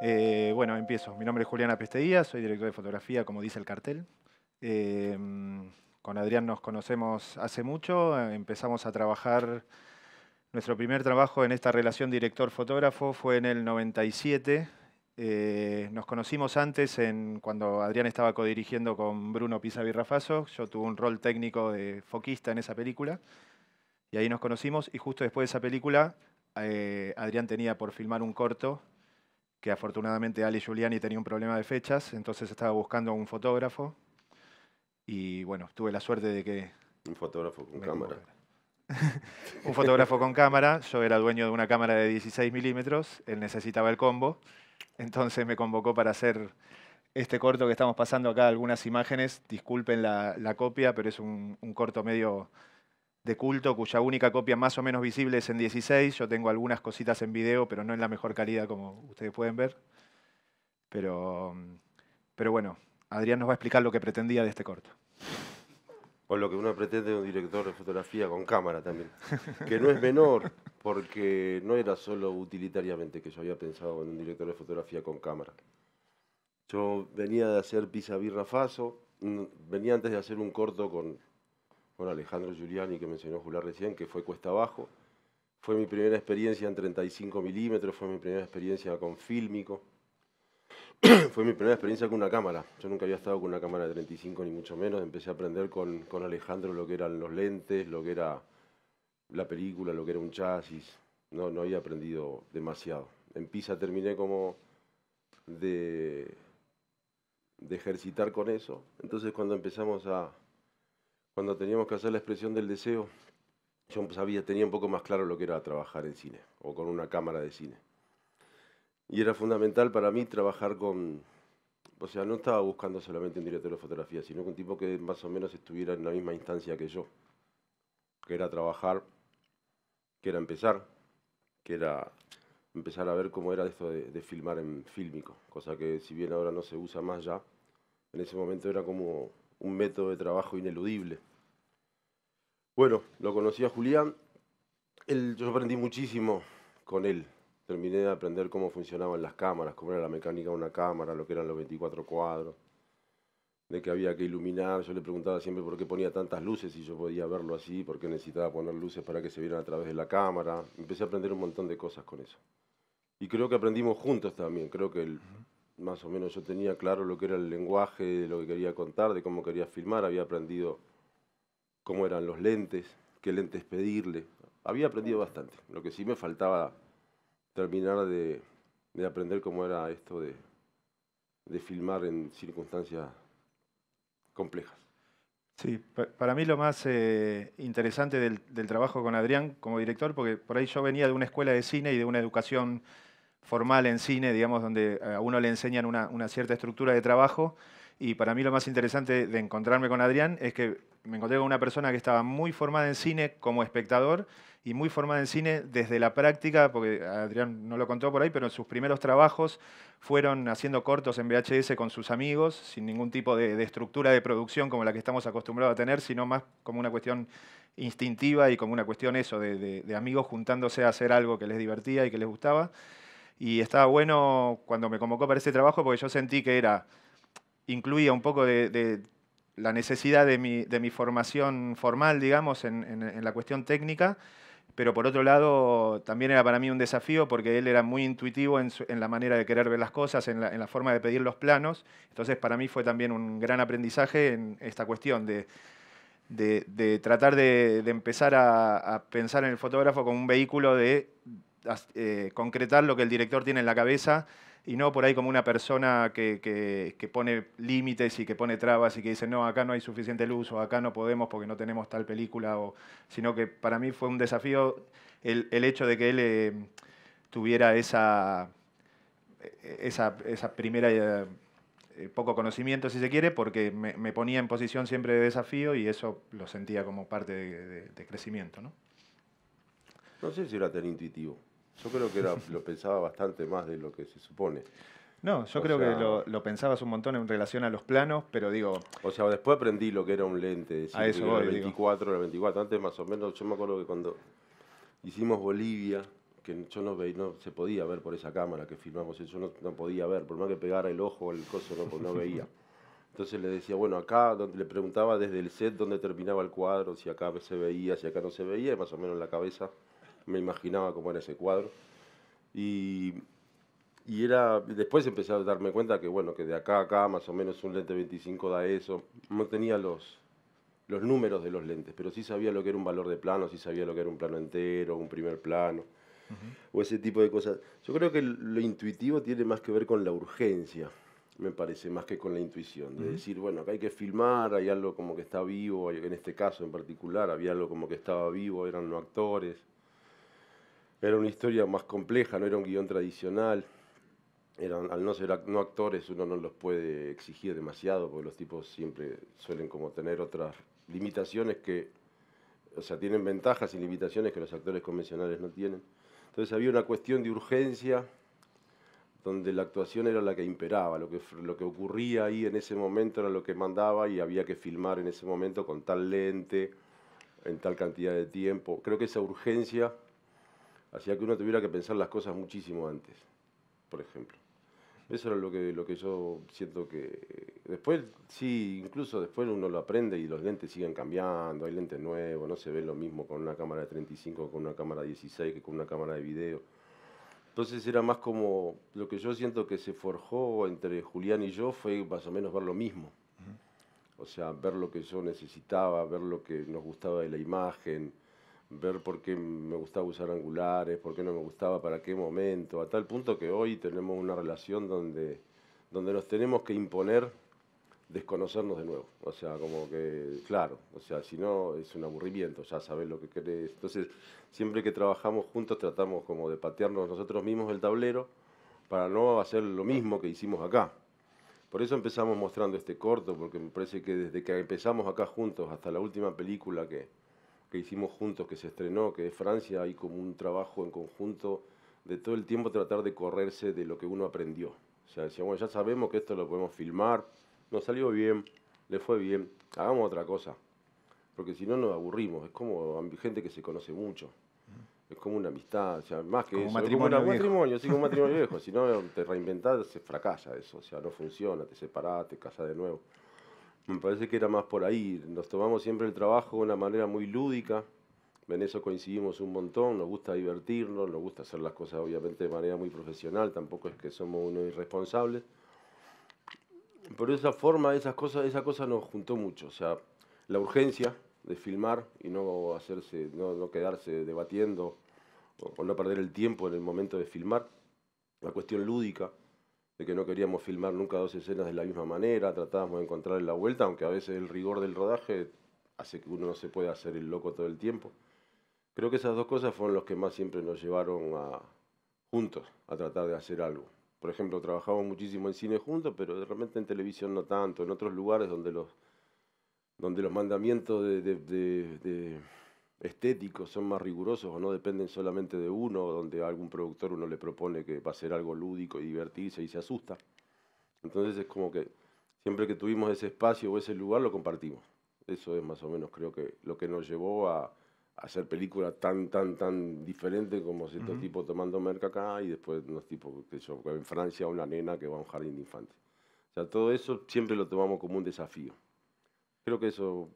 Eh, bueno, empiezo. Mi nombre es Juliana Pestedía, soy director de fotografía, como dice el cartel. Eh, con Adrián nos conocemos hace mucho, empezamos a trabajar, nuestro primer trabajo en esta relación director-fotógrafo fue en el 97, eh, nos conocimos antes en, cuando Adrián estaba codirigiendo con Bruno Rafaso. Yo tuve un rol técnico de foquista en esa película. Y ahí nos conocimos. Y justo después de esa película, eh, Adrián tenía por filmar un corto que afortunadamente Ali Giuliani tenía un problema de fechas, entonces estaba buscando a un fotógrafo. Y bueno, tuve la suerte de que... Un fotógrafo con cámara. un fotógrafo con cámara. Yo era dueño de una cámara de 16 milímetros. Él necesitaba el combo. Entonces me convocó para hacer este corto que estamos pasando acá, algunas imágenes. Disculpen la, copia, pero es un, corto medio de culto, cuya única copia más o menos visible es en 16. Yo tengo algunas cositas en video, pero no en la mejor calidad como ustedes pueden ver. pero bueno, Adrián nos va a explicar lo que pretendía de este corto o lo que uno pretende de un director de fotografía con cámara también, que no es menor, porque no era solo utilitariamente que yo había pensado en un director de fotografía con cámara. Yo venía de hacer Pisa Birra mm, venía antes de hacer un corto con, con Alejandro Giuliani, que mencionó Julián recién, que fue Cuesta Abajo. Fue mi primera experiencia en 35 milímetros, fue mi primera experiencia con fílmico. fue mi primera experiencia con una cámara. Yo nunca había estado con una cámara de 35 ni mucho menos. Empecé a aprender con, Alejandro lo que eran los lentes, lo que era la película, lo que era un chasis. No, no había aprendido demasiado. En Pisa terminé como de, de ejercitar con eso. Entonces cuando empezamos a, cuando teníamos que hacer la expresión del deseo, yo sabía, tenía un poco más claro lo que era trabajar en cine o con una cámara de cine. Y era fundamental para mí trabajar con, o sea, no estaba buscando solamente un director de fotografía, sino con un tipo que más o menos estuviera en la misma instancia que yo, que era trabajar, que era empezar, que era empezar a ver cómo era esto de, filmar en fílmico, cosa que si bien ahora no se usa más ya, en ese momento era como un método de trabajo ineludible. Bueno, lo conocí a Julián, yo aprendí muchísimo con él, terminé de aprender cómo funcionaban las cámaras, cómo era la mecánica de una cámara, lo que eran los 24 cuadros, de que había que iluminar. Yo le preguntaba siempre por qué ponía tantas luces y yo podía verlo así, por qué necesitaba poner luces para que se vieran a través de la cámara. Empecé a aprender un montón de cosas con eso. Y creo que aprendimos juntos también. Creo que más o menos yo tenía claro lo que era el lenguaje, de lo que quería contar, de cómo quería filmar. Había aprendido cómo eran los lentes, qué lentes pedirle. Había aprendido bastante. Lo que sí me faltaba terminar de, aprender cómo era esto de, filmar en circunstancias complejas. Sí, para mí lo más eh, interesante del, trabajo con Adrián como director, porque por ahí yo venía de una escuela de cine y de una educación formal en cine, digamos, donde a uno le enseñan una cierta estructura de trabajo y para mí lo más interesante de encontrarme con Adrián es que me encontré con una persona que estaba muy formada en cine como espectador y muy formada en cine desde la práctica, porque Adrián no lo contó por ahí, pero en sus primeros trabajos fueron haciendo cortos en VHS con sus amigos, sin ningún tipo de, estructura de producción como la que estamos acostumbrados a tener, sino más como una cuestión instintiva y como una cuestión eso, de, de amigos juntándose a hacer algo que les divertía y que les gustaba. Y estaba bueno cuando me convocó para ese trabajo porque yo sentí que era incluía un poco de, la necesidad de mi, formación formal, digamos, en, la cuestión técnica, pero por otro lado también era para mí un desafío porque él era muy intuitivo en, la manera de querer ver las cosas, en la, forma de pedir los planos, entonces para mí fue también un gran aprendizaje en esta cuestión de, tratar de, empezar a, pensar en el fotógrafo como un vehículo de eh, concretar lo que el director tiene en la cabeza y no por ahí como una persona que, pone límites y que pone trabas y que dice, no, acá no hay suficiente luz o acá no podemos porque no tenemos tal película, o, sino que para mí fue un desafío el, hecho de que él eh, tuviera esa, esa, primera... Eh, poco conocimiento, si se quiere, porque me, ponía en posición siempre de desafío y eso lo sentía como parte de, crecimiento. ¿no? no sé si era tan intuitivo. Yo creo que lo pensaba bastante más de lo que se supone. No, yo creo que lo, pensabas un montón en relación a los planos, pero digo... O sea, después aprendí lo que era un lente, a eso 24, el 24. Antes más o menos, yo me acuerdo que cuando hicimos Bolivia, que yo no, no se podía ver por esa cámara que filmamos, yo no, podía ver, por más que pegara el ojo el coso, no, veía. Entonces le decía, bueno, acá donde le preguntaba desde el set dónde terminaba el cuadro, si acá se veía, si acá no se veía, más o menos en la cabeza me imaginaba cómo era ese cuadro. Y, y era, después empecé a darme cuenta que, bueno, que de acá a acá más o menos un lente 25 da eso. No tenía los, los números de los lentes, pero sí sabía lo que era un valor de plano, sí sabía lo que era un plano entero, un primer plano, o ese tipo de cosas. Yo creo que lo intuitivo tiene más que ver con la urgencia, me parece, más que con la intuición. De decir, bueno, acá hay que filmar, hay algo como que está vivo, en este caso en particular había algo como que estaba vivo, eran los actores era una historia más compleja, no era un guión tradicional. Eran, al no ser no actores uno no los puede exigir demasiado, porque los tipos siempre suelen como tener otras limitaciones que, o sea, tienen ventajas y limitaciones que los actores convencionales no tienen. Entonces había una cuestión de urgencia donde la actuación era la que imperaba, lo que, lo que ocurría ahí en ese momento era lo que mandaba y había que filmar en ese momento con tal lente, en tal cantidad de tiempo. Creo que esa urgencia hacía que uno tuviera que pensar las cosas muchísimo antes, por ejemplo. Eso era lo que, lo que yo siento que... Después, sí, incluso después uno lo aprende y los lentes siguen cambiando, hay lentes nuevos, no se ve lo mismo con una cámara de 35 con una cámara de 16 que con una cámara de video. Entonces era más como lo que yo siento que se forjó entre Julián y yo fue más o menos ver lo mismo. O sea, ver lo que yo necesitaba, ver lo que nos gustaba de la imagen, ver por qué me gustaba usar angulares, por qué no me gustaba, para qué momento, a tal punto que hoy tenemos una relación donde, donde nos tenemos que imponer desconocernos de nuevo. O sea, como que, claro, o sea, si no es un aburrimiento, ya sabes lo que querés. Entonces, siempre que trabajamos juntos tratamos como de patearnos nosotros mismos el tablero para no hacer lo mismo que hicimos acá. Por eso empezamos mostrando este corto, porque me parece que desde que empezamos acá juntos hasta la última película que, que hicimos juntos, que se estrenó, que es Francia, hay como un trabajo en conjunto de todo el tiempo tratar de correrse de lo que uno aprendió. O sea, decía, bueno, ya sabemos que esto lo podemos filmar, nos salió bien, le fue bien, hagamos otra cosa. Porque si no nos aburrimos, es como gente que se conoce mucho. Es como una amistad, o sea, más que eso. Matrimonio un matrimonio, viejo. un matrimonio viejo. Si no te reinventás, se fracasa eso, o sea, no funciona, te separás, te casas de nuevo. Me parece que era más por ahí. Nos tomamos siempre el trabajo de una manera muy lúdica. En eso coincidimos un montón. Nos gusta divertirnos, nos gusta hacer las cosas obviamente de manera muy profesional. Tampoco es que somos unos irresponsables. Por esa forma, esas cosas, esa cosa nos juntó mucho. O sea, la urgencia de filmar y no hacerse, no, quedarse debatiendo o no perder el tiempo en el momento de filmar. La cuestión lúdica de que no queríamos filmar nunca dos escenas de la misma manera, tratábamos de encontrar la vuelta, aunque a veces el rigor del rodaje hace que uno no se pueda hacer el loco todo el tiempo. Creo que esas dos cosas fueron los que más siempre nos llevaron a, juntos a tratar de hacer algo. Por ejemplo, trabajamos muchísimo en cine juntos, pero de repente en televisión no tanto, en otros lugares donde los, donde los mandamientos de estéticos, son más rigurosos o no dependen solamente de uno, donde algún productor uno le propone que va a ser algo lúdico y divertirse y se asusta. Entonces es como que siempre que tuvimos ese espacio o ese lugar lo compartimos. Eso es más o menos creo que lo que nos llevó a, hacer películas tan, tan, tan diferentes como ciertos tipo tipos tomando merca acá y después unos tipos que yo en Francia una nena que va a un jardín de infantes. O sea, todo eso siempre lo tomamos como un desafío. Creo que, eso,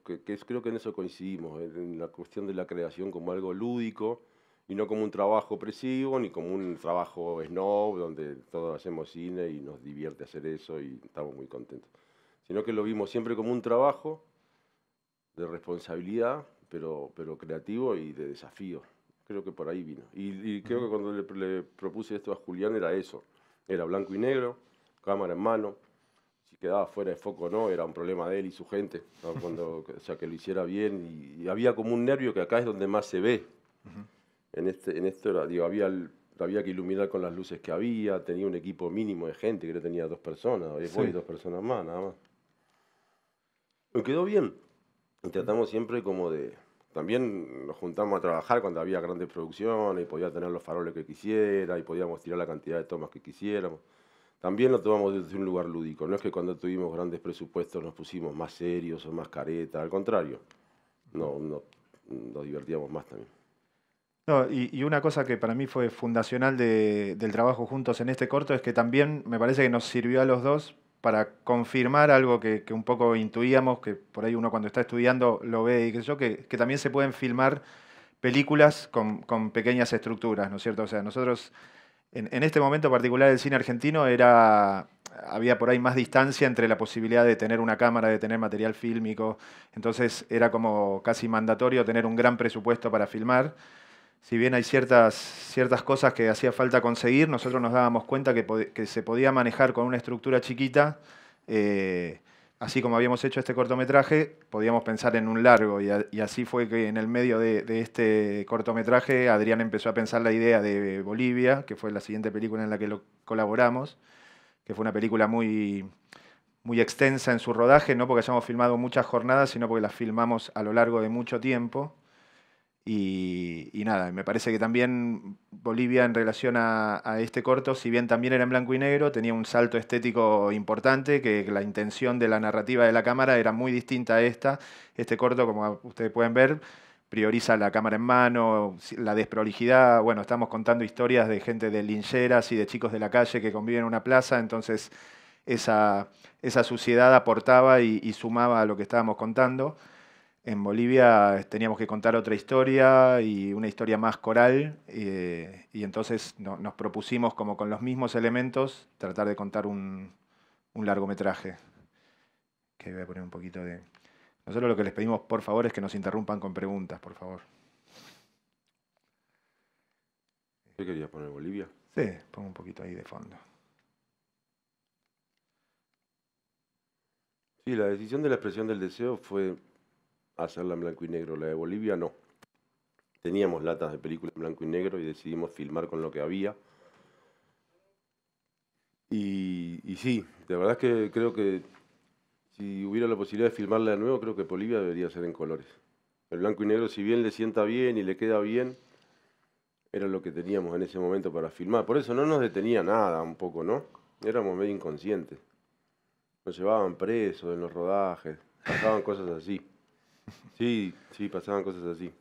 creo que en eso coincidimos, en la cuestión de la creación como algo lúdico y no como un trabajo opresivo ni como un trabajo snob donde todos hacemos cine y nos divierte hacer eso y estamos muy contentos, sino que lo vimos siempre como un trabajo de responsabilidad, pero, pero creativo y de desafío. Creo que por ahí vino. Y, creo que cuando le propuse esto a Julián era eso, era blanco y negro, cámara en mano, quedaba fuera de foco no, era un problema de él y su gente, Cuando, o sea, que lo hiciera bien y, había como un nervio que acá es donde más se ve. En este, en esto digo, había, había que iluminar con las luces que había, tenía un equipo mínimo de gente, creo que tenía dos personas, dos personas más, nada más. Me quedó bien. Y tratamos siempre como de, también nos juntamos a trabajar cuando había grandes producciones y podía tener los faroles que quisiera y podíamos tirar la cantidad de tomas que quisiéramos también lo tomamos desde un lugar lúdico. No es que cuando tuvimos grandes presupuestos nos pusimos más serios o más careta, al contrario, no, nos divertíamos más también. No, y, una cosa que para mí fue fundacional del trabajo juntos en este corto es que también me parece que nos sirvió a los dos para confirmar algo que, un poco intuíamos, que por ahí uno cuando está estudiando lo ve y que yo, que, también se pueden filmar películas con, con pequeñas estructuras, ¿no es cierto? O sea, nosotros en, este momento particular del cine argentino era, había por ahí más distancia entre la posibilidad de tener una cámara, de tener material fílmico, entonces era como casi mandatorio tener un gran presupuesto para filmar. Si bien hay ciertas, ciertas cosas que hacía falta conseguir, nosotros nos dábamos cuenta que, se podía manejar con una estructura chiquita. Eh, así como habíamos hecho este cortometraje, podíamos pensar en un largo. Y, así fue que en el medio de, este cortometraje Adrián empezó a pensar la idea de Bolivia, que fue la siguiente película en la que colaboramos, que fue una película muy, muy extensa en su rodaje, no porque hayamos filmado muchas jornadas, sino porque las filmamos a lo largo de mucho tiempo. Y, nada, me parece que también Bolivia en relación a, este corto, si bien también era en blanco y negro, tenía un salto estético importante, que la intención de la narrativa de la cámara era muy distinta a esta. Este corto, como ustedes pueden ver, prioriza la cámara en mano, la desprolijidad. Bueno, estamos contando historias de gente de lincheras y de chicos de la calle que conviven en una plaza, entonces esa, suciedad aportaba y sumaba a lo que estábamos contando. En Bolivia eh, teníamos que contar otra historia y una historia más coral, eh, y entonces nos propusimos, como con los mismos elementos, tratar de contar un, un largometraje. Que voy a poner un poquito de. Nosotros lo que les pedimos, por favor, es que nos interrumpan con preguntas, por favor. ¿Qué querías poner Bolivia? Sí, pongo un poquito ahí de fondo. Sí, la decisión de la expresión del deseo fue hacerla en blanco y negro. La de Bolivia no. Teníamos latas de película en blanco y negro y decidimos filmar con lo que había. Y, sí, de verdad es que creo que si hubiera la posibilidad de filmarla de nuevo, creo que Bolivia debería ser en colores. El blanco y negro, si bien le sienta bien y le queda bien, era lo que teníamos en ese momento para filmar. Por eso no nos detenía nada un poco, ¿no? Éramos medio inconscientes. Nos llevaban presos en los rodajes, pasaban cosas así. Sí, sí, pasaban cosas así.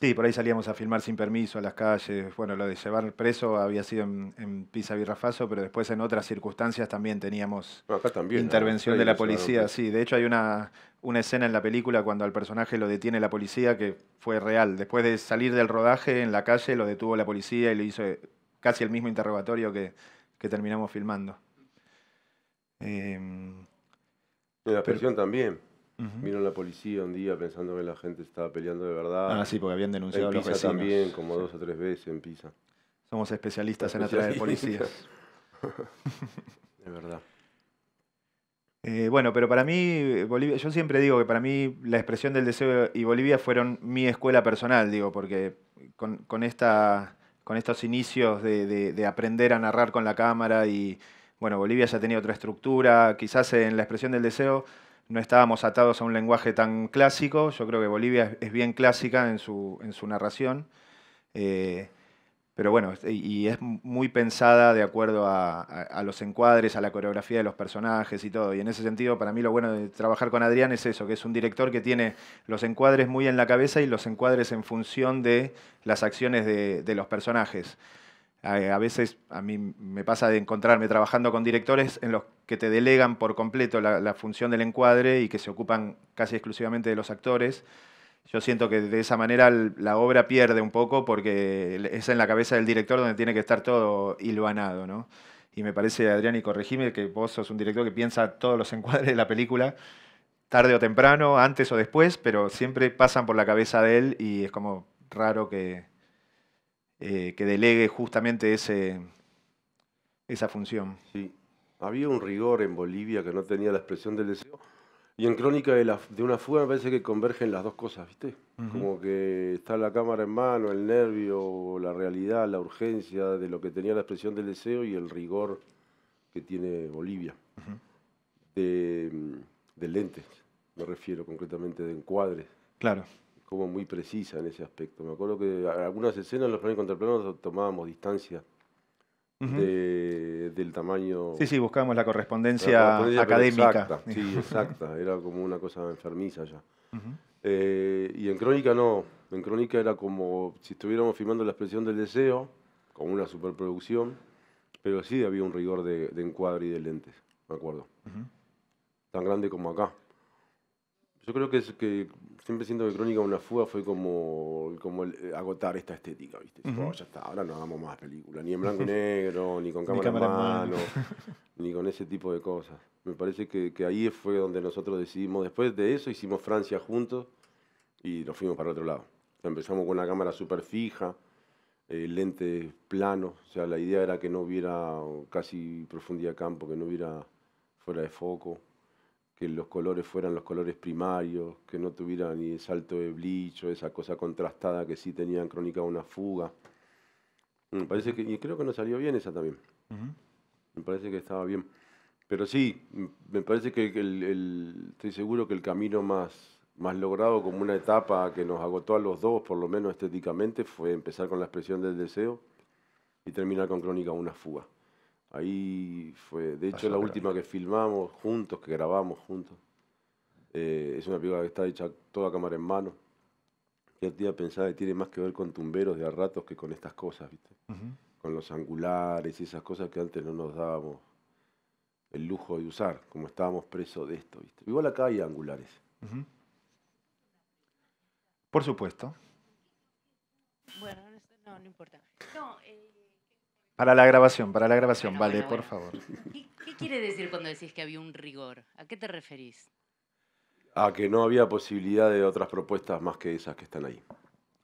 Sí, por ahí salíamos a filmar sin permiso a las calles. Bueno, lo de llevar preso había sido en, Pisa Birrafaso, pero después en otras circunstancias también teníamos intervención de la policía. Sí, de hecho hay una, escena en la película cuando al personaje lo detiene la policía que fue real. Después de salir del rodaje en la calle lo detuvo la policía y le hizo eh, casi el mismo interrogatorio que, terminamos filmando. en em, la prisión también a la policía un día pensando que la gente estaba peleando de verdad. Ah, sí, porque habían denunciado a los Pisa vecinos. también, como dos o tres veces en Pisa. Somos especialistas en atraer policías. de verdad. Eh, bueno, pero para mí, eh, Bolivia, yo siempre digo que para mí la expresión del deseo y Bolivia fueron mi escuela personal, digo, porque con, esta, con estos inicios de, de, aprender a narrar con la cámara y, bueno, Bolivia ya tenía otra estructura, quizás en la expresión del deseo no estábamos atados a un lenguaje tan clásico. Yo creo que Bolivia es bien clásica en su, narración. Eh, pero bueno, y es muy pensada de acuerdo a, los encuadres, a la coreografía de los personajes y todo. Y en ese sentido, para mí lo bueno de trabajar con Adrián es eso, que es un director que tiene los encuadres muy en la cabeza y los encuadres en función de las acciones de, de los personajes. A veces a mí me pasa de encontrarme trabajando con directores en los que te delegan por completo la, función del encuadre y que se ocupan casi exclusivamente de los actores. Yo siento que de esa manera la obra pierde un poco porque es en la cabeza del director donde tiene que estar todo hilvanado. ¿no? Y me parece, Adrián, y corregime, que vos sos un director que piensa todos los encuadres de la película, tarde o temprano, antes o después, pero siempre pasan por la cabeza de él y es como raro que, eh, que delegue justamente ese, esa función. Sí, había un rigor en Bolivia que no tenía la expresión del deseo. Y en Crónica de, de una fuga me parece que convergen las dos cosas, ¿viste? Como que está la cámara en mano, el nervio, la realidad, la urgencia de lo que tenía la expresión del deseo y el rigor que tiene Bolivia. de mm, lentes, me refiero concretamente, de encuadres. Claro como muy precisa en ese aspecto. Me acuerdo que en algunas escenas en los planos tomábamos distancia del tamaño. Sí, sí, buscábamos la correspondencia, académica. Exacta, sí, exacta. Era como una cosa enfermiza ya. Eh, y en Crónica no. En Crónica era como si estuviéramos filmando la expresión del deseo, como una superproducción, pero sí había un rigor de, encuadre y de lentes, me acuerdo. Tan grande como acá. Yo creo que, es, que siempre siento que Crónica una fuga fue como, como el, eh, agotar esta estética, ¿viste? ya está, ahora no hagamos más películas, ni en blanco y negro, ni con cámara, ni mano, ni con ese tipo de cosas. Me parece que, ahí fue donde nosotros decidimos, después de eso hicimos Francia juntos y nos fuimos para el otro lado. Empezamos con una cámara súper fija, eh, lentes planos, o sea, la idea era que no hubiera casi profundidad de campo, que no hubiera fuera de foco que los colores fueran los colores primarios, que no tuviera ni salto de blicho, esa cosa contrastada que sí tenía en Crónica una fuga. Me parece que, y creo que no salió bien esa también. Me parece que estaba bien. Pero sí, me parece que el, estoy seguro que el camino más, más logrado como una etapa que nos agotó a los dos, por lo menos estéticamente, fue empezar con la expresión del deseo y terminar con Crónica una fuga. Ahí fue, de hecho, la última que filmamos juntos, que grabamos juntos. Eh, es una película que está hecha toda cámara en mano. Y el día pensaba que tiene más que ver con tumberos de a ratos que con estas cosas, ¿viste? Con los angulares y esas cosas que antes no nos dábamos el lujo de usar, como estábamos presos de esto, ¿viste? Igual acá hay angulares. Por supuesto. Bueno, no, no importa. No, eh, para la grabación, para la grabación, vale, por favor. ¿Qué, quiere decir cuando decís que había un rigor? ¿A qué te referís? A que no había posibilidad de otras propuestas más que esas que están ahí.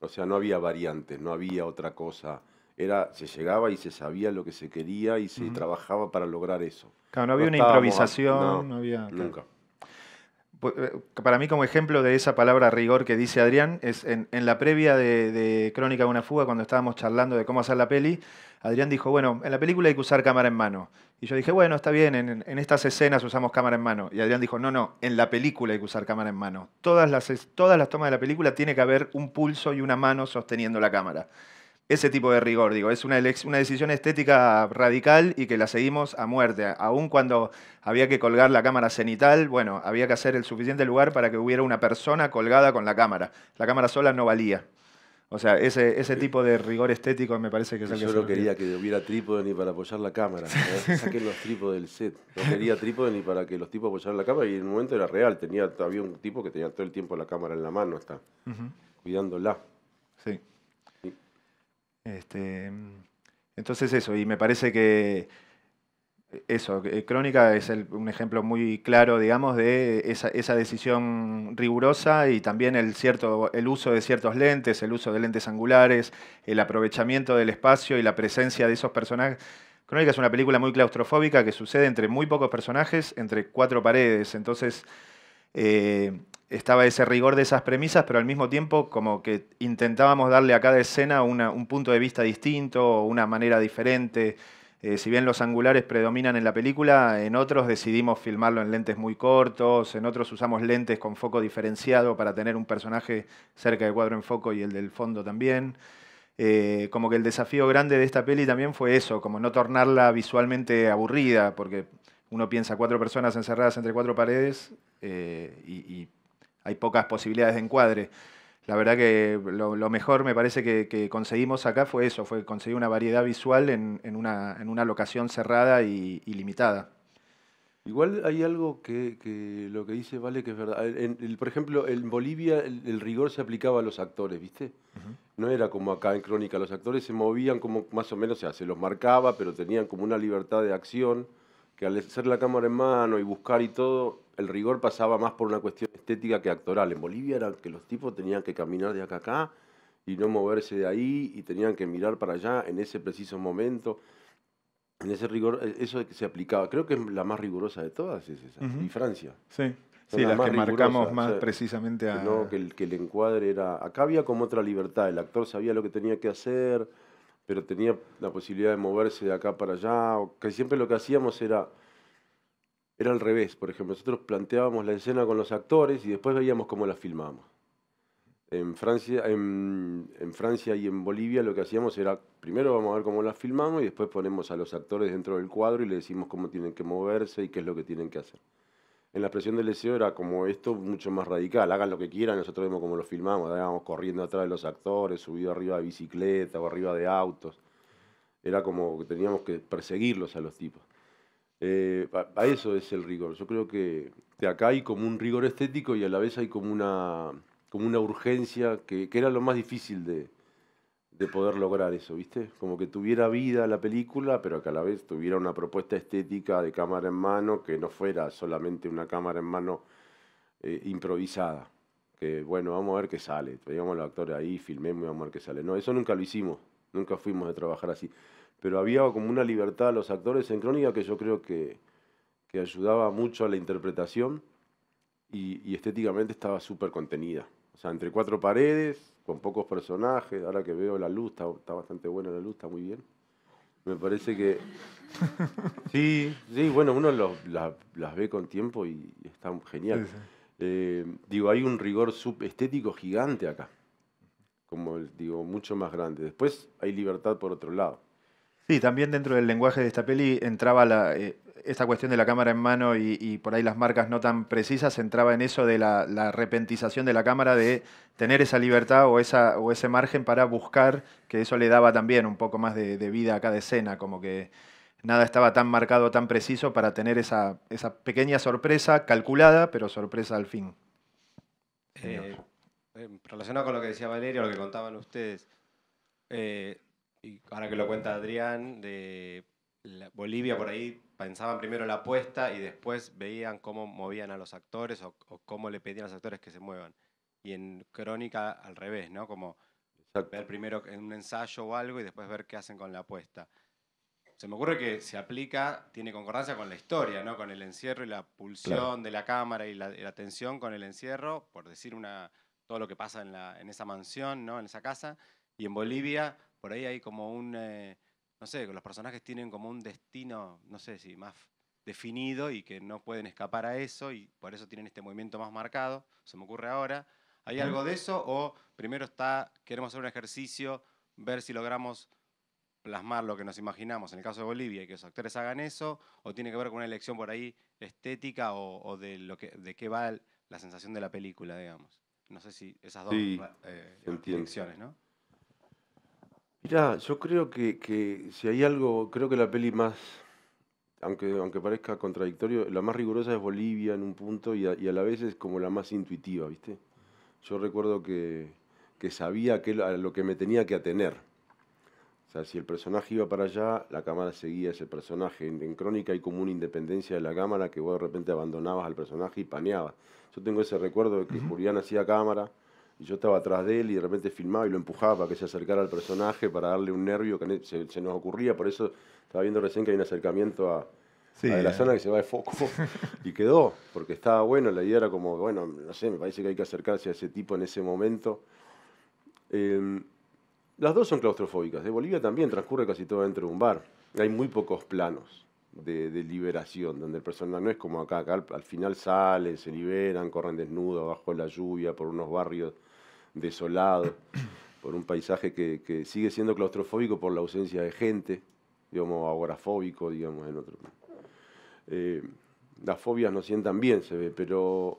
O sea, no había variantes, no había otra cosa. Era, se llegaba y se sabía lo que se quería y se trabajaba para lograr eso. Claro, no había una improvisación, no había... Nunca. Pues, eh, para mí como ejemplo de esa palabra rigor que dice Adrián, es en, la previa de, Crónica de una fuga, cuando estábamos charlando de cómo hacer la peli, Adrián dijo, bueno, en la película hay que usar cámara en mano. Y yo dije, bueno, está bien, en, estas escenas usamos cámara en mano. Y Adrián dijo, no, no, en la película hay que usar cámara en mano. Todas las, todas las tomas de la película tiene que haber un pulso y una mano sosteniendo la cámara ese tipo de rigor. Digo, es una, una decisión estética radical y que la seguimos a muerte. Aún cuando había que colgar la cámara cenital, bueno, había que hacer el suficiente lugar para que hubiera una persona colgada con la cámara. La cámara sola no valía. O sea, ese, tipo de rigor estético me parece que es el Yo no quería que hubiera trípode ni para apoyar la cámara. ¿eh? Saquen los trípodes del set. No quería trípode ni para que los tipos apoyaran la cámara. Y en el momento era real. Tenía, había un tipo que tenía todo el tiempo la cámara en la mano, está, cuidándola. Este, entonces eso, y me parece que eso, eh, Crónica es un ejemplo muy claro, digamos, de esa, decisión rigurosa y también el, cierto, el uso de ciertos lentes, el uso de lentes angulares, el aprovechamiento del espacio y la presencia de esos personajes. Crónica es una película muy claustrofóbica que sucede entre muy pocos personajes, entre cuatro paredes, entonces... Eh, estaba ese rigor de esas premisas, pero al mismo tiempo como que intentábamos darle a cada escena un punto de vista distinto, una manera diferente. Eh, si bien los angulares predominan en la película, en otros decidimos filmarlo en lentes muy cortos, en otros usamos lentes con foco diferenciado para tener un personaje cerca del cuadro en foco y el del fondo también. Eh, como que el desafío grande de esta peli también fue eso, como no tornarla visualmente aburrida, porque uno piensa cuatro personas encerradas entre cuatro paredes eh, y hay pocas posibilidades de encuadre. La verdad que lo, mejor me parece que, conseguimos acá fue eso, fue conseguir una variedad visual en, una, en una, locación cerrada y, limitada. Igual hay algo que, lo que dice Vale que es verdad. por ejemplo, en Bolivia el, rigor se aplicaba a los actores, ¿viste? No era como acá en Crónica, los actores se movían como más o menos, o sea, se los marcaba, pero tenían como una libertad de acción que al hacer la cámara en mano y buscar y todo, el rigor pasaba más por una cuestión estética que actoral. En Bolivia era que los tipos tenían que caminar de acá a acá y no moverse de ahí y tenían que mirar para allá en ese preciso momento. En ese rigor, eh, eso que se aplicaba, creo que es la más rigurosa de todas, es esa. Y Francia. Sí. sí, que marcamos más precisamente a... No, que el, que el encuadre era... Acá había como otra libertad, el actor sabía lo que tenía que hacer, pero tenía la posibilidad de moverse de acá para allá, que siempre lo que hacíamos era era al revés, por ejemplo, nosotros planteábamos la escena con los actores y después veíamos cómo la filmamos. En Francia, en, Francia y en Bolivia lo que hacíamos era, primero vamos a ver cómo la filmamos y después ponemos a los actores dentro del cuadro y le decimos cómo tienen que moverse y qué es lo que tienen que hacer. En la expresión del deseo era como esto mucho más radical, hagan lo que quieran, nosotros vemos cómo lo filmamos, íbamos corriendo atrás de los actores, subido arriba de bicicleta o arriba de autos. Era como que teníamos que perseguirlos a los tipos. Eh, a, eso es el rigor. Yo creo que, de acá hay como un rigor estético y a la vez hay como una, como una urgencia que, que era lo más difícil de, de poder lograr eso, ¿viste? Como que tuviera vida la película, pero que a la vez tuviera una propuesta estética de cámara en mano que no fuera solamente una cámara en mano eh, improvisada. Que bueno, vamos a ver qué sale. Traigamos los actores ahí, filmemos y vamos a ver qué sale. No, eso nunca lo hicimos. Nunca fuimos a trabajar así pero había como una libertad a los actores en Crónica que yo creo que, que ayudaba mucho a la interpretación y, estéticamente estaba súper contenida. O sea, entre cuatro paredes, con pocos personajes, ahora que veo la luz, está, bastante buena la luz, está muy bien. Me parece que. Sí, sí, bueno, uno las, ve con tiempo y, está genial. Eh, digo, hay un rigor estético gigante acá. Como, digo, mucho más grande. Después hay libertad por otro lado. Sí, también dentro del lenguaje de esta peli entraba eh, esta cuestión de la cámara en mano y, por ahí las marcas no tan precisas, entraba en eso de la, la repentización de la cámara, de tener esa libertad o, ese margen para buscar, que eso le daba también un poco más de, vida a cada escena, como que nada estaba tan marcado, tan preciso para tener esa, pequeña sorpresa, calculada, pero sorpresa al fin. Eh, eh, relacionado con lo que decía Valeria, lo que contaban ustedes, y ahora que lo cuenta Adrián, de Bolivia por ahí pensaban primero la apuesta y después veían cómo movían a los actores o, cómo le pedían a los actores que se muevan. Y en Crónica al revés, ¿no? Como ver primero en un ensayo o algo y después ver qué hacen con la apuesta. Se me ocurre que se aplica, tiene concordancia con la historia, ¿no? Con el encierro y la pulsión de la cámara y la, la, tensión con el encierro, por decir una, todo lo que pasa en, la, en esa mansión, ¿no? En esa casa. Y en Bolivia, por ahí hay como un, eh, no sé, los personajes tienen como un destino, no sé si más definido y que no pueden escapar a eso y por eso tienen este movimiento más marcado, se me ocurre ahora. ¿Hay algo de eso o primero está, queremos hacer un ejercicio, ver si logramos plasmar lo que nos imaginamos en el caso de Bolivia y que los actores hagan eso o tiene que ver con una elección por ahí estética o, de, lo que, de qué va la sensación de la película, digamos? No sé si esas dos elecciones, eh, ¿no? Mira, yo creo que, si hay algo, creo que la peli más, aunque, aunque parezca contradictorio, la más rigurosa es Bolivia en un punto y a, la vez es como la más intuitiva, ¿viste? Yo recuerdo que, que sabía que, a lo que me tenía que atener. O sea, si el personaje iba para allá, la cámara seguía ese personaje. En, Crónica hay como una independencia de la cámara que vos de repente abandonabas al personaje y paneabas. Yo tengo ese recuerdo de que Julián hacía cámara y yo estaba atrás de él y de repente filmaba y lo empujaba para que se acercara al personaje, para darle un nervio que se, nos ocurría. Por eso estaba viendo recién que hay un acercamiento a, la eh. zona que se va de foco. y quedó, porque estaba bueno. La idea era como, bueno, no sé, me parece que hay que acercarse a ese tipo en ese momento. Em, las dos son claustrofóbicas. De Bolivia también transcurre casi todo dentro de un bar. Hay muy pocos planos de, liberación, donde el personaje no es como acá. Acá al, final salen, se liberan, corren desnudos bajo la lluvia por unos barrios desolado, por un paisaje que, sigue siendo claustrofóbico por la ausencia de gente, digamos, agorafóbico, digamos, en otro. Eh, las fobias no sientan bien, se ve, pero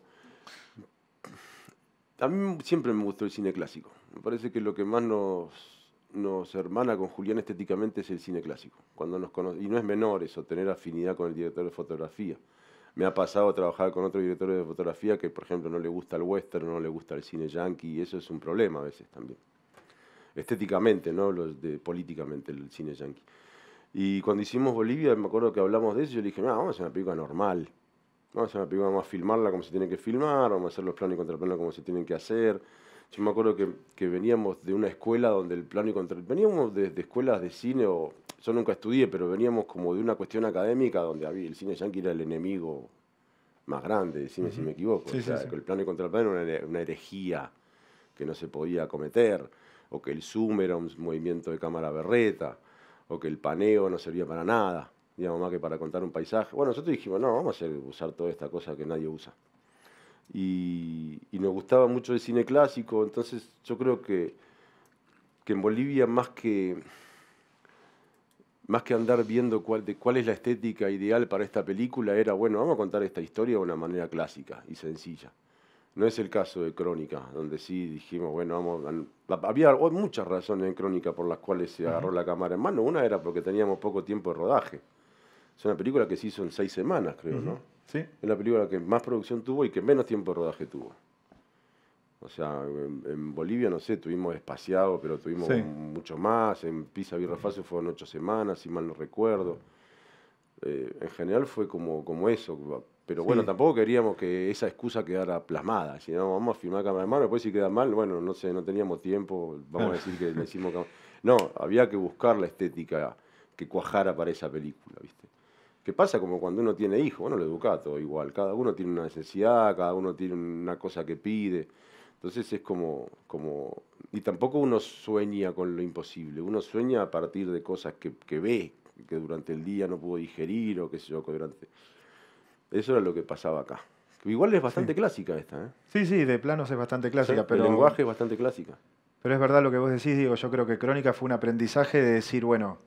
a mí siempre me gustó el cine clásico. Me parece que lo que más nos, hermana con Julián estéticamente es el cine clásico. Cuando nos y no es menor eso, tener afinidad con el director de fotografía. Me ha pasado a trabajar con otro director de fotografía que, por ejemplo, no le gusta el western, no le gusta el cine yankee, y eso es un problema a veces también. Estéticamente, no los de, políticamente, el cine yankee. Y cuando hicimos Bolivia, me acuerdo que hablamos de eso, yo le dije, vamos a hacer una película normal. Vamos a una a filmarla como se tiene que filmar, vamos a hacer los planos y contraplanos como se tienen que hacer. Yo me acuerdo que, veníamos de una escuela donde el plano y contraplano... Veníamos de escuelas de cine o yo nunca estudié, pero veníamos como de una cuestión académica donde el cine yankee era el enemigo más grande, decime si me equivoco. o sea, que el plano y contra el plano era una herejía que no se podía cometer, o que el zoom era un movimiento de cámara berreta, o que el paneo no servía para nada, digamos más que para contar un paisaje. Bueno, nosotros dijimos, no, vamos a usar toda esta cosa que nadie usa. Y, y, nos gustaba mucho el cine clásico, entonces yo creo que, que en Bolivia más que más que andar viendo cuál, es la estética ideal para esta película, era, bueno, vamos a contar esta historia de una manera clásica y sencilla. No es el caso de Crónica, donde sí dijimos, bueno, vamos, había muchas razones en Crónica por las cuales se agarró la cámara en mano. Una era porque teníamos poco tiempo de rodaje. Es una película que se hizo en seis semanas, creo, ¿no? Sí. Es la película que más producción tuvo y que menos tiempo de rodaje tuvo. O sea, en, Bolivia, no sé, tuvimos espaciado, pero tuvimos mucho más. En Pisa, Virrafacio fueron ocho semanas, si mal no recuerdo. Eh, en general fue como, como eso. Pero bueno, tampoco queríamos que esa excusa quedara plasmada. Si no, vamos a firmar cámara de mano, después si queda mal, bueno, no sé, no teníamos tiempo, vamos a decir que decimos No, había que buscar la estética que cuajara para esa película, ¿viste? ¿Qué pasa? Como cuando uno tiene hijos, bueno, lo educa todo igual. Cada uno tiene una necesidad, cada uno tiene una cosa que pide. Entonces es como, como... Y tampoco uno sueña con lo imposible, uno sueña a partir de cosas que, ve, que durante el día no pudo digerir o qué sé yo, durante... Eso era lo que pasaba acá. Igual es bastante clásica esta, ¿eh? Sí, sí, de planos es bastante clásica, pero... El lenguaje es bastante clásica. Pero es verdad lo que vos decís, digo, yo creo que Crónica fue un aprendizaje de decir, bueno,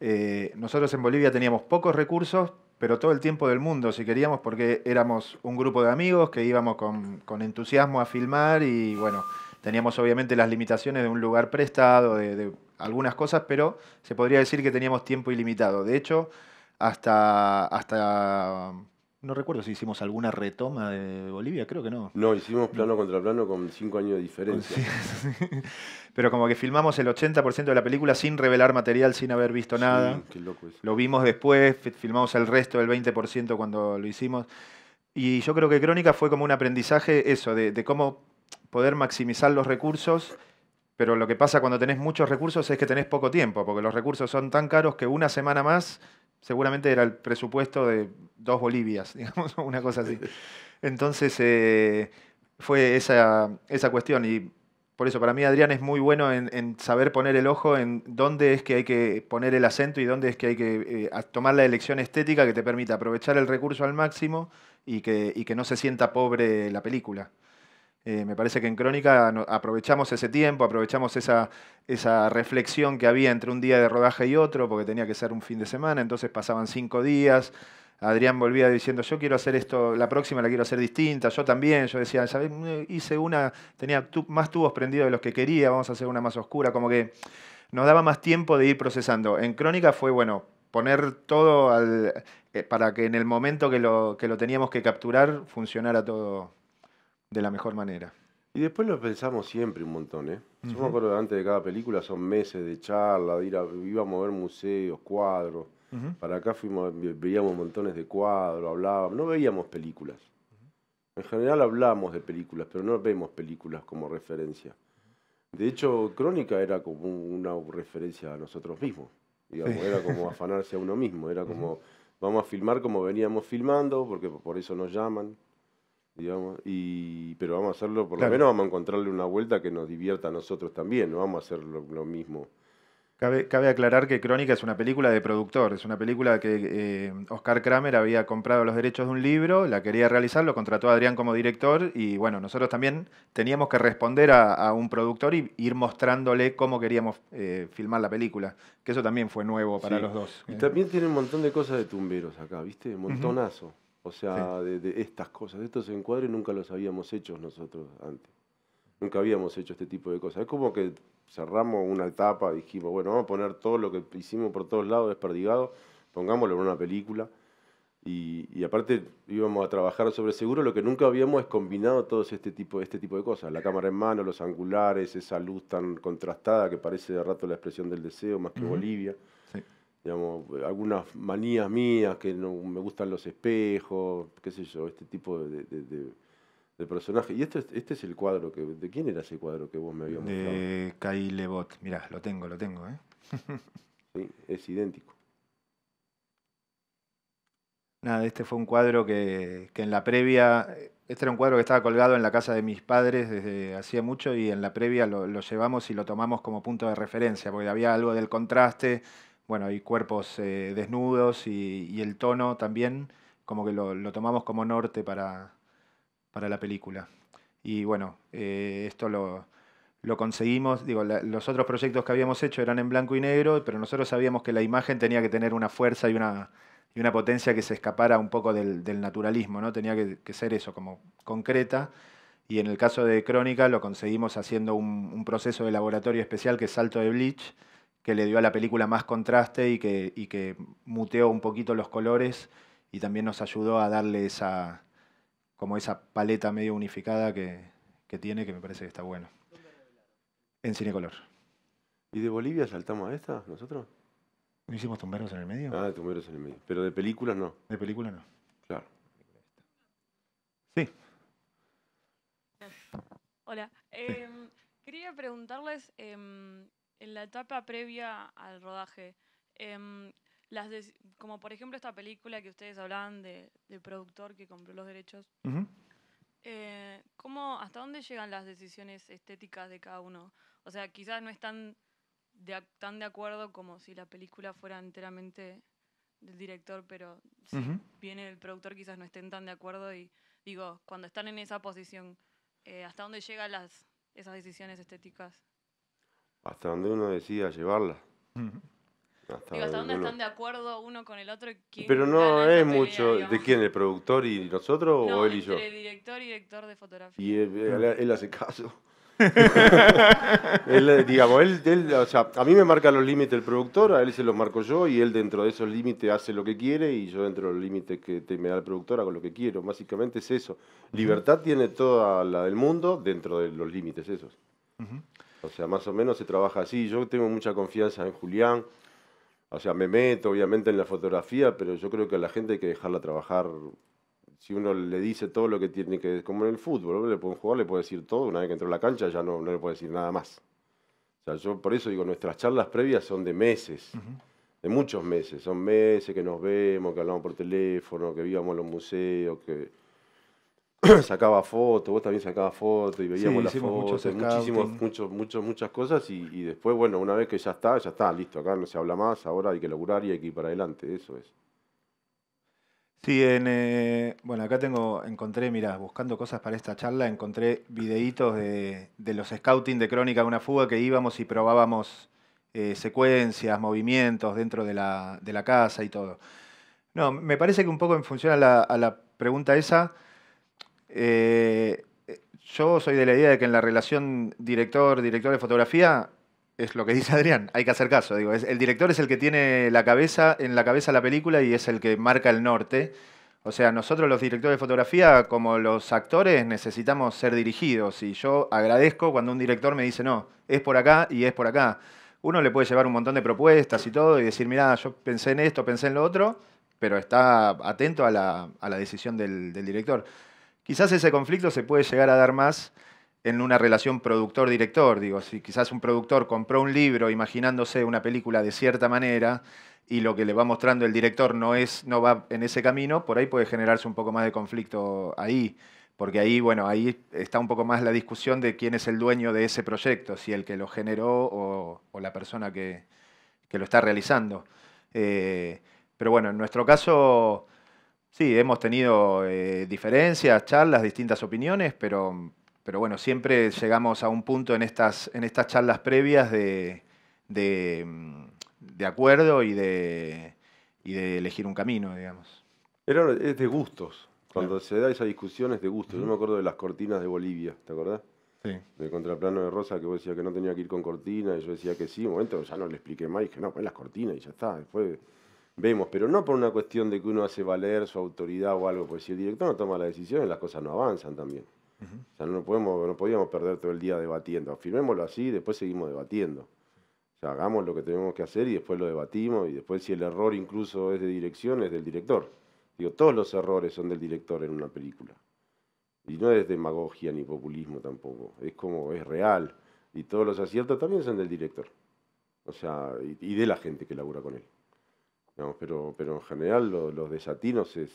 eh, nosotros en Bolivia teníamos pocos recursos, pero todo el tiempo del mundo, si queríamos, porque éramos un grupo de amigos que íbamos con, entusiasmo a filmar y bueno, teníamos obviamente las limitaciones de un lugar prestado, de, algunas cosas, pero se podría decir que teníamos tiempo ilimitado. De hecho, hasta, hasta no recuerdo si hicimos alguna retoma de Bolivia, creo que no. No, hicimos plano contra plano con cinco años de diferencia. pero como que filmamos el 80% de la película sin revelar material, sin haber visto nada. Lo vimos después, filmamos el resto del 20% cuando lo hicimos. Y yo creo que Crónica fue como un aprendizaje eso, de, cómo poder maximizar los recursos pero lo que pasa cuando tenés muchos recursos es que tenés poco tiempo, porque los recursos son tan caros que una semana más seguramente era el presupuesto de dos Bolivias, digamos, una cosa así. Entonces eh, fue esa, esa cuestión y por eso, para mí Adrián es muy bueno en, saber poner el ojo en dónde es que hay que poner el acento y dónde es que hay que eh, tomar la elección estética que te permita aprovechar el recurso al máximo y que, no se sienta pobre la película. Eh, me parece que en Crónica aprovechamos ese tiempo, aprovechamos esa reflexión que había entre un día de rodaje y otro, porque tenía que ser un fin de semana, entonces pasaban cinco días, Adrián volvía diciendo, yo quiero hacer esto, la próxima la quiero hacer distinta, yo también, yo decía, ¿sabes? Mm, eh, hice una, tenía más tubos prendidos de los que quería, vamos a hacer una más oscura, como que nos daba más tiempo de ir procesando. En Crónica fue, bueno, poner todo al, eh, para que en el momento que lo, que lo teníamos que capturar funcionara todo de la mejor manera. Y después lo pensamos siempre un montón, ¿eh? Yo me acuerdo antes de cada película son meses de charla, de ir a, a mover museos, cuadros. Para acá fuimos, veíamos montones de cuadros, hablábamos, no veíamos películas. En general hablamos de películas, pero no vemos películas como referencia. De hecho, Crónica era como una referencia a nosotros mismos. Digamos, Era como afanarse a uno mismo, era como, vamos a filmar como veníamos filmando, porque por eso nos llaman, digamos, y, pero vamos a hacerlo, por lo menos vamos a encontrarle una vuelta que nos divierta a nosotros también, no vamos a hacer lo mismo Cabe, aclarar que Crónica es una película de productor, es una película que eh, Oscar Kramer había comprado los derechos de un libro, la quería realizar, lo contrató a Adrián como director y bueno, nosotros también teníamos que responder a, un productor y ir mostrándole cómo queríamos eh, filmar la película, que eso también fue nuevo para los dos. Y también tiene un montón de cosas de tumberos acá, ¿viste? Montonazo. O sea, de, estas cosas, de estos encuadres nunca los habíamos hecho nosotros antes. Nunca habíamos hecho este tipo de cosas. Es como que cerramos una etapa, dijimos, bueno, vamos a poner todo lo que hicimos por todos lados desperdigado, pongámoslo en una película. Y, aparte íbamos a trabajar sobre seguro, lo que nunca habíamos es combinado todo este tipo, este tipo de cosas, la cámara en mano, los angulares, esa luz tan contrastada que parece de rato la expresión del deseo, más que Bolivia. Digamos, algunas manías mías, que me gustan los espejos, qué sé yo, este tipo de de personaje. Y este, este, es el cuadro que... ¿De quién era ese cuadro que vos me habías mostrado? De Kai Lebot. Mirá, lo tengo, lo tengo, ¿eh? es idéntico. Nada, este fue un cuadro que, en la previa... Este era un cuadro que estaba colgado en la casa de mis padres desde hacía mucho y en la previa lo, llevamos y lo tomamos como punto de referencia, porque había algo del contraste, bueno, hay cuerpos eh, desnudos y, el tono también, como que lo, lo tomamos como norte para, para la película. Y bueno, eh, esto lo, conseguimos. Digo, los otros proyectos que habíamos hecho eran en blanco y negro, pero nosotros sabíamos que la imagen tenía que tener una fuerza y una, una potencia que se escapara un poco del, naturalismo, ¿no? Tenía que, ser eso, como concreta. Y en el caso de Crónica lo conseguimos haciendo un, proceso de laboratorio especial que es Salto de Bleach, que le dio a la película más contraste y que, y que muteó un poquito los colores y también nos ayudó a darle esa, como esa paleta medio unificada que, tiene, que me parece que está bueno. En Cinecolor. ¿Y de Bolivia saltamos a esta nosotros? ¿No hicimos tumberos en el medio? Ah, tumberos en el medio. Pero de películas no. De película no. Claro. Sí. Hola. Em, quería preguntarles, em, en la etapa previa al rodaje, em, las como por ejemplo esta película que ustedes hablaban de, del productor que compró los derechos, eh, ¿hasta dónde llegan las decisiones estéticas de cada uno? O sea, quizás no están tan de acuerdo como si la película fuera enteramente del director, pero si viene el productor quizás no estén tan de acuerdo y digo, cuando están en esa posición, eh, ¿hasta dónde llegan las, esas decisiones estéticas? Hasta donde uno decida llevarlas. Hasta dónde están de acuerdo uno con el otro. Pero no es mucho. ¿De quién? ¿El productor y nosotros o él y yo? el director y director de fotografía. Y él, hace caso. a mí me marca los límites el productor, a él se los marco yo y él dentro de esos límites hace lo que quiere y yo dentro de los límites que me da el productor hago lo que quiero. Básicamente es eso. Libertad tiene toda la del mundo dentro de los límites esos. O sea, más o menos se trabaja así. Yo tengo mucha confianza en Julián, o sea, me meto obviamente en la fotografía, pero yo creo que a la gente hay que dejarla trabajar. Si uno le dice todo lo que tiene que, como en el fútbol, le pueden jugar, le puede decir todo, una vez que entró a la cancha ya no, le puede decir nada más. O sea, yo por eso digo, nuestras charlas previas son de meses, de muchos meses, son meses que nos vemos, que hablamos por teléfono, que vivamos en los museos, que sacaba fotos, vos también sacabas fotos y veíamos las fotos, muchísimas, mucho, muchas cosas y, después, bueno, una vez que ya está, ya está, listo, acá no se habla más, ahora hay que laburar y hay que ir para adelante, eso es. Sí, en, eh, bueno, acá tengo, encontré, mira, buscando cosas para esta charla, encontré videitos de, los scouting de Crónica de una Fuga que íbamos y probábamos eh, secuencias, movimientos dentro de la, casa y todo. No, me parece que un poco en función a la pregunta esa, eh, yo soy de la idea de que en la relación director-director de fotografía es lo que dice Adrián, hay que hacer caso. el director es el que tiene la cabeza, en la cabeza la película y es el que marca el norte. O sea, nosotros los directores de fotografía, como los actores, necesitamos ser dirigidos. Y yo agradezco cuando un director me dice, no, es por acá y es por acá. Uno le puede llevar un montón de propuestas y todo y decir, mira, yo pensé en esto, pensé en lo otro, pero está atento a la, decisión del director. Quizás ese conflicto se puede llegar a dar más en una relación productor-director. Digo, si quizás un productor compró un libro imaginándose una película de cierta manera y lo que le va mostrando el director no, es, no va en ese camino, por ahí puede generarse un poco más de conflicto ahí. Porque ahí, bueno, ahí está un poco más la discusión de quién es el dueño de ese proyecto, si el que lo generó o, la persona que, lo está realizando. Eh, pero bueno, en nuestro caso Sí, hemos tenido eh, diferencias, charlas, distintas opiniones, pero, pero bueno, siempre llegamos a un punto en estas, en estas charlas previas de, mm, acuerdo y de, y de elegir un camino, digamos. Pero es de gustos. Cuando se da esa discusión es de gustos. Yo me acuerdo de las cortinas de Bolivia, ¿te acordás? Sí. De contraplano de Rosa, que vos decías que no tenía que ir con cortina, y yo decía que sí. Un momento ya no le expliqué más, y dije, no, pues las cortinas y ya está. Después vemos, pero no por una cuestión de que uno hace valer su autoridad o algo, porque si el director no toma la decisión, las cosas no avanzan también. O sea, no, podemos, no podíamos perder todo el día debatiendo. Afirmémoslo así y después seguimos debatiendo. O sea, hagamos lo que tenemos que hacer y después lo debatimos y después si el error incluso es de dirección, es del director. Digo, todos los errores son del director en una película. Y no es demagogia ni populismo tampoco. Es como, es real. Y todos los aciertos también son del director. O sea, y de la gente que labura con él pero, pero en general los desatinos es...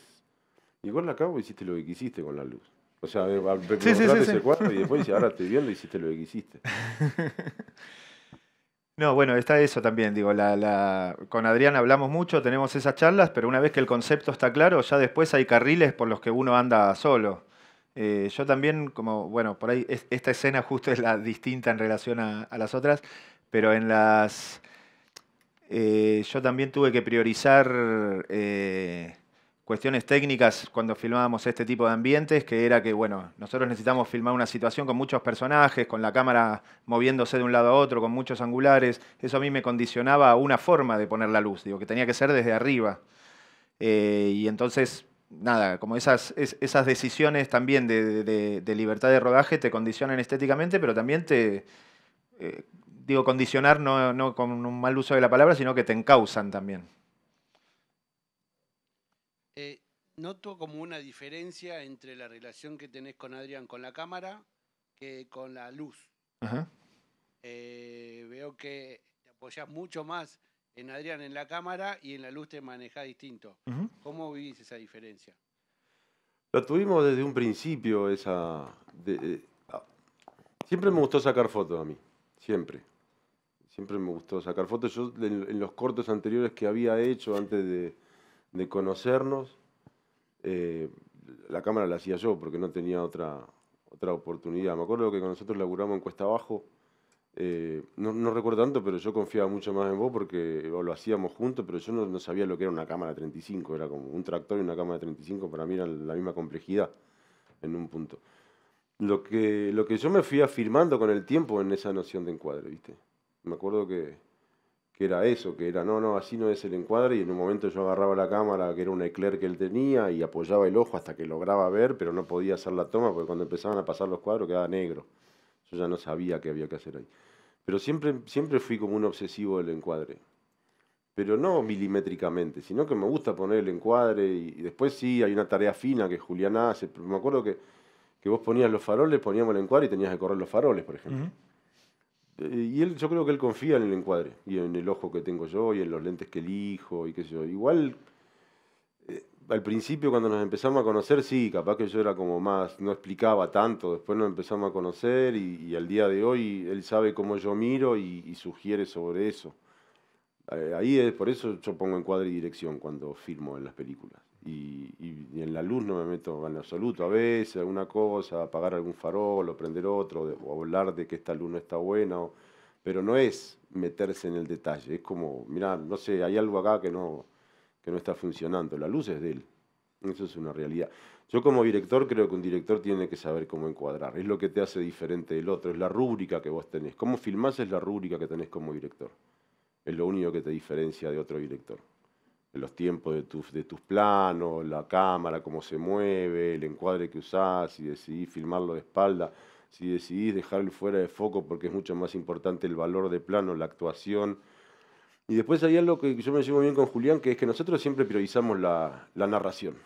Igual la cabo hiciste lo que quisiste con la luz. O sea, eh, sí, ese cuarto y después ahora estoy viendo, hiciste lo que quisiste. No, bueno, está eso también, digo, la, la... con Adrián hablamos mucho, tenemos esas charlas, pero una vez que el concepto está claro, ya después hay carriles por los que uno anda solo. Eh, yo también, como, bueno, por ahí esta escena justo es la distinta en relación a, a las otras, pero en las eh, yo también tuve que priorizar eh, cuestiones técnicas cuando filmábamos este tipo de ambientes, que era que, bueno, nosotros necesitamos filmar una situación con muchos personajes, con la cámara moviéndose de un lado a otro, con muchos angulares. Eso a mí me condicionaba a una forma de poner la luz, digo, que tenía que ser desde arriba. Eh, y entonces, nada, como esas, esas decisiones también de libertad de rodaje te condicionan estéticamente, pero también te digo condicionar no, con un mal uso de la palabra, sino que te encausan también. Eh, noto como una diferencia entre la relación que tenés con Adrián con la cámara que con la luz. Eh, veo que te apoyás mucho más en Adrián en la cámara y en la luz te manejás distinto. ¿Cómo vivís esa diferencia? Lo tuvimos desde un principio, esa... Eh, ah, siempre me gustó sacar fotos a mí, siempre. Siempre me gustó sacar fotos. Yo en, los cortos anteriores que había hecho antes de, conocernos, eh, la cámara la hacía yo porque no tenía otra, otra oportunidad. Me acuerdo que con nosotros laburamos en Cuesta Abajo, eh, no, recuerdo tanto, pero yo confiaba mucho más en vos porque lo hacíamos juntos, pero yo no, sabía lo que era una cámara 35, era como un tractor y una cámara 35, para mí era la misma complejidad en un punto. Lo que, lo que yo me fui afirmando con el tiempo en esa noción de encuadre, ¿viste? Me acuerdo que, era eso, que era, no, no, así no es el encuadre, y en un momento yo agarraba la cámara, que era un eclair que él tenía, y apoyaba el ojo hasta que lograba ver, pero no podía hacer la toma, porque cuando empezaban a pasar los cuadros quedaba negro. Yo ya no sabía qué había que hacer ahí. Pero siempre, siempre fui como un obsesivo del encuadre. Pero no milimétricamente, sino que me gusta poner el encuadre, y, después sí, hay una tarea fina que Julián hace, me acuerdo que, que vos ponías los faroles, poníamos el encuadre y tenías que correr los faroles, por ejemplo y él, yo creo que él confía en el encuadre y en el ojo que tengo yo y en los lentes que elijo y qué sé yo. Igual, eh, al principio cuando nos empezamos a conocer, sí, capaz que yo era como más, no explicaba tanto, después nos empezamos a conocer y, al día de hoy él sabe cómo yo miro y, sugiere sobre eso. Eh, ahí es, por eso yo pongo encuadre y dirección cuando firmo en las películas y, y, en la luz no me meto en absoluto. A veces alguna cosa, apagar algún farol o prender otro, o hablar de que esta luz no está buena, pero no es meterse en el detalle, es como, mirá, no sé, hay algo acá que no, que no está funcionando, la luz es de él, eso es una realidad. Yo como director creo que un director tiene que saber cómo encuadrar, es lo que te hace diferente del otro, es la rúbrica que vos tenés, cómo filmás es la rúbrica que tenés como director, es lo único que te diferencia de otro director los tiempos de tus, de tus planos, la cámara, cómo se mueve, el encuadre que usás, si decidís filmarlo de espalda, si decidís dejarlo fuera de foco porque es mucho más importante el valor de plano, la actuación. Y después hay algo que yo me llevo bien con Julián, que es que nosotros siempre priorizamos la, la narración.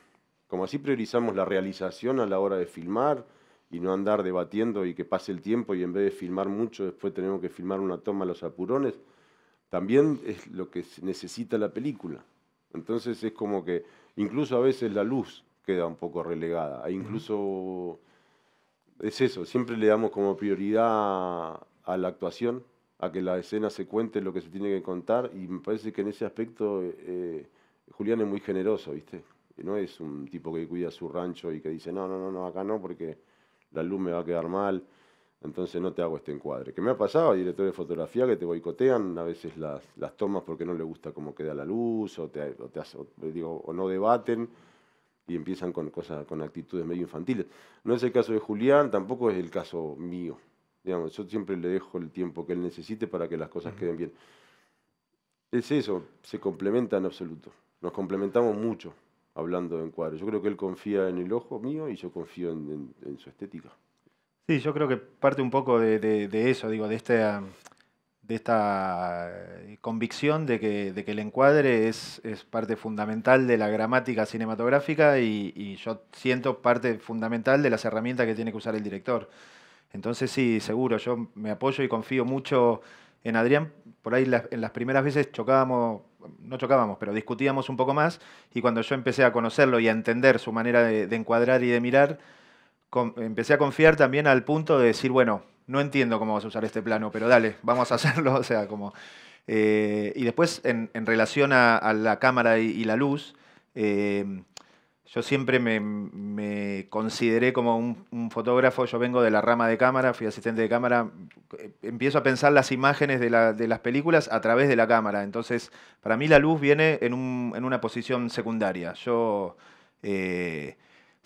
Como así priorizamos la realización a la hora de filmar y no andar debatiendo y que pase el tiempo y en vez de filmar mucho después tenemos que filmar una toma a los apurones, también es lo que necesita la película entonces es como que incluso a veces la luz queda un poco relegada. E incluso es eso, siempre le damos como prioridad a la actuación, a que la escena se cuente lo que se tiene que contar y me parece que en ese aspecto eh, Julián es muy generoso, ¿viste? No es un tipo que cuida su rancho y que dice, no, no, no, no, acá no, porque la luz me va a quedar mal entonces no te hago este encuadre. Que me ha pasado, directores de fotografía que te boicotean a veces las, tomas porque no le gusta cómo queda la luz, o, digo, o no debaten y empiezan con cosas, con actitudes medio infantiles. No es el caso de Julián, tampoco es el caso mío. Digamos, yo siempre le dejo el tiempo que él necesite para que las cosas queden bien. Es eso, se complementa en absoluto. Nos complementamos mucho hablando de encuadre, Yo creo que él confía en el ojo mío y yo confío en su estética. Sí, yo creo que parte un poco de, eso, digo, de esta, de esta eh, convicción de que, el encuadre es, parte fundamental de la gramática cinematográfica y, yo siento parte fundamental de las herramientas que tiene que usar el director. Entonces sí, seguro, yo me apoyo y confío mucho en Adrián. Por ahí en las primeras veces chocábamos, no chocábamos, pero discutíamos un poco más y cuando yo empecé a conocerlo y a entender su manera de encuadrar y de mirar, empecé a confiar también al punto de decir, bueno, no entiendo cómo vas a usar este plano, pero dale, vamos a hacerlo. O sea, como. Eh, y después, en, relación a, la cámara y, la luz, em, yo siempre me, consideré como un, fotógrafo. Yo vengo de la rama de cámara, fui asistente de cámara. Eh, empiezo a pensar las imágenes de, las películas a través de la cámara. Entonces, para mí, la luz viene en, una posición secundaria. Yo. Eh,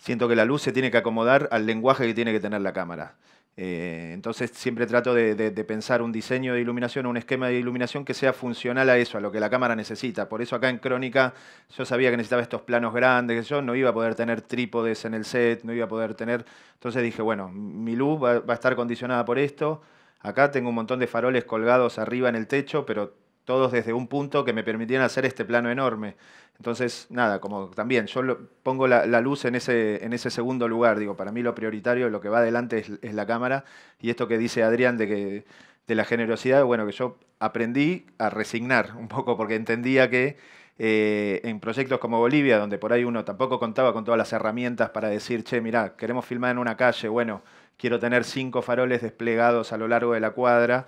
siento que la luz se tiene que acomodar al lenguaje que tiene que tener la cámara. Eh, entonces siempre trato de, pensar un diseño de iluminación, un esquema de iluminación que sea funcional a eso, a lo que la cámara necesita. Por eso acá en Crónica yo sabía que necesitaba estos planos grandes, yo no iba a poder tener trípodes en el set, no iba a poder tener... Entonces dije, bueno, mi luz va a estar condicionada por esto. Acá tengo un montón de faroles colgados arriba en el techo, pero todos desde un punto que me permitían hacer este plano enorme. Entonces, nada, como también yo pongo la, luz en ese, en ese segundo lugar, digo, para mí lo prioritario, lo que va adelante es, la cámara, y esto que dice Adrián de, que, de la generosidad, bueno, que yo aprendí a resignar un poco, porque entendía que eh, en proyectos como Bolivia, donde por ahí uno tampoco contaba con todas las herramientas para decir, che, mirá, queremos filmar en una calle, bueno, quiero tener cinco faroles desplegados a lo largo de la cuadra,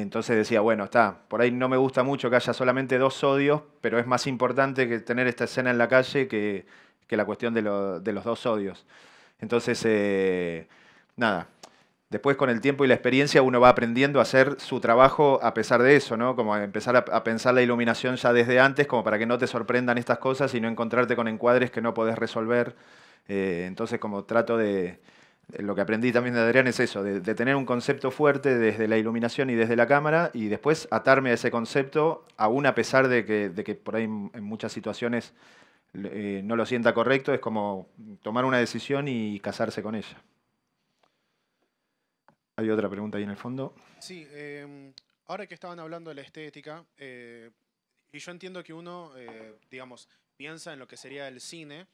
entonces decía, bueno, está, por ahí no me gusta mucho que haya solamente dos odios, pero es más importante que tener esta escena en la calle que, la cuestión de, los dos odios. Entonces, eh, nada, después con el tiempo y la experiencia uno va aprendiendo a hacer su trabajo a pesar de eso, ¿no? Como empezar a, pensar la iluminación ya desde antes, como para que no te sorprendan estas cosas y no encontrarte con encuadres que no podés resolver. Eh, entonces, como trato de, lo que aprendí también de Adrián es eso, de, tener un concepto fuerte desde la iluminación y desde la cámara y después atarme a ese concepto, aún a pesar de que, por ahí en muchas situaciones eh, no lo sienta correcto, es como tomar una decisión y casarse con ella. Hay otra pregunta ahí en el fondo. Sí, em, ahora que estaban hablando de la estética, eh, y yo entiendo que uno, eh, digamos, piensa en lo que sería el cine,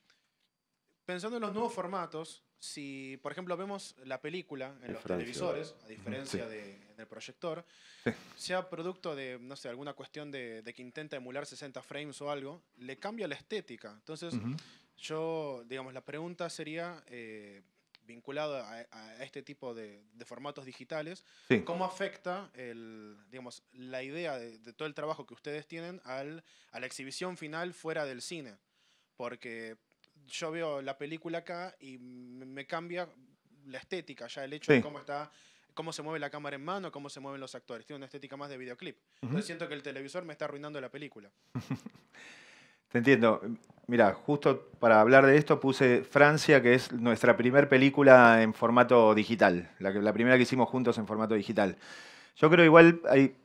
pensando en los nuevos formatos, si, por ejemplo, vemos la película en, los televisores, a diferencia del proyector, sea producto de, no sé, alguna cuestión de, de, que intenta emular 60 frames o algo, le cambia la estética. Entonces, yo, digamos, la pregunta sería, eh, vinculado a, a, este tipo de, de formatos digitales, ¿cómo afecta el, digamos, la idea de, de todo el trabajo que ustedes tienen al, a la exhibición final fuera del cine? Porque yo veo la película acá y me cambia la estética, ya el hecho de cómo está cómo se mueve la cámara en mano, cómo se mueven los actores. Tiene una estética más de videoclip. Entonces siento que el televisor me está arruinando la película. Te entiendo. Mira, justo para hablar de esto puse Francia, que es nuestra primera película en formato digital, la, la primera que hicimos juntos en formato digital. Yo creo igual hay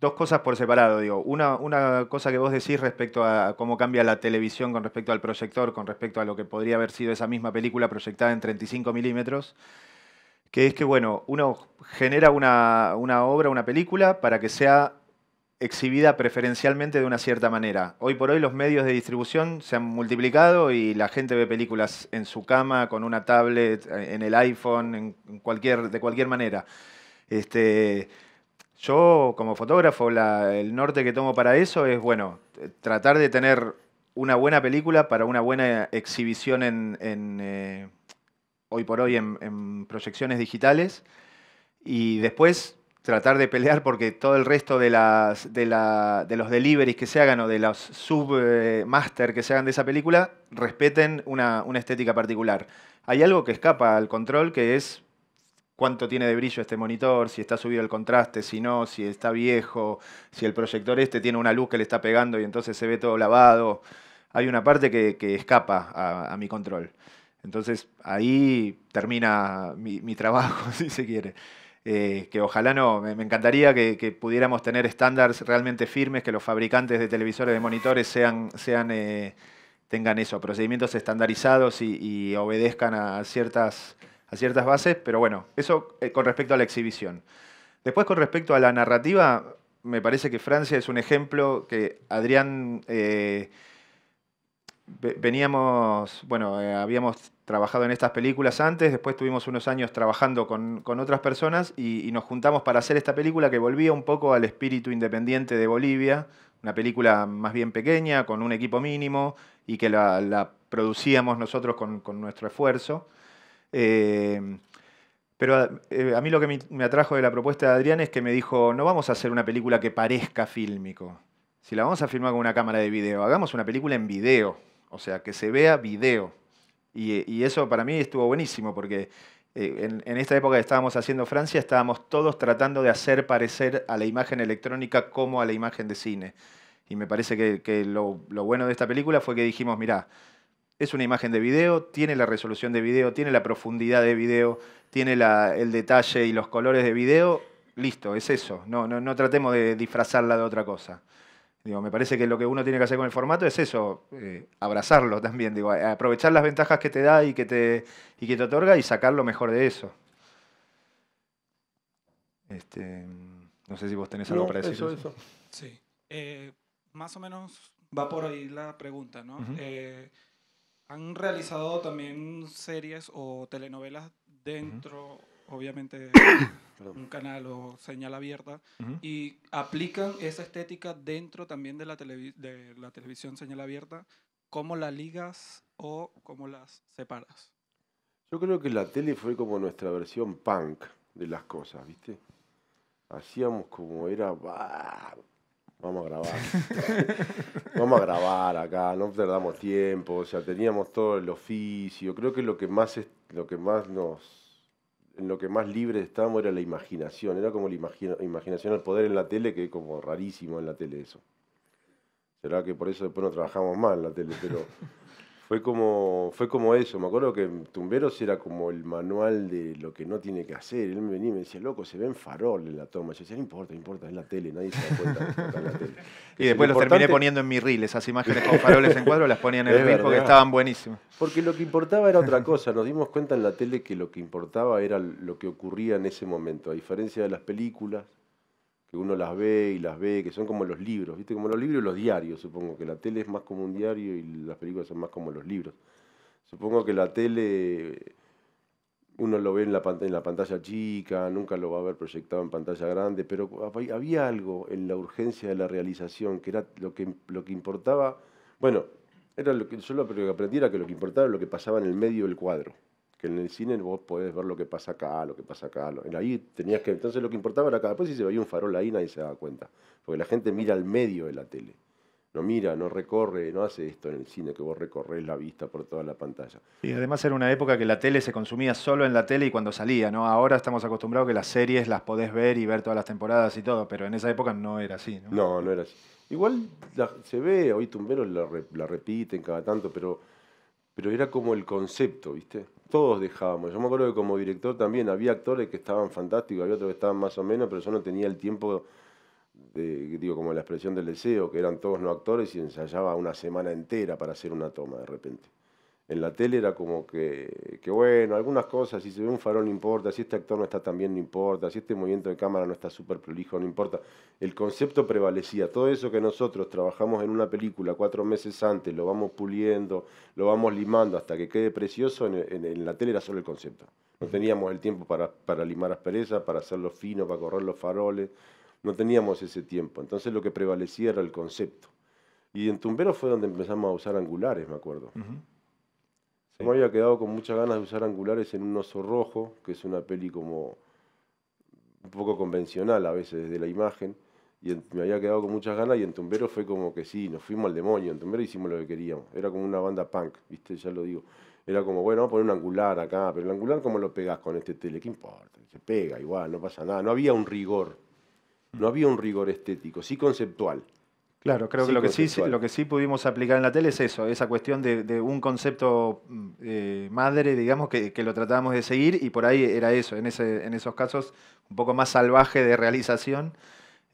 dos cosas por separado, digo. Una, una cosa que vos decís respecto a cómo cambia la televisión con respecto al proyector, con respecto a lo que podría haber sido esa misma película proyectada en 35 milímetros, que es que, bueno, uno genera una, una obra, una película, para que sea exhibida preferencialmente de una cierta manera. Hoy por hoy los medios de distribución se han multiplicado y la gente ve películas en su cama, con una tablet, en el iPhone, en cualquier, de cualquier manera. Este, yo, como fotógrafo, el norte que tomo para eso es, bueno, tratar de tener una buena película para una buena exhibición eh, hoy por hoy en, proyecciones digitales y después tratar de pelear porque todo el resto de, los deliveries que se hagan o de los submaster eh, master que se hagan de esa película respeten una estética particular. Hay algo que escapa al control que es cuánto tiene de brillo este monitor, si está subido el contraste, si no, si está viejo, si el proyector este tiene una luz que le está pegando y entonces se ve todo lavado. Hay una parte que, escapa a, mi control. Entonces ahí termina mi, trabajo, si se quiere. Eh, que ojalá no, me, encantaría que, pudiéramos tener estándares realmente firmes, que los fabricantes de televisores, de monitores sean, sean eh, tengan eso, procedimientos estandarizados y obedezcan a ciertas a ciertas bases, pero bueno, eso eh, con respecto a la exhibición. Después, con respecto a la narrativa, me parece que Francia es un ejemplo que Adrián eh, veníamos, bueno, eh, habíamos trabajado en estas películas antes, después tuvimos unos años trabajando con, otras personas y, nos juntamos para hacer esta película que volvía un poco al espíritu independiente de Bolivia, una película más bien pequeña, con un equipo mínimo y que la, producíamos nosotros con, con nuestro esfuerzo. Em, pero ah, eh, a, mí lo que me, atrajo de la propuesta de Adrián es que me dijo, no vamos a hacer una película que parezca fílmico. Si la vamos a filmar con una cámara de video, hagamos una película en video, o sea, que se vea video. Y, eh, eso para mí estuvo buenísimo, porque eh, en, esta época que estábamos haciendo Francia, estábamos todos tratando de hacer parecer a la imagen electrónica como a la imagen de cine. Y me parece que, lo, lo bueno de esta película fue que dijimos, mira es una imagen de video, tiene la resolución de video, tiene la profundidad de video, tiene el detalle y los colores de video, listo, es eso. No, no, tratemos de disfrazarla de otra cosa. Digo, me parece que lo que uno tiene que hacer con el formato es eso, eh, abrazarlo también, digo, aprovechar las ventajas que te da y que te, que te otorga y sacar lo mejor de eso. Este, no sé si vos tenés algo para decir. Eso, eso. Sí. Eh, más o menos va por ahí la pregunta, ¿no? han realizado también series o telenovelas dentro, obviamente, un canal o señal abierta y aplican esa estética dentro también de la, de la televisión señal abierta. ¿Cómo la ligas o cómo las separas? Yo creo que la tele fue como nuestra versión punk de las cosas, ¿viste? Hacíamos como era, vamos a grabar. vamos a grabar acá, no perdamos tiempo, o sea, teníamos todo el oficio. Creo que lo que más, es, lo que más nos... En lo que más libre estábamos era la imaginación, era como la imaginación el poder en la tele, que es como rarísimo en la tele eso. Será que por eso después no trabajamos más en la tele, pero fue como, fue como eso. Me acuerdo que Tumberos era como el manual de lo que no tiene que hacer. Él me venía y me decía, loco, se ven en farol en la toma. Yo decía, no importa, no importa, es la tele, nadie se da cuenta y después los terminé poniendo en mi reel, esas imágenes con faroles en cuadro las ponía en el reel porque estaban buenísimas. Porque lo que importaba era otra cosa. Nos dimos cuenta en la tele que lo que importaba era lo que ocurría en ese momento, a diferencia de las películas que uno las ve y las ve, que son como los libros, ¿viste? Como los libros y los diarios, supongo que la tele es más como un diario y las películas son más como los libros. Supongo que la tele uno lo ve en la, pantalla, chica, nunca lo va a ver proyectado en pantalla grande, pero había algo en la urgencia de la realización que era lo que, lo que importaba, bueno, era lo que yo lo que aprendí era que lo que importaba era lo que pasaba en el medio del cuadro que en el cine vos podés ver lo que pasa acá, lo que pasa acá. ahí tenías que. Entonces lo que importaba era acá. Después pues si se veía un farol ahí nadie se daba cuenta. Porque la gente mira al medio de la tele. No mira, no recorre, no hace esto en el cine, que vos recorres la vista por toda la pantalla. Y además era una época que la tele se consumía solo en la tele y cuando salía, ¿no? Ahora estamos acostumbrados que las series las podés ver y ver todas las temporadas y todo, pero en esa época no era así, ¿no? No, era así. Igual se ve, hoy tumberos la, la repiten cada tanto, pero pero era como el concepto, ¿viste? todos dejábamos. Yo me acuerdo que como director también había actores que estaban fantásticos, había otros que estaban más o menos, pero yo no tenía el tiempo digo, como la expresión del deseo, que eran todos no actores y ensayaba una semana entera para hacer una toma de repente en la tele era como que, bueno, algunas cosas, si se ve un farol no importa, si este actor no está tan bien no importa, si este movimiento de cámara no está súper prolijo no importa. El concepto prevalecía. Todo eso que nosotros trabajamos en una película cuatro meses antes, lo vamos puliendo, lo vamos limando hasta que quede precioso, en, la tele era solo el concepto. No teníamos el tiempo para, limar asperezas, para hacerlo fino, para correr los faroles. No teníamos ese tiempo. Entonces lo que prevalecía era el concepto. Y en Tumbero fue donde empezamos a usar angulares, me acuerdo. Yo Me había quedado con muchas ganas de usar angulares en Un oso rojo, que es una peli como un poco convencional a veces desde la imagen. Y me había quedado con muchas ganas y en Tumbero fue como que sí, nos fuimos al demonio. En Tumbero hicimos lo que queríamos. Era como una banda punk, ¿viste? Ya lo digo. Era como, bueno, vamos a poner un angular acá, pero el angular, ¿cómo lo pegas con este tele? ¿Qué importa? Se pega igual, no pasa nada. No había un rigor. No había un rigor estético, sí conceptual. Claro, creo que lo que, sí, lo que sí pudimos aplicar en la tele es eso, esa cuestión de, un concepto mm, eh, madre, digamos, que, lo tratábamos de seguir y por ahí era eso, en, esos casos un poco más salvaje de realización,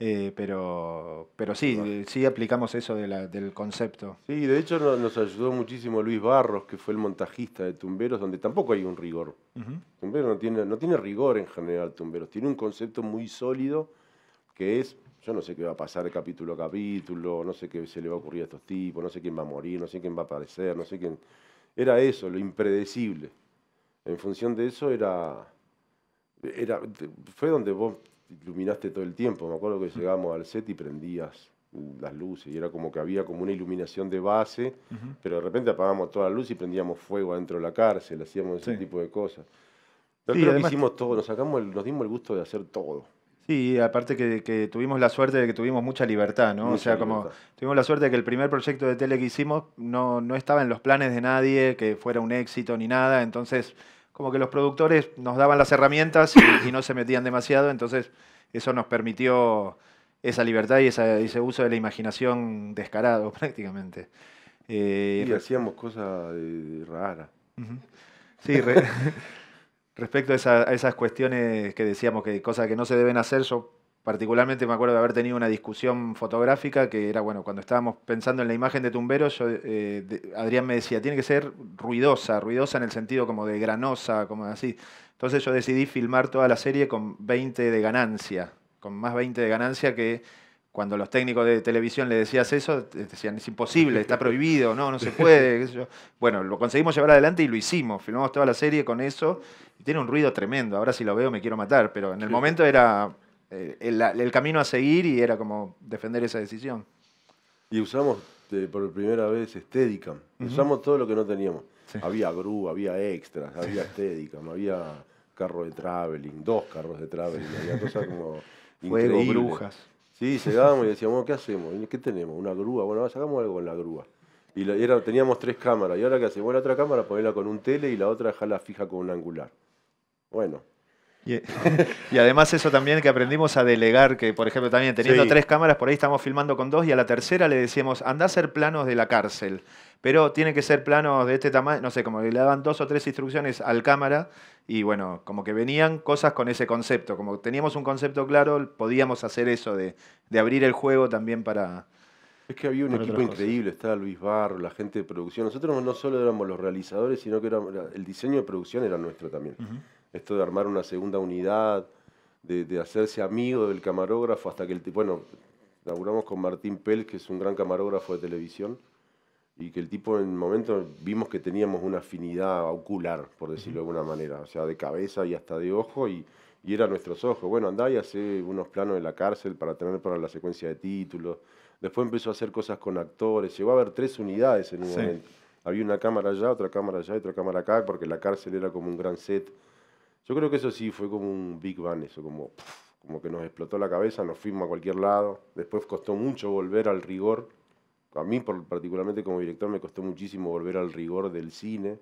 eh, pero, pero sí, eh, sí aplicamos eso de la, del concepto. Sí, de hecho nos, ayudó muchísimo Luis Barros, que fue el montajista de Tumberos, donde tampoco hay un rigor. Tumberos no tiene, no tiene rigor en general, Tumberos, tiene un concepto muy sólido que es no sé qué va a pasar capítulo a capítulo, no sé qué se le va a ocurrir a estos tipos, no sé quién va a morir, no sé quién va a aparecer, no sé quién. Era eso, lo impredecible. En función de eso era. era fue donde vos iluminaste todo el tiempo. Me acuerdo que llegamos al set y prendías las luces y era como que había como una iluminación de base, pero de repente apagábamos toda la luz y prendíamos fuego adentro de la cárcel, hacíamos ese tipo de cosas. nosotros hicimos todo, nos, sacamos nos dimos el gusto de hacer todo. Sí, aparte que, tuvimos la suerte de que tuvimos mucha libertad, ¿no? o sea, como tuvimos la suerte de que el primer proyecto de tele que hicimos no, estaba en los planes de nadie, que fuera un éxito ni nada, entonces como que los productores nos daban las herramientas y, no se metían demasiado, entonces eso nos permitió esa libertad y ese uso de la imaginación descarado prácticamente. Eh, y hacíamos cosas eh, raras. Sí, re Respecto a, esas cuestiones que decíamos que cosas que no se deben hacer, yo particularmente me acuerdo de haber tenido una discusión fotográfica que era, bueno, cuando estábamos pensando en la imagen de Tumbero, yo, eh, Adrián me decía, tiene que ser ruidosa, ruidosa en el sentido como de granosa, como así. Entonces yo decidí filmar toda la serie con 20 de ganancia, con más 20 de ganancia que cuando los técnicos de televisión le decías eso, decían, es imposible, está prohibido, no, no se puede. Bueno, lo conseguimos llevar adelante y lo hicimos. Filmamos toda la serie con eso y tiene un ruido tremendo. Ahora si lo veo me quiero matar, pero en el momento era eh, el, camino a seguir y era como defender esa decisión. Y usamos eh, por primera vez Steadicam. Usamos todo lo que no teníamos. Había grúa, había extras, había Steadicam, había carro de traveling, dos carros de traveling, había cosas como... brujas. Sí, llegábamos y decíamos, ¿qué hacemos? ¿Qué tenemos? ¿Una grúa? Bueno, sacamos algo con la grúa. Y teníamos tres cámaras. ¿Y ahora qué hacemos? La otra cámara ponerla con un tele y la otra dejarla fija con un angular. Bueno, Y, además eso también que aprendimos a delegar, que por ejemplo también teniendo tres cámaras, por ahí estamos filmando con dos y a la tercera le decíamos, anda a hacer planos de la cárcel, pero tiene que ser planos de este tamaño, no sé, como le daban dos o tres instrucciones al cámara y bueno, como que venían cosas con ese concepto, como teníamos un concepto claro, podíamos hacer eso de, abrir el juego también para... Es que había un equipo increíble, estaba Luis Barro, la gente de producción. Nosotros no solo éramos los realizadores, sino que el diseño de producción era nuestro también esto de armar una segunda unidad, de, hacerse amigo del camarógrafo hasta que el tipo, bueno, laburamos con Martín Pell, que es un gran camarógrafo de televisión, y que el tipo en el momento vimos que teníamos una afinidad ocular, por decirlo de alguna manera, o sea, de cabeza y hasta de ojo, y, y era nuestros ojos. Bueno, andá y hace unos planos de la cárcel para tener para la secuencia de títulos. Después empezó a hacer cosas con actores, llegó a haber tres unidades en un momento. Había una cámara allá, otra cámara allá y otra cámara acá, porque la cárcel era como un gran set yo creo que eso sí fue como un Big Bang, eso como, como que nos explotó la cabeza, nos fuimos a cualquier lado. Después costó mucho volver al rigor. A mí particularmente como director me costó muchísimo volver al rigor del cine,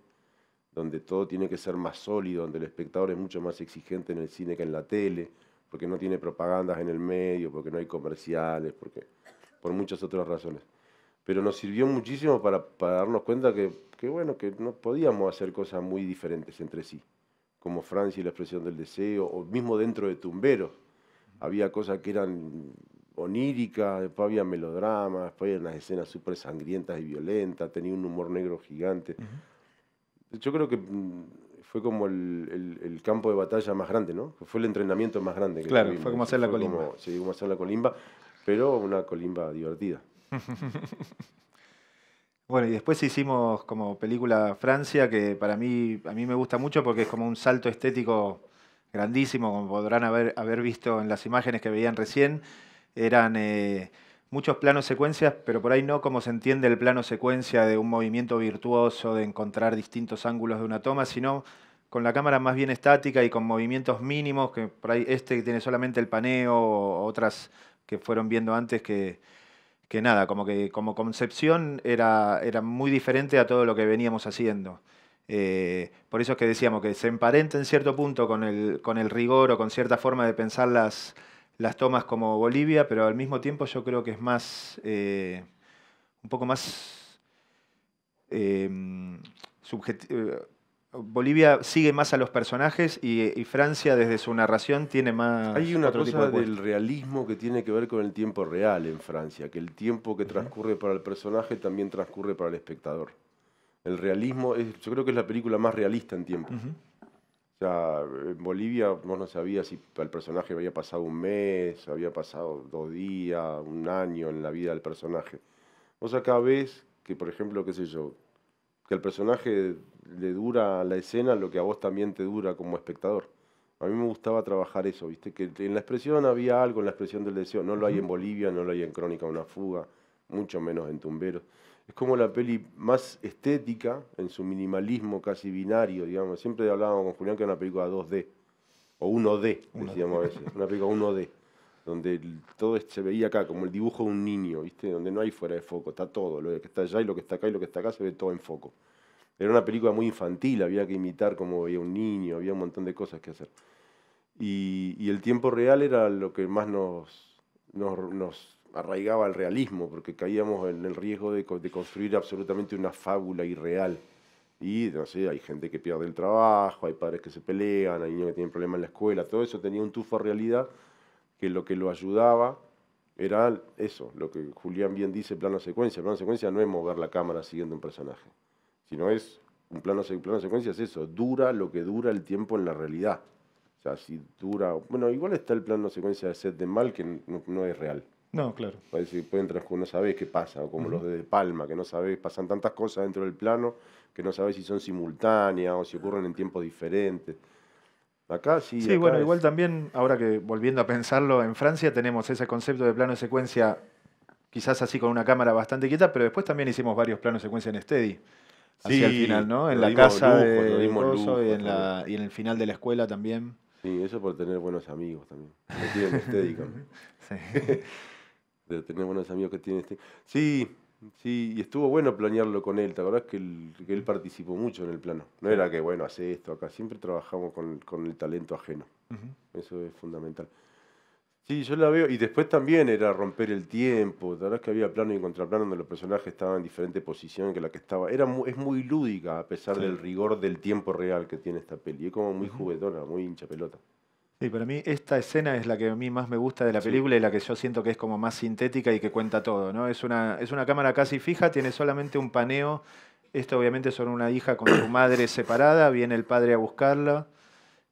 donde todo tiene que ser más sólido, donde el espectador es mucho más exigente en el cine que en la tele, porque no tiene propagandas en el medio, porque no hay comerciales, porque por muchas otras razones. Pero nos sirvió muchísimo para, darnos cuenta que, que, bueno, que no podíamos hacer cosas muy diferentes entre sí como Francia y la expresión del deseo, o mismo dentro de Tumberos. Había cosas que eran oníricas, después había melodramas, después había unas escenas súper sangrientas y violentas, tenía un humor negro gigante. Yo creo que mm, fue como el, campo de batalla más grande, ¿no? Fue el entrenamiento más grande. claro, fue como hacer la colimba. sí, como hacer la colimba, pero una colimba divertida. Bueno, y después hicimos como película Francia, que para mí, a mí me gusta mucho porque es como un salto estético grandísimo, como podrán haber, haber visto en las imágenes que veían recién. Eran eh, muchos planos secuencias, pero por ahí no como se entiende el plano secuencia de un movimiento virtuoso, de encontrar distintos ángulos de una toma, sino con la cámara más bien estática y con movimientos mínimos, que por ahí este que tiene solamente el paneo, otras que fueron viendo antes que que nada, como que como concepción era, era muy diferente a todo lo que veníamos haciendo. Eh, por eso es que decíamos que se emparenta en cierto punto con el, con el rigor o con cierta forma de pensar las, las tomas como Bolivia, pero al mismo tiempo yo creo que es más, eh, un poco más em, subjetivo eh, Bolivia sigue más a los personajes y, Francia desde su narración tiene más... Hay una cosa del realismo que tiene que ver con el tiempo real en Francia, que el tiempo que transcurre para el personaje también transcurre para el espectador. El realismo, es, yo creo que es la película más realista en tiempo. O sea, en Bolivia vos no sabías si al personaje había pasado un mes, había pasado dos días, un año en la vida del personaje. Vos acá ves que, por ejemplo, qué sé yo, que el personaje le dura la escena lo que a vos también te dura como espectador. A mí me gustaba trabajar eso, ¿viste? Que en la expresión había algo, en la expresión del deseo. No lo hay en Bolivia, no lo hay en Crónica una fuga, mucho menos en Tumberos. Es como la peli más estética, en su minimalismo casi binario, digamos. Siempre hablábamos con Julián que era una película 2D, o 1D, decíamos a veces. Una película 1D, donde todo se veía acá, como el dibujo de un niño, ¿viste? Donde no hay fuera de foco, está todo. Lo que está allá y lo que está acá y lo que está acá se ve todo en foco. Era una película muy infantil, había que imitar como veía un niño, había un montón de cosas que hacer. Y, el tiempo real era lo que más nos, arraigaba al realismo, porque caíamos en el riesgo de, construir absolutamente una fábula irreal. Y, no sé, hay gente que pierde el trabajo, hay padres que se pelean, hay niños que tienen problemas en la escuela, todo eso tenía un tufo a realidad que lo que lo ayudaba era eso, lo que Julián bien dice, plano secuencia. Plano secuencia no es mover la cámara siguiendo un personaje si no es un plano, de secuencia es eso, dura lo que dura el tiempo en la realidad. O sea, si dura, bueno, igual está el plano de secuencia de Seth de Mal que no, es real. No, claro. Parece que pueden no sabes qué pasa, o como los de Palma, que no sabes pasan tantas cosas dentro del plano que no sabes si son simultáneas o si ocurren en tiempos diferentes. Acá sí. Sí, bueno, igual también, ahora que volviendo a pensarlo, en Francia tenemos ese concepto de plano de secuencia, quizás así con una cámara bastante quieta, pero después también hicimos varios planos de secuencia en Steady sí, final, ¿no? En la casa y, en el final de la escuela también. Sí, eso por tener buenos amigos también. estética. sí. de tener buenos amigos que tienen este. Sí, sí, y estuvo bueno planearlo con él. Te acordás que él, que él participó mucho en el plano. No era que, bueno, hace esto acá. Siempre trabajamos con, el talento ajeno. Eso es fundamental. Sí, yo la veo. Y después también era romper el tiempo. La verdad es que había plano y contraplano donde los personajes estaban en diferente posición que la que estaba. Era es muy lúdica a pesar del rigor del tiempo real que tiene esta peli. Es como muy juguetona, muy hincha pelota. Sí, para mí esta escena es la que a mí más me gusta de la película y la que yo siento que es como más sintética y que cuenta todo, ¿no? Es una, es una cámara casi fija, tiene solamente un paneo. Esto obviamente son una hija con su madre separada, viene el padre a buscarla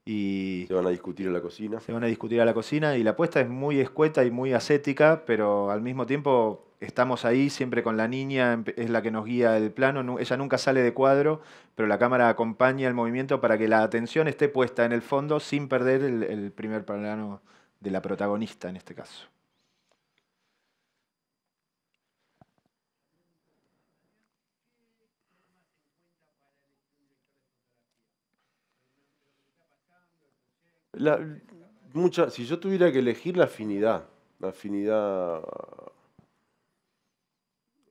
y se van a discutir a la cocina. Se van a discutir a la cocina y la puesta es muy escueta y muy ascética, pero al mismo tiempo estamos ahí siempre con la niña, es la que nos guía el plano, ella nunca sale de cuadro, pero la cámara acompaña el movimiento para que la atención esté puesta en el fondo sin perder el primer plano de la protagonista en este caso. La, mucha, si yo tuviera que elegir la afinidad, la afinidad...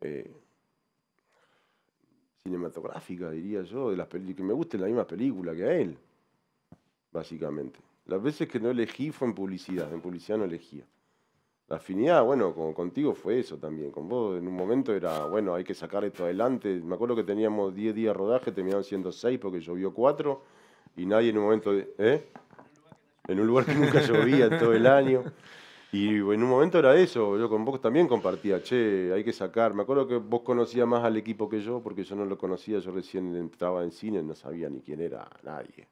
Eh, cinematográfica, diría yo, de las películas, que me guste la misma película que a él, básicamente. Las veces que no elegí fue en publicidad, en publicidad no elegía. La afinidad, bueno, contigo fue eso también. Con vos en un momento era, bueno, hay que sacar esto adelante. Me acuerdo que teníamos 10 días de rodaje, terminaban siendo 6 porque llovió 4 y nadie en un momento... ¿Eh? en un lugar que nunca llovía todo el año. Y en un momento era eso, yo con vos también compartía, che, hay que sacar. Me acuerdo que vos conocías más al equipo que yo, porque yo no lo conocía, yo recién entraba en cine, no sabía ni quién era nadie.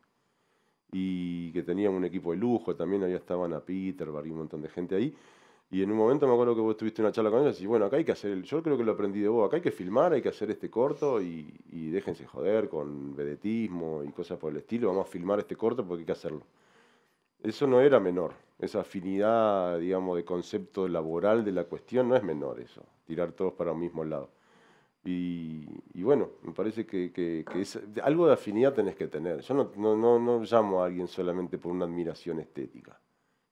Y que tenían un equipo de lujo, también allá estaban a Peter, y un montón de gente ahí. Y en un momento me acuerdo que vos tuviste una charla con ellos y bueno, acá hay que hacer, el, yo creo que lo aprendí de vos, acá hay que filmar, hay que hacer este corto y, y déjense joder con vedetismo y cosas por el estilo, vamos a filmar este corto porque hay que hacerlo. Eso no era menor. Esa afinidad, digamos, de concepto laboral de la cuestión no es menor eso, tirar todos para un mismo lado. Y, bueno, me parece que, algo de afinidad tenés que tener. Yo no, llamo a alguien solamente por una admiración estética.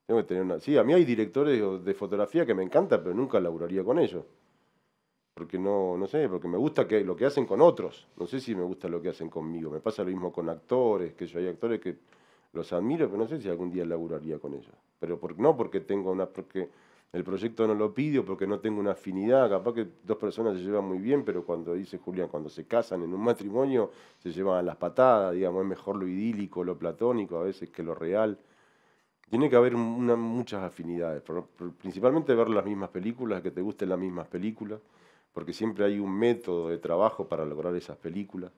Tengo que tener una... Sí, a mí hay directores de fotografía que me encantan, pero nunca laburaría con ellos porque no, no sé, porque me gusta que, lo que hacen con otros. No sé si me gusta lo que hacen conmigo. Me pasa lo mismo con actores, que yo hay actores que los admiro, pero no sé si algún día laburaría con ellos. Pero por, no porque tengo una, porque el proyecto no lo pido, porque no tengo una afinidad, capaz que dos personas se llevan muy bien, pero cuando dice Julián, cuando se casan en un matrimonio, se llevan a las patadas, digamos, es mejor lo idílico, lo platónico a veces que lo real. Tiene que haber muchas afinidades, principalmente ver las mismas películas, que te gusten las mismas películas, porque siempre hay un método de trabajo para lograr esas películas.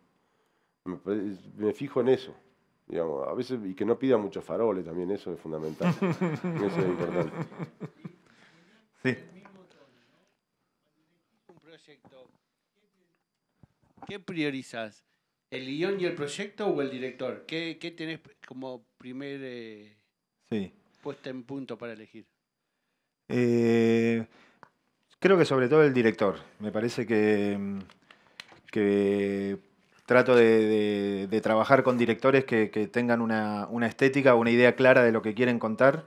me fijo en eso a veces, y que no pida muchos faroles también, eso es fundamental. eso es importante. Sí. ¿Qué priorizas? ¿El guión y el proyecto o el director? ¿Qué, qué tenés como primer puesto eh, puesta en punto para elegir? Eh, creo que sobre todo el director. Me parece que, mm, que trato de, trabajar con directores que, tengan una, estética estética, una idea clara de lo que quieren contar.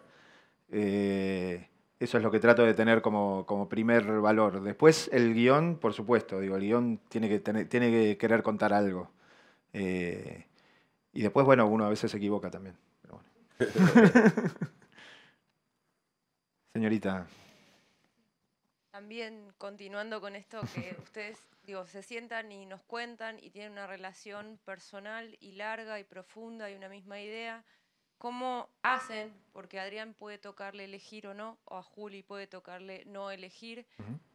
Eh, eso es lo que trato de tener como, primer valor. Después el guión, por supuesto, digo, el guión tiene que, tiene que querer contar algo. Eh, y después, bueno, uno a veces se equivoca también. Señorita. También continuando con esto, que ustedes digo, se sientan y nos cuentan y tienen una relación personal y larga y profunda y una misma idea. ¿Cómo hacen? Porque Adrián puede tocarle elegir o no, o a Juli puede tocarle no elegir,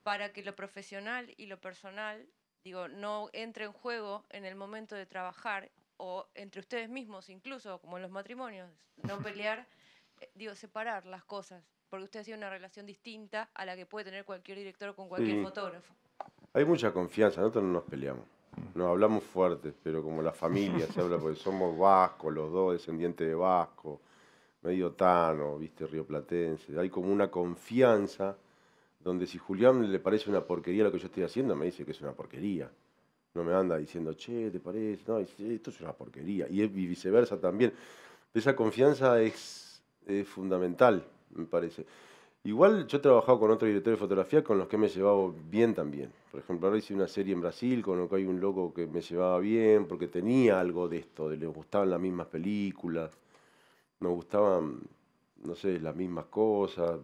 para que lo profesional y lo personal, digo, no entre en juego en el momento de trabajar o entre ustedes mismos incluso, como en los matrimonios, no pelear, eh, digo, separar las cosas porque usted ha una relación distinta a la que puede tener cualquier director con cualquier fotógrafo. Hay mucha confianza, nosotros no nos peleamos. Nos hablamos fuertes, pero como la familia se habla, porque somos vascos, los dos descendientes de vasco, medio tano, viste, rioplatense. Hay como una confianza donde si Julián le parece una porquería lo que yo estoy haciendo, me dice que es una porquería. No me anda diciendo, che, ¿te parece? No, esto es una porquería. Y viceversa también. Esa confianza es fundamental me parece. Igual yo he trabajado con otros directores de fotografía con los que me he llevado bien también. Por ejemplo, ahora hice una serie en Brasil con lo que hay un loco que me llevaba bien porque tenía algo de esto, le gustaban las mismas películas, nos gustaban, no sé, las mismas cosas,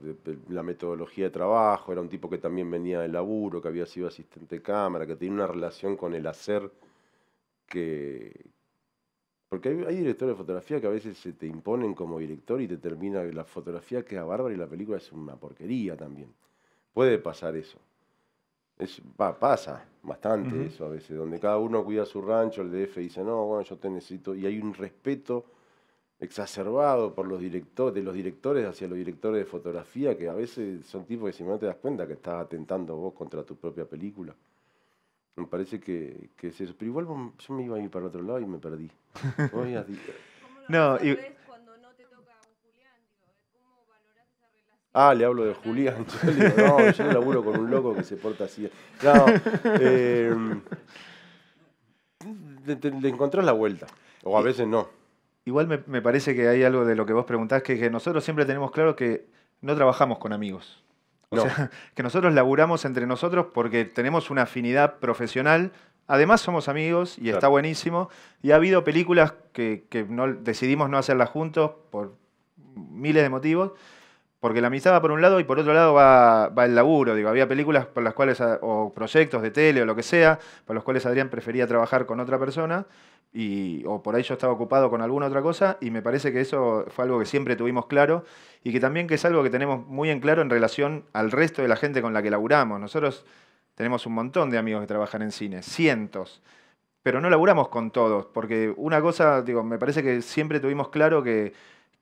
la metodología de trabajo. Era un tipo que también venía del laburo, que había sido asistente de cámara, que tenía una relación con el hacer que, porque hay, directores de fotografía que a veces se te imponen como director y te termina la fotografía que es bárbara y la película es una porquería también. Puede pasar eso. pasa bastante eso a veces, donde cada uno cuida su rancho, el DF dice, no, bueno, yo te necesito, y hay un respeto exacerbado por los directores, de los directores hacia los directores de fotografía, que a veces son tipos que si no te das cuenta que estás atentando vos contra tu propia película. Me parece que, que es eso. Pero igual yo me iba a ir para otro lado y me perdí. no, y... Ah, le hablo de Julián. Yo no, laburo con un loco que se porta así. No, em, le, encontrás la vuelta. O a veces no. Igual me, parece que hay algo de lo que vos preguntás, que, que nosotros siempre tenemos claro que no trabajamos con amigos. que nosotros laburamos entre nosotros porque tenemos una afinidad profesional. Además somos amigos y está buenísimo. Y ha habido películas que, no, decidimos no hacerlas juntos por miles de motivos. Porque la amistad va por un lado y por otro lado va, el laburo. Digo, había películas por las cuales, ah, o proyectos de tele o lo que sea, por los cuales Adrián prefería trabajar con otra persona, y, o por ahí yo estaba ocupado con alguna otra cosa, y me parece que eso fue algo que siempre tuvimos claro, y que también que es algo que tenemos muy en claro en relación al resto de la gente con la que laburamos. Nosotros tenemos un montón de amigos que trabajan en cine, cientos, pero no laburamos con todos, porque una cosa, digo, me parece que siempre tuvimos claro que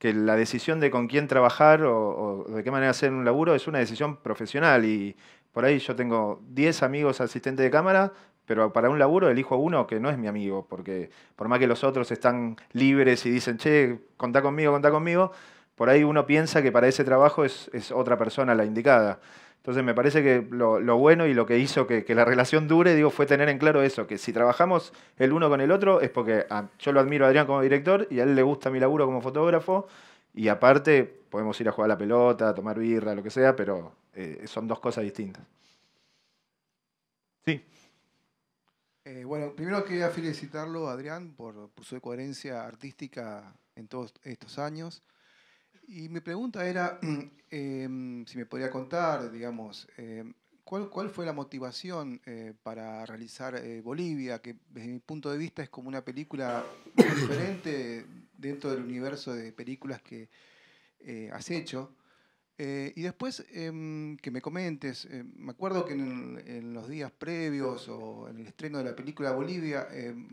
que la decisión de con quién trabajar o, de qué manera hacer un laburo es una decisión profesional y por ahí yo tengo 10 amigos asistentes de cámara, pero para un laburo elijo a uno que no es mi amigo, porque por más que los otros están libres y dicen, che, contá conmigo, contá conmigo, por ahí uno piensa que para ese trabajo es otra persona la indicada. Entonces me parece que lo, bueno y lo que hizo que, la relación dure, digo, fue tener en claro eso, que si trabajamos el uno con el otro es porque ah, yo lo admiro a Adrián como director y a él le gusta mi laburo como fotógrafo y aparte podemos ir a jugar a la pelota, tomar birra, lo que sea, pero eh, son dos cosas distintas. Sí. Eh, bueno, primero quería felicitarlo, Adrián, por su coherencia artística en todos estos años. Y mi pregunta era, em, si me podría contar, digamos, em, ¿cuál, ¿cuál, fue la motivación eh, para realizar eh, Bolivia, que desde mi punto de vista es como una película diferente dentro del universo de películas que eh, has hecho? y después em, que me comentes, me acuerdo que en, en, los días previos o en el estreno de la película Bolivia,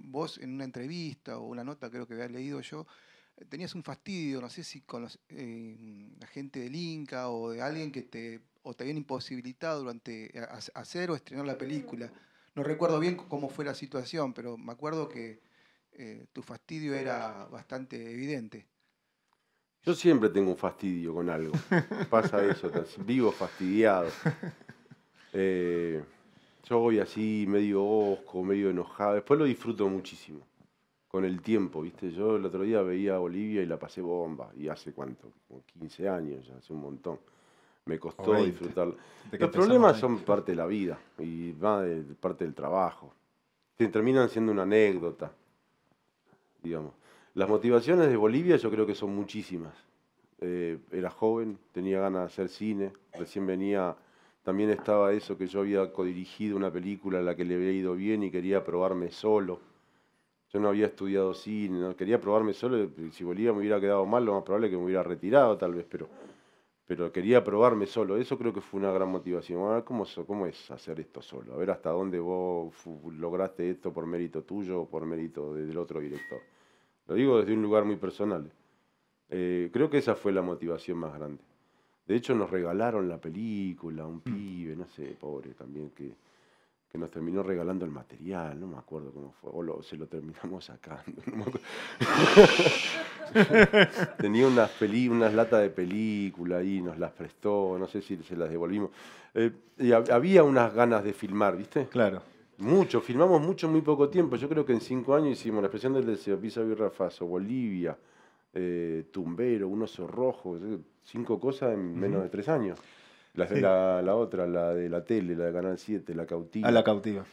vos en una entrevista o una nota creo que había leído yo, tenías un fastidio, no sé si con eh, la gente del Inca o de alguien que te, o te habían imposibilitado durante eh, hacer o estrenar la película. No recuerdo bien cómo fue la situación, pero me acuerdo que eh, tu fastidio era bastante evidente. Yo siempre tengo un fastidio con algo. Pasa eso, vivo fastidiado. yo voy así, medio osco, medio enojado. Después lo disfruto muchísimo con el tiempo, ¿viste? Yo el otro día veía a Bolivia y la pasé bomba, y hace cuánto, como 15 años, ya hace un montón. Me costó disfrutarla. Los problemas son parte de la vida y parte del trabajo. Se terminan siendo una anécdota, digamos. Las motivaciones de Bolivia yo creo que son muchísimas. Eh, era joven, tenía ganas de hacer cine, recién venía, también estaba eso que yo había codirigido una película a la que le había ido bien y quería probarme solo yo no había estudiado cine, quería probarme solo. Si volvía me hubiera quedado mal, lo más probable es que me hubiera retirado, tal vez, pero, pero quería probarme solo. Eso creo que fue una gran motivación. A ver cómo, es hacer esto solo, a ver hasta dónde vos lograste esto por mérito tuyo o por mérito del otro director. Lo digo desde un lugar muy personal. Eh, creo que esa fue la motivación más grande. De hecho, nos regalaron la película, un mm. pibe, no sé, pobre también, que, que nos terminó regalando el material, no me acuerdo cómo fue, o se lo terminamos sacando. Tenía unas, peli, unas latas de película y nos las prestó, no sé si se las devolvimos. Eh, y había unas ganas de filmar, ¿viste? Claro. Mucho, filmamos mucho, muy poco tiempo. Yo creo que en cinco años hicimos La expresión del deseo, Pisa Faso, Bolivia, eh, Tumbero, Un oso rojo, cinco cosas en menos de tres años. La, otra, la de la tele, la de Canal 7, la cautiva. a ah, la cautiva.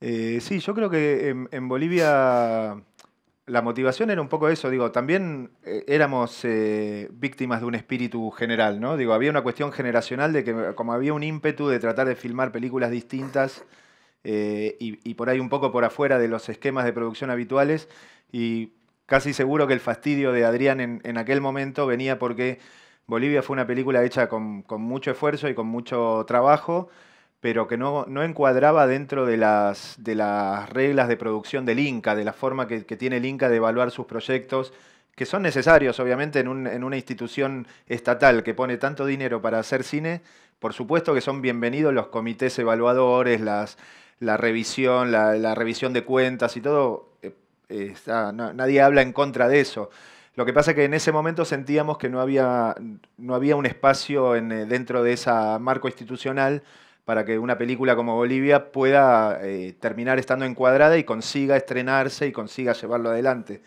Eh, sí, yo creo que en, Bolivia la motivación era un poco eso. Digo, también eh, éramos eh, víctimas de un espíritu general, ¿no? Digo, había una cuestión generacional de que como había un ímpetu de tratar de filmar películas distintas y, por ahí un poco por afuera de los esquemas de producción habituales y casi seguro que el fastidio de Adrián en, aquel momento venía porque Bolivia fue una película hecha con, mucho esfuerzo y con mucho trabajo, pero que no, no encuadraba dentro de las, de las, reglas de producción del Inca, de la forma que, tiene el Inca de evaluar sus proyectos, que son necesarios, obviamente, en, una institución estatal que pone tanto dinero para hacer cine. Por supuesto que son bienvenidos los comités evaluadores, las, la revisión, la, revisión de cuentas y todo. Eh, eh, nadie habla en contra de eso lo que pasa es que en ese momento sentíamos que no había, no había un espacio en, eh, dentro de ese marco institucional para que una película como Bolivia pueda eh, terminar estando encuadrada y consiga estrenarse y consiga llevarlo adelante.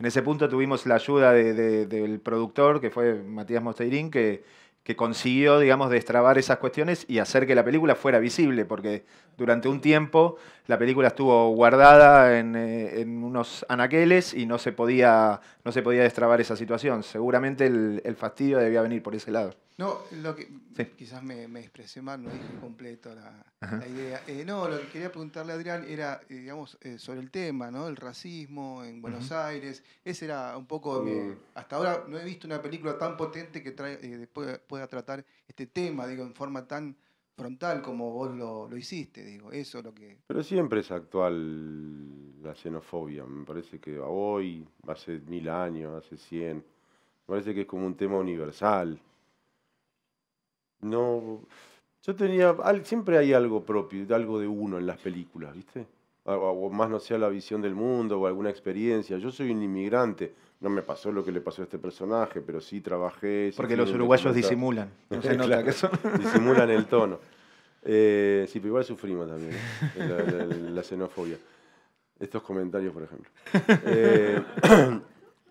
En ese punto tuvimos la ayuda del productor, que fue Matías Mosteirín, que, que consiguió, digamos, destrabar esas cuestiones y hacer que la película fuera visible, porque durante un tiempo la película estuvo guardada en eh, unos anaqueles y no se podía no se podía destrabar esa situación. Seguramente el, fastidio debía venir por ese lado. No, lo que, quizás me, me, expresé mal, no dije completo la, idea. Eh, no, lo que quería preguntarle a Adrián era, eh, digamos, eh, sobre el tema, ¿no? El racismo en Buenos Aires. Ese era un poco... hasta ahora no he visto una película tan potente que trae, pueda, pueda tratar este tema, digo, en forma tan frontal como vos lo, hiciste, digo, eso es lo que... Pero siempre es actual la xenofobia, me parece que hoy, hace mil años, hace cien, me parece que es como un tema universal. No, yo tenía, siempre hay algo propio, algo de uno en las películas, ¿viste? O más no sea la visión del mundo o alguna experiencia. Yo soy un inmigrante, no me pasó lo que le pasó a este personaje, pero sí trabajé. Porque los uruguayos disimulan. No se nota que disimulan el tono. Eh, sí, pero igual sufrimos también eh, la, xenofobia. Estos comentarios, por ejemplo. Eh,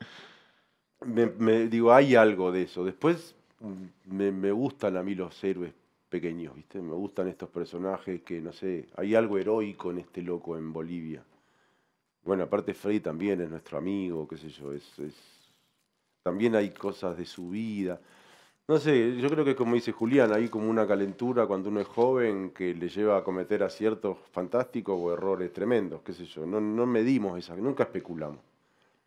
me, digo, hay algo de eso. Después mm, me, me gustan a mí los héroes pequeños, ¿viste? Me gustan estos personajes que, no sé, hay algo heroico en este loco en Bolivia. Bueno, aparte Freddy también es nuestro amigo, qué sé yo, es, también hay cosas de su vida. No sé, yo creo que como dice Julián, hay como una calentura cuando uno es joven que le lleva a cometer aciertos fantásticos o errores tremendos, qué sé yo. No, medimos esa, nunca especulamos.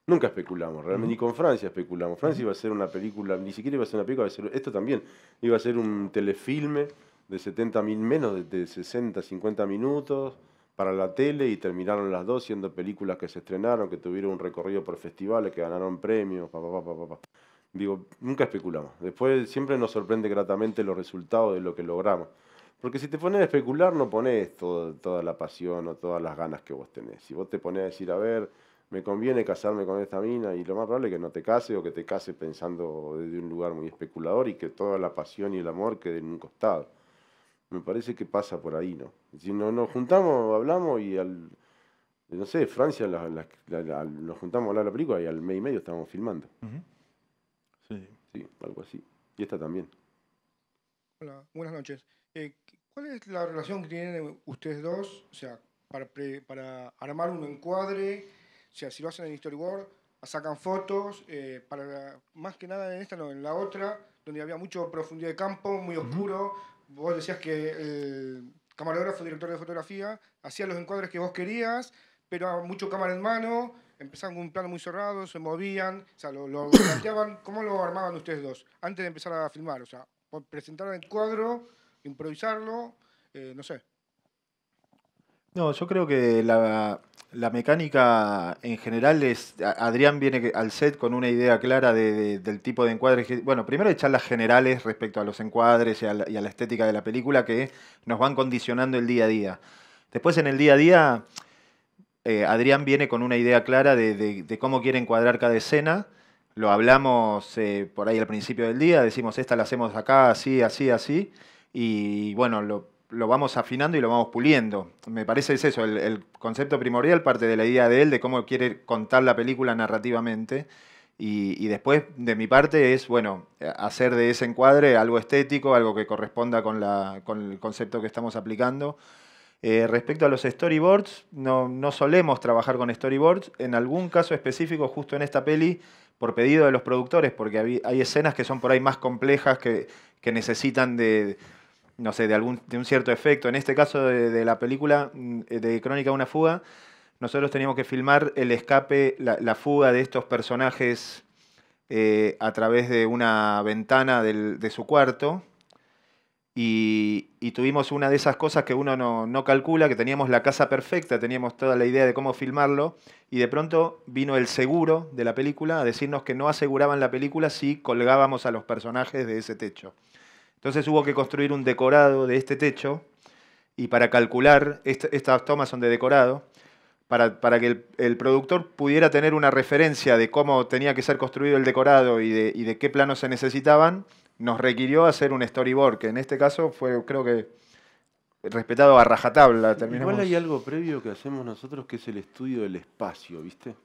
Nunca especulamos, realmente, ni con Francia especulamos. Francia iba a ser una película, ni siquiera iba a ser una película, a ser, esto también, iba a ser un telefilme de 70 mil menos, de, de 60, 50 minutos para la tele y terminaron las dos siendo películas que se estrenaron, que tuvieron un recorrido por festivales, que ganaron premios, papá, papá, papá. Digo, nunca especulamos. Después siempre nos sorprende gratamente los resultados de lo que logramos. Porque si te pones a especular, no pones toda la pasión o todas las ganas que vos tenés. Si vos te pones a decir, a ver, me conviene casarme con esta mina, y lo más probable es que no te case o que te case pensando desde un lugar muy especulador y que toda la pasión y el amor queden en un costado. Me parece que pasa por ahí, ¿no? Si no, nos juntamos, hablamos y al. No sé, Francia, nos juntamos a hablar la película y al mes y medio estábamos filmando. Sí. Sí, algo así. Y esta también. Hola, buenas noches. Eh, ¿Cuál es la relación que tienen ustedes dos? O sea, para, para armar un encuadre, o sea, si lo hacen en storyboard, sacan fotos, eh, para más que nada en esta, no, en la otra, donde había mucha profundidad de campo, muy oscuro, vos decías que el camarógrafo, director de fotografía, hacía los encuadres que vos querías, pero mucho cámara en mano, empezaban con un plano muy cerrado, se movían, o sea, lo, planteaban. ¿Cómo lo armaban ustedes dos antes de empezar a filmar? O sea, presentar el cuadro, improvisarlo, eh, no sé. No, yo creo que la, mecánica en general es. Adrián viene al set con una idea clara de, del tipo de encuadres. bueno, primero de charlas generales respecto a los encuadres y a, la, estética de la película que nos van condicionando el día a día. Después, en el día a día, eh, Adrián viene con una idea clara de, cómo quiere encuadrar cada escena. Lo hablamos eh, por ahí al principio del día, decimos esta la hacemos acá, así, así, así. Y bueno, lo lo vamos afinando y lo vamos puliendo. Me parece es eso, el, concepto primordial parte de la idea de él, de cómo quiere contar la película narrativamente. Y, después, de mi parte, es bueno hacer de ese encuadre algo estético, algo que corresponda con, la, con el concepto que estamos aplicando. Eh, respecto a los storyboards, no, solemos trabajar con storyboards. En algún caso específico, justo en esta peli, por pedido de los productores, porque hay, hay escenas que son por ahí más complejas, que, que necesitan de, no sé, de, un cierto efecto. En este caso de, la película mm, de Crónica de una fuga, nosotros teníamos que filmar el escape, la, fuga de estos personajes eh, a través de una ventana de su cuarto. Y, tuvimos una de esas cosas que uno no, no, calcula, que teníamos la casa perfecta, teníamos toda la idea de cómo filmarlo, y de pronto vino el seguro de la película a decirnos que no aseguraban la película si colgábamos a los personajes de ese techo. Entonces hubo que construir un decorado de este techo y para calcular, estas tomas son de decorado, para, que el, productor pudiera tener una referencia de cómo tenía que ser construido el decorado y de, qué planos se necesitaban, nos requirió hacer un storyboard, que en este caso fue, creo que, respetado a rajatabla. Terminamos... Igual hay algo previo que hacemos nosotros que es el estudio del espacio, ¿viste?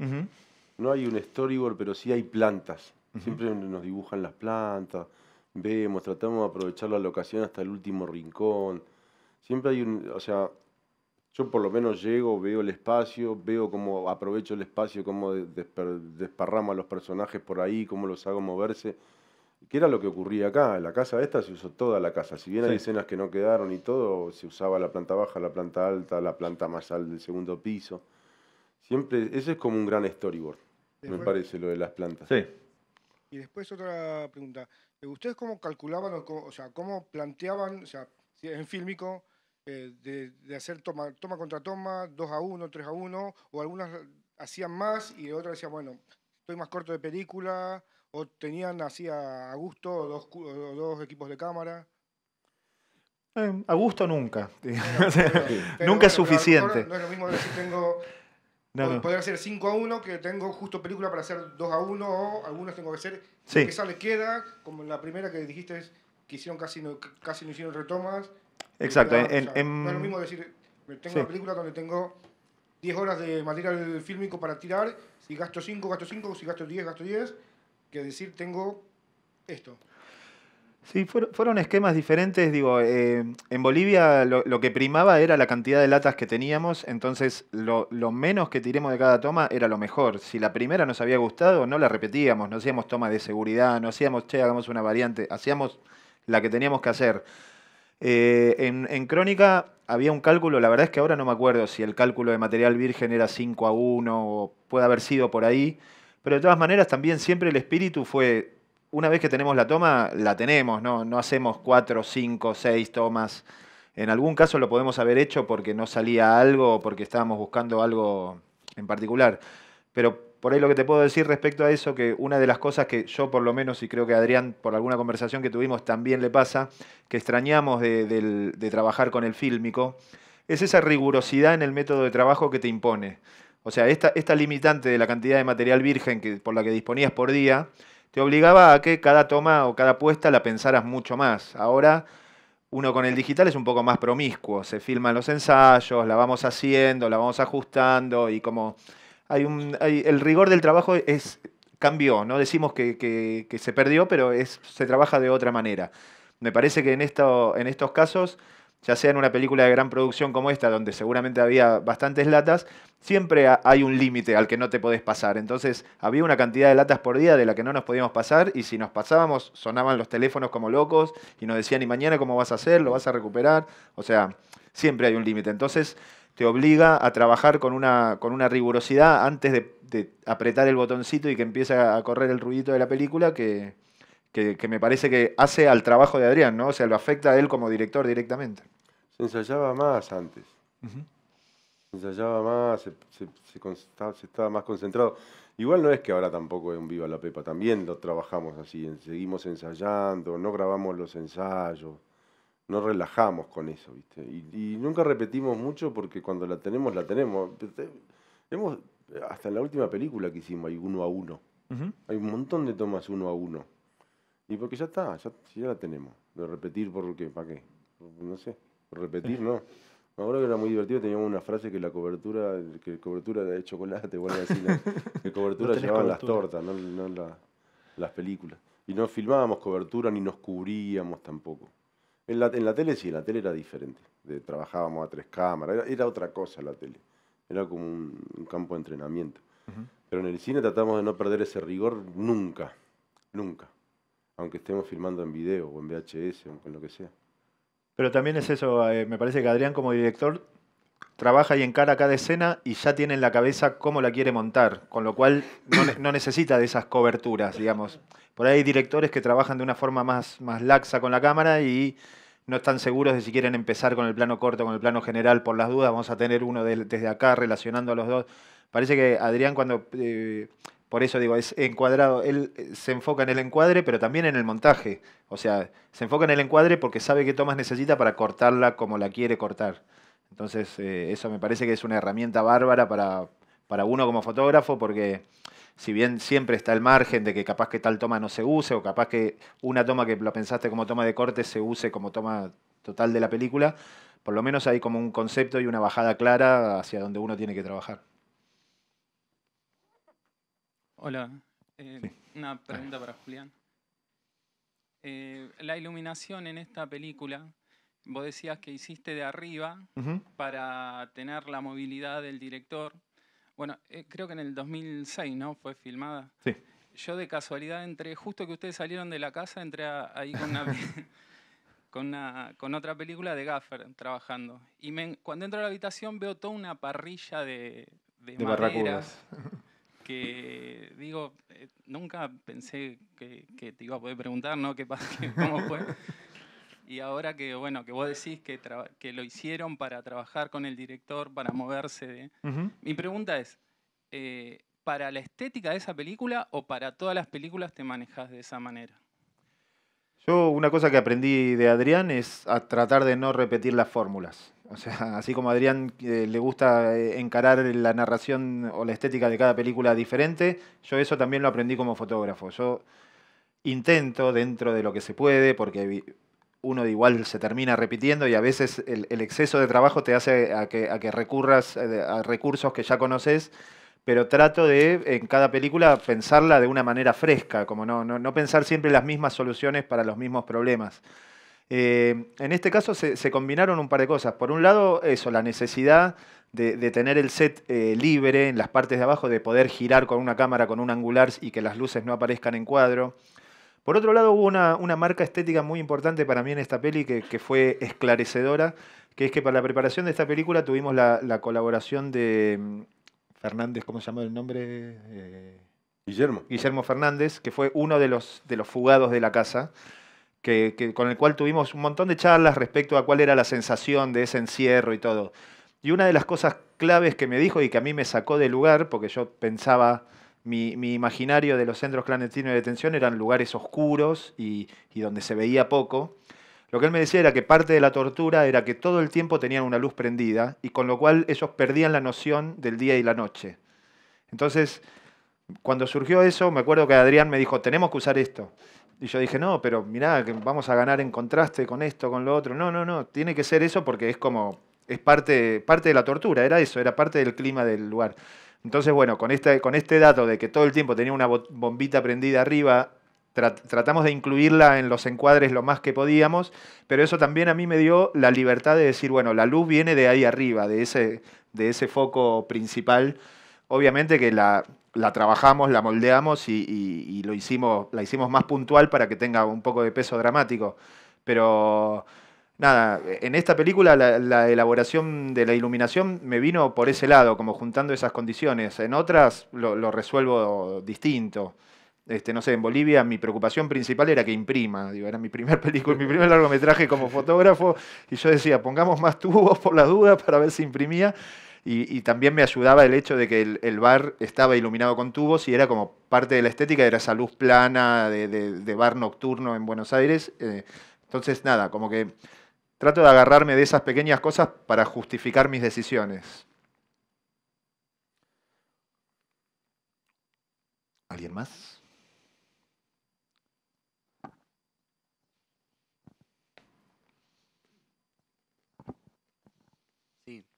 No hay un storyboard, pero sí hay plantas. Siempre nos dibujan las plantas vemos, tratamos de aprovechar la locación hasta el último rincón. Siempre hay un, o sea, yo por lo menos llego, veo el espacio, veo cómo aprovecho el espacio, cómo desparramo a los personajes por ahí, cómo los hago moverse. ¿Qué era lo que ocurría acá, En la casa esta se usó toda la casa. Si bien hay escenas que no quedaron y todo, se usaba la planta baja, la planta alta, la planta más alta del segundo piso. Siempre, eso es como un gran storyboard, me parece, lo de las plantas. Sí. Y después otra pregunta. ¿Ustedes cómo calculaban o, sea, cómo planteaban, o sea, en fílmico, eh, de, hacer toma, contra toma, dos a uno, tres a uno, o algunas hacían más y otras decían, bueno, estoy más corto de película, o tenían así a gusto dos, equipos de cámara? Eh, a gusto nunca. nunca es suficiente. No es lo mismo decir tengo Poder hacer 5 a 1, que tengo justo película para hacer 2 a 1, o algunas tengo que hacer. Sí. Que sale queda, como la primera que dijiste, que hicieron casi no, casi no hicieron retomas. Exacto. no es lo mismo decir, tengo una película donde tengo 10 horas de material fílmico para tirar, si gasto 5, gasto 5, si gasto 10, gasto 10, que decir tengo esto. Sí, fueron, esquemas diferentes. Digo, eh, en Bolivia lo, que primaba era la cantidad de latas que teníamos, entonces lo, menos que tiremos de cada toma era lo mejor. Si la primera nos había gustado, no la repetíamos, no hacíamos toma de seguridad, no hacíamos, che, hagamos una variante, hacíamos la que teníamos que hacer. Eh, en, en, Crónica había un cálculo, la verdad es que ahora no me acuerdo si el cálculo de material virgen era 5 a 1 o puede haber sido por ahí, pero de todas maneras también siempre el espíritu fue una vez que tenemos la toma, la tenemos, no, no hacemos cuatro, cinco, seis tomas. En algún caso lo podemos haber hecho porque no salía algo o porque estábamos buscando algo en particular. Pero por ahí lo que te puedo decir respecto a eso, que una de las cosas que yo por lo menos, y creo que Adrián por alguna conversación que tuvimos también le pasa, que extrañamos de, trabajar con el fílmico, es esa rigurosidad en el método de trabajo que te impone. O sea, esta, esta limitante de la cantidad de material virgen que, por la que disponías por día, te obligaba a que cada toma o cada puesta la pensaras mucho más. Ahora uno con el digital es un poco más promiscuo, se filman los ensayos, la vamos haciendo, la vamos ajustando y como hay un, el rigor del trabajo es cambió, no decimos que, se perdió, pero es, se trabaja de otra manera. Me parece que en estos casos ya sea en una película de gran producción como esta, donde seguramente había bastantes latas, siempre hay un límite al que no te podés pasar. Entonces había una cantidad de latas por día de la que no nos podíamos pasar y si nos pasábamos sonaban los teléfonos como locos y nos decían, ¿y mañana cómo vas a hacer? ¿Lo vas a recuperar? O sea, siempre hay un límite. Entonces te obliga a trabajar con una, con una rigurosidad antes de, de apretar el botoncito y que empiece a correr el ruidito de la película que que, me parece que hace al trabajo de Adrián, ¿no? O sea, lo afecta a él como director directamente. Se ensayaba más antes. Se ensayaba más, se, estaba más concentrado. Igual no es que ahora tampoco es un viva la pepa, también lo trabajamos así, seguimos ensayando, no grabamos los ensayos, no relajamos con eso, ¿viste? Y, nunca repetimos mucho porque cuando la tenemos, la tenemos. Este, hemos, hasta en la última película que hicimos hay uno a uno. Hay un montón de tomas uno a uno y porque ya está, ya, la tenemos. De repetir, ¿por qué? ¿Para qué? No sé. Repetir, no. Ahora que era muy divertido, teníamos una frase que la cobertura, que cobertura de chocolate, voy a decir. Que cobertura llevaban las tortas, no, no las películas. Y no filmábamos cobertura ni nos cubríamos tampoco. En la, en la tele sí, la tele era diferente. De, trabajábamos a tres cámaras, era, otra cosa la tele. Era como un, campo de entrenamiento. Pero en el cine tratamos de no perder ese rigor nunca, nunca aunque estemos filmando en video o en VHS o en lo que sea. Pero también es eso, eh, me parece que Adrián como director trabaja y encara cada escena y ya tiene en la cabeza cómo la quiere montar, con lo cual no, necesita de esas coberturas, digamos. Por ahí hay directores que trabajan de una forma más, más laxa con la cámara y no están seguros de si quieren empezar con el plano corto, o con el plano general, por las dudas, vamos a tener uno desde acá relacionando a los dos. Parece que Adrián cuando... Eh, por eso digo, es encuadrado. Él eh, se enfoca en el encuadre, pero también en el montaje. O sea, se enfoca en el encuadre porque sabe qué tomas necesita para cortarla como la quiere cortar. Entonces, eh, eso me parece que es una herramienta bárbara para, para uno como fotógrafo, porque si bien siempre está el margen de que capaz que tal toma no se use, o capaz que una toma que lo pensaste como toma de corte se use como toma total de la película, por lo menos hay como un concepto y una bajada clara hacia donde uno tiene que trabajar. Hola, eh, una ah. pregunta para Julián. Eh, la iluminación en esta película, vos decías que hiciste de arriba para tener la movilidad del director. Bueno, eh, creo que en el 2006, ¿no? Fue filmada. Sí. Yo de casualidad entré, justo que ustedes salieron de la casa, entré ahí con una, con otra película de Gaffer trabajando. Y cuando entro a la habitación veo toda una parrilla de, de, de que digo, eh, nunca pensé que, te iba a poder preguntar, ¿no? ¿Qué, ¿Cómo fue? Y ahora que, bueno, que vos decís que, que lo hicieron para trabajar con el director, para moverse Mi pregunta es, eh, ¿para la estética de esa película o para todas las películas te manejas de esa manera? Yo una cosa que aprendí de Adrián es a tratar de no repetir las fórmulas. así como a Adrián eh, le gusta eh, encarar la narración o la estética de cada película diferente, yo eso también lo aprendí como fotógrafo. Yo intento dentro de lo que se puede, porque uno de igual se termina repitiendo y a veces el, exceso de trabajo te hace a que, recurras eh, a recursos que ya conoces pero trato de en cada película pensarla de una manera fresca, como no, pensar siempre las mismas soluciones para los mismos problemas. Eh, en este caso se, combinaron un par de cosas. Por un lado, eso, la necesidad de, tener el set eh, libre en las partes de abajo, de poder girar con una cámara, con un angular y que las luces no aparezcan en cuadro. Por otro lado, hubo una, marca estética muy importante para mí en esta peli que, fue esclarecedora, que es que para la preparación de esta película tuvimos la, colaboración de mm, Fernández, ¿cómo se llama el nombre? Eh, Guillermo. Guillermo Fernández, que fue uno de los fugados de la casa con el cual tuvimos un montón de charlas respecto a cuál era la sensación de ese encierro y todo. Y una de las cosas claves que me dijo y que a mí me sacó de lugar, porque yo pensaba, mi, imaginario de los centros clandestinos de detención eran lugares oscuros y donde se veía poco, lo que él me decía era que parte de la tortura era que todo el tiempo tenían una luz prendida y con lo cual ellos perdían la noción del día y la noche. Entonces, cuando surgió eso, me acuerdo que Adrián me dijo, tenemos que usar esto. Y yo dije, no, pero mira que vamos a ganar en contraste con esto, con lo otro. No, no, no, tiene que ser eso porque es como, es parte, parte de la tortura, era eso, era parte del clima del lugar. Entonces, bueno, con este, con este dato de que todo el tiempo tenía una bombita prendida arriba, tratamos de incluirla en los encuadres lo más que podíamos, pero eso también a mí me dio la libertad de decir, bueno, la luz viene de ahí arriba, de ese, de ese foco principal. Obviamente que la, la trabajamos, la moldeamos y, lo hicimos, la hicimos más puntual para que tenga un poco de peso dramático. Pero nada, en esta película la, elaboración de la iluminación me vino por ese lado, como juntando esas condiciones. En otras lo, resuelvo distinto. Este, no sé, en Bolivia mi preocupación principal era que imprima. Digo, era mi primer película, mi primer largometraje como fotógrafo. Y yo decía, pongamos más tubos por la duda para ver si imprimía. Y, también me ayudaba el hecho de que el, bar estaba iluminado con tubos y era como parte de la estética, era esa luz plana de, bar nocturno en Buenos Aires. Eh, entonces, nada, como que trato de agarrarme de esas pequeñas cosas para justificar mis decisiones. ¿Alguien más?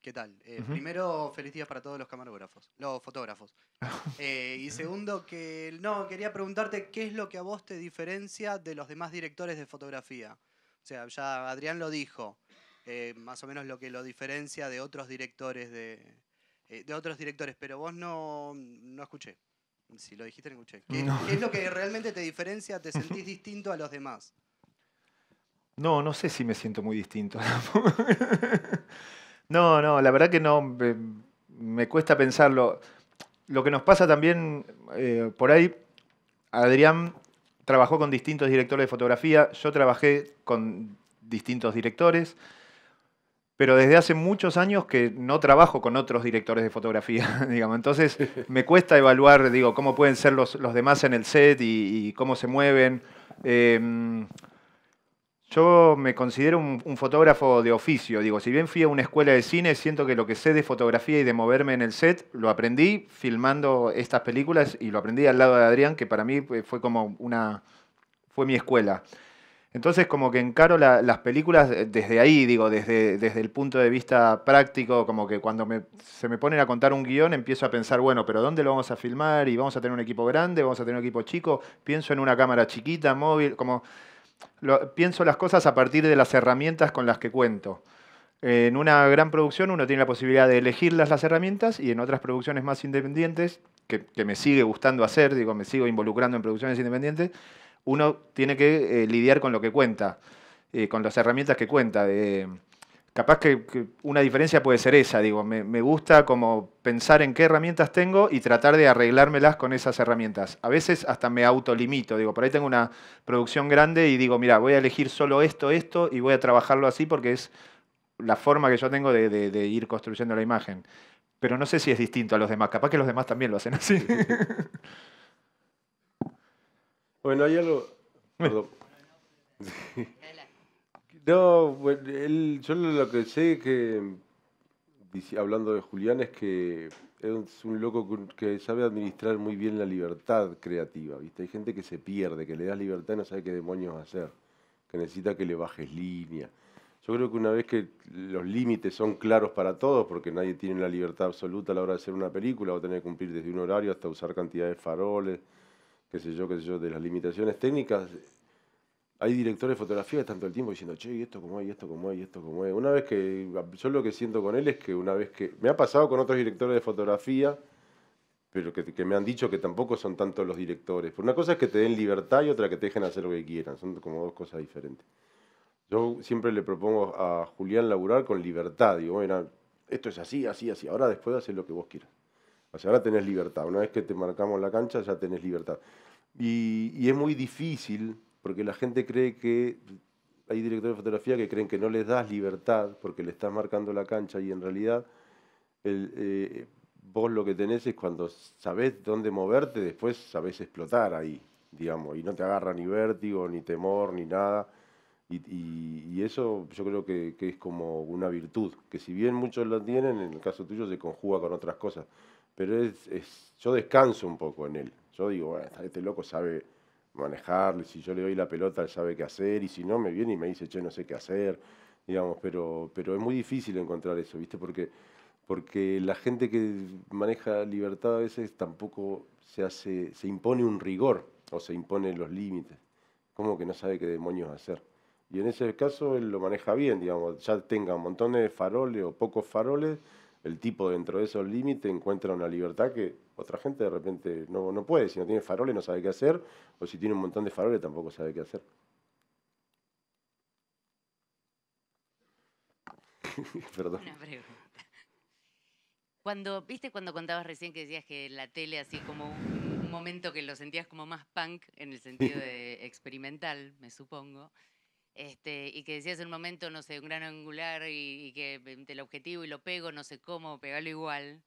¿Qué tal? Eh, primero, felicidades para todos los camarógrafos, los fotógrafos. Eh, y segundo, que no, quería preguntarte qué es lo que a vos te diferencia de los demás directores de fotografía. O sea, ya Adrián lo dijo, eh, más o menos lo que lo diferencia de otros directores de, otros directores, pero vos no, escuché. Si lo dijiste, no escuché. ¿Qué es lo que realmente te diferencia? ¿Te sentís distinto a los demás? No, no sé si me siento muy distinto. No, no, la verdad que no, me, cuesta pensarlo. Lo que nos pasa también, eh, por ahí, Adrián trabajó con distintos directores de fotografía, yo trabajé con distintos directores, pero desde hace muchos años que no trabajo con otros directores de fotografía, digamos. Entonces me cuesta evaluar, digo, cómo pueden ser los, los demás en el set y, cómo se mueven. Em, yo me considero un, fotógrafo de oficio. Digo, si bien fui a una escuela de cine, siento que lo que sé de fotografía y de moverme en el set, lo aprendí filmando estas películas y lo aprendí al lado de Adrián, que para mí fue como una... fue mi escuela. Entonces, como que encaro las películas desde ahí, digo, desde, desde el punto de vista práctico, como que cuando se me ponen a contar un guión, empiezo a pensar, bueno, pero ¿dónde lo vamos a filmar? ¿Y vamos a tener un equipo grande? ¿Vamos a tener un equipo chico? Pienso en una cámara chiquita, móvil, como pienso las cosas a partir de las herramientas con las que cuento. Eh, en una gran producción uno tiene la posibilidad de elegir las herramientas y en otras producciones más independientes, que, me sigue gustando hacer, digo, me sigo involucrando en producciones independientes, uno tiene que eh, lidiar con lo que cuenta, eh, con las herramientas que cuenta. de capaz que, una diferencia puede ser esa, digo, me, gusta como pensar en qué herramientas tengo y tratar de arreglármelas con esas herramientas. A veces hasta me autolimito, digo, por ahí tengo una producción grande y digo, mira, voy a elegir solo esto, esto y voy a trabajarlo así porque es la forma que yo tengo de, ir construyendo la imagen. Pero no sé si es distinto a los demás, capaz que los demás también lo hacen así. bueno, hay algo... No, bueno, yo lo que sé que, mm, hablando de Julián, es que es un loco que sabe administrar muy bien la libertad creativa, ¿viste? Hay gente que se pierde, que le das libertad y no sabe qué demonios hacer, que necesita que le bajes línea. Yo creo que una vez que los límites son claros para todos, porque nadie tiene la libertad absoluta a la hora de hacer una película, va a tener que cumplir desde un horario hasta usar cantidades de faroles, qué sé yo, qué sé yo, de las limitaciones técnicas, hay directores de fotografía que están todo el tiempo diciendo, che, y esto como hay, esto como hay, esto como es. Una vez que, yo lo que siento con él es que una vez que, me ha pasado con otros directores de fotografía, pero que, me han dicho que tampoco son tantos los directores. una cosa es que te den libertad y otra que te dejen hacer lo que quieran, son como dos cosas diferentes. Yo siempre le propongo a Julián laburar con libertad, digo, bueno, esto es así, así, así, ahora después haces lo que vos quieras. O sea, ahora tenés libertad, una vez que te marcamos la cancha ya tenés libertad. y, y es muy difícil porque la gente cree que hay directores de fotografía que creen que no les das libertad porque le estás marcando la cancha y en realidad eh, vos lo que tenés es cuando sabés dónde moverte, después sabés explotar ahí, digamos, y no te agarra ni vértigo, ni temor, ni nada. Y, eso yo creo que, es como una virtud, que si bien muchos lo tienen, en el caso tuyo se conjuga con otras cosas, pero es, yo descanso un poco en él. Yo digo, bueno, este loco sabe manejarle, si yo le doy la pelota él sabe qué hacer, y si no me viene y me dice, che, no sé qué hacer, digamos, pero, pero es muy difícil encontrar eso, ¿viste? Porque, porque la gente que maneja libertad a veces tampoco se hace, se impone un rigor o se impone los límites, como que no sabe qué demonios hacer. Y en ese caso él lo maneja bien, digamos, ya tenga un montón de faroles o pocos faroles, el tipo dentro de esos límites encuentra una libertad que otra gente de repente no, puede. Si no tiene faroles no sabe qué hacer, o si tiene un montón de faroles tampoco sabe qué hacer. Perdón. Una pregunta. Cuando, viste cuando contabas recién que decías que la tele así como un, un momento que lo sentías como más punk en el sentido de experimental, me supongo. Este, y que decías en un momento, no sé, un gran angular y, que em, el objetivo y lo pego, no sé cómo, pegarlo igual.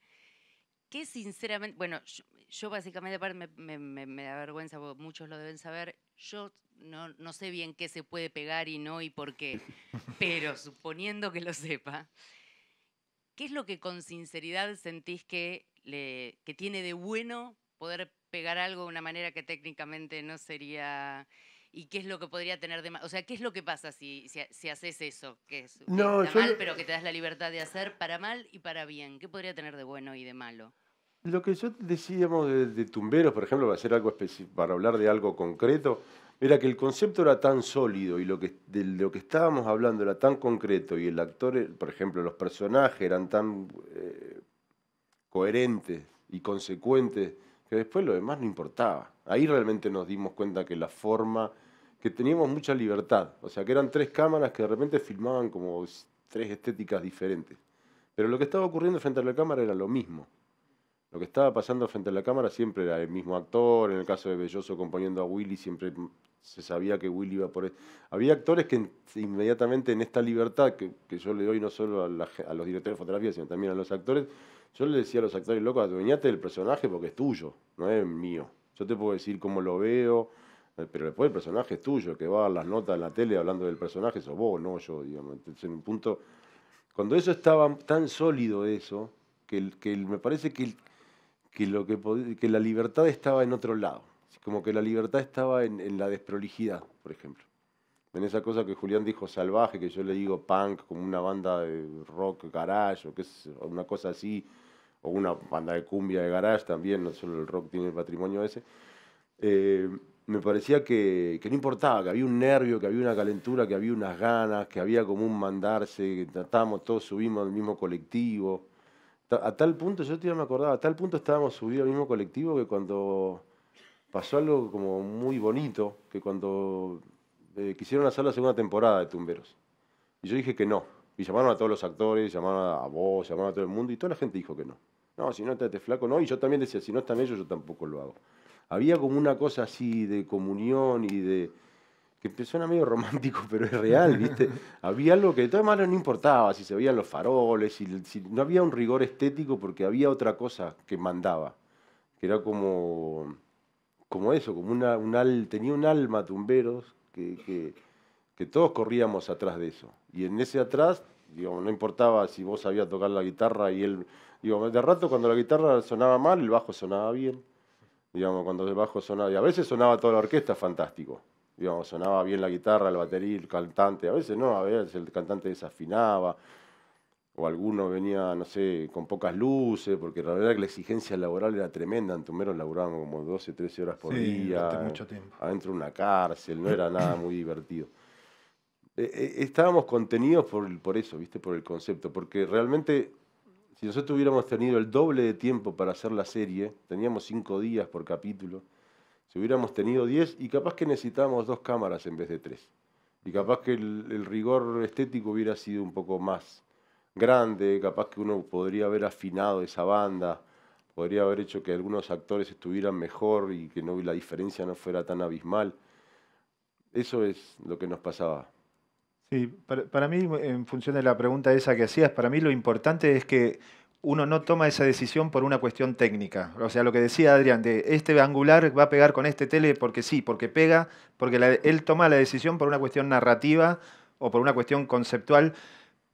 Que sinceramente, bueno, yo, básicamente, aparte me, me, da vergüenza, porque muchos lo deben saber, yo no, no sé bien qué se puede pegar y no y por qué, pero suponiendo que lo sepa, ¿qué es lo que con sinceridad sentís que, le, que tiene de bueno poder pegar algo de una manera que técnicamente no sería ¿Y qué es lo que podría tener de malo? O sea, ¿qué es lo que pasa si, si, haces eso? Que es no, mal, pero que te das la libertad de hacer para mal y para bien. ¿Qué podría tener de bueno y de malo? Lo que yo decíamos de, tumberos, por ejemplo, para, hacer algo para hablar de algo concreto, era que el concepto era tan sólido y lo que, de lo que estábamos hablando era tan concreto y el actor, eh, por ejemplo, los personajes eran tan eh, coherentes y consecuentes que después lo demás no importaba. Ahí realmente nos dimos cuenta que la forma, que teníamos mucha libertad, o sea, que eran tres cámaras que de repente filmaban como tres estéticas diferentes. Pero lo que estaba ocurriendo frente a la cámara era lo mismo lo que estaba pasando frente a la cámara siempre era el mismo actor, en el caso de Belloso componiendo a Willy siempre se sabía que Willy iba por eso. Había actores que inmediatamente en esta libertad que, yo le doy no solo a, los directores de fotografía, sino también a los actores, yo le decía a los actores, locos, adueñate del personaje porque es tuyo, no es mío. Yo te puedo decir cómo lo veo, eh, pero después el personaje es tuyo, que va a las notas en la tele hablando del personaje, eso vos, no yo, digamos. Entonces, en un punto, cuando eso estaba tan sólido eso, que, que me parece que el, que, lo que, que la libertad estaba en otro lado, como que la libertad estaba en, en la desprolijidad, por ejemplo. En esa cosa que Julián dijo salvaje, que yo le digo punk, como una banda de rock garage, o que es una cosa así, o una banda de cumbia de garage también, no solo el rock tiene el patrimonio ese. Eh, me parecía que, que, no importaba, que había un nervio, que había una calentura, que había unas ganas, que había como un mandarse, que tratamos, todos subimos al mismo colectivo a tal punto, yo todavía me acordaba, a tal punto estábamos subidos al mismo colectivo que cuando pasó algo como muy bonito, que cuando eh, quisieron hacer la segunda temporada de Tumberos. Y yo dije que no. Y llamaron a todos los actores, llamaron a vos, llamaron a todo el mundo, y toda la gente dijo que no. No, si no te, este flaco, no. Y yo también decía, si no están ellos, yo tampoco lo hago. Había como una cosa así de comunión y de que suena medio romántico, pero es real, ¿viste? había algo que de todas maneras no importaba, si se veían los faroles, si, no había un rigor estético porque había otra cosa que mandaba, que era como, como eso, como un tenía un alma tumberos que, que, que, todos corríamos atrás de eso. Y en ese atrás, digamos, no importaba si vos sabías tocar la guitarra y él, digamos, de rato cuando la guitarra sonaba mal, el bajo sonaba bien. Digamos, cuando el bajo sonaba, y a veces sonaba toda la orquesta fantástico digamos, sonaba bien la guitarra, el batería, el cantante, a veces no, a veces el cantante desafinaba, o alguno venía, no sé, con pocas luces, porque la verdad es que la exigencia laboral era tremenda, en Tumeros laburaban como 12, 13 horas por sí, día, mucho tiempo. adentro de una cárcel, no era nada muy divertido. Eh, eh, estábamos contenidos por, por eso, ¿viste? Por el concepto, porque realmente si nosotros hubiéramos tenido el doble de tiempo para hacer la serie, teníamos cinco días por capítulo, si hubiéramos tenido 10 y capaz que necesitábamos dos cámaras en vez de tres. Y capaz que el, rigor estético hubiera sido un poco más grande, capaz que uno podría haber afinado esa banda, podría haber hecho que algunos actores estuvieran mejor y que no, la diferencia no fuera tan abismal. Eso es lo que nos pasaba. Sí, para, para, mí, en función de la pregunta esa que hacías, para mí lo importante es que uno no toma esa decisión por una cuestión técnica. O sea, lo que decía Adrián, de este angular va a pegar con este tele porque sí, porque pega, porque él toma la decisión por una cuestión narrativa o por una cuestión conceptual,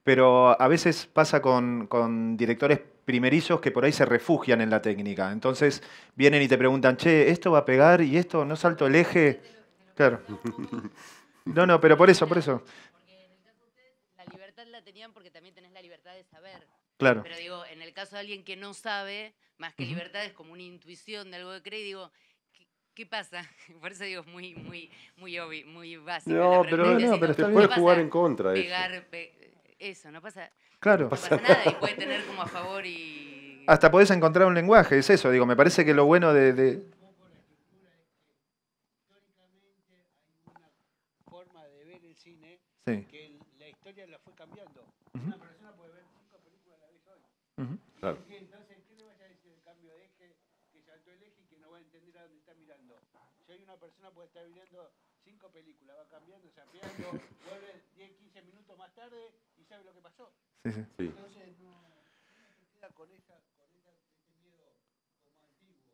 pero a veces pasa con, directores primerizos que por ahí se refugian en la técnica. Entonces vienen y te preguntan, che, ¿esto va a pegar y esto no salto el eje? Claro. No, no, pero por eso, por eso. Porque en el ustedes la libertad la tenían porque también tenés la libertad de saber. Claro. Pero digo, en el caso de alguien que no sabe, más que libertad es como una intuición de algo que cree, digo, ¿qué, pasa? Por eso digo, es muy, muy, muy muy básico. No, pero, pero te puedes jugar en contra. eso. no pasa. Claro. No pasa nada y puede tener como a favor y. Hasta podés encontrar un lenguaje, es eso. Digo, me parece que lo bueno de. de... Sí. vuelve 10, 15 minutos más tarde y sabe lo que pasó. Sí, sí. Entonces, no, no se queda con esa, este miedo como antiguo.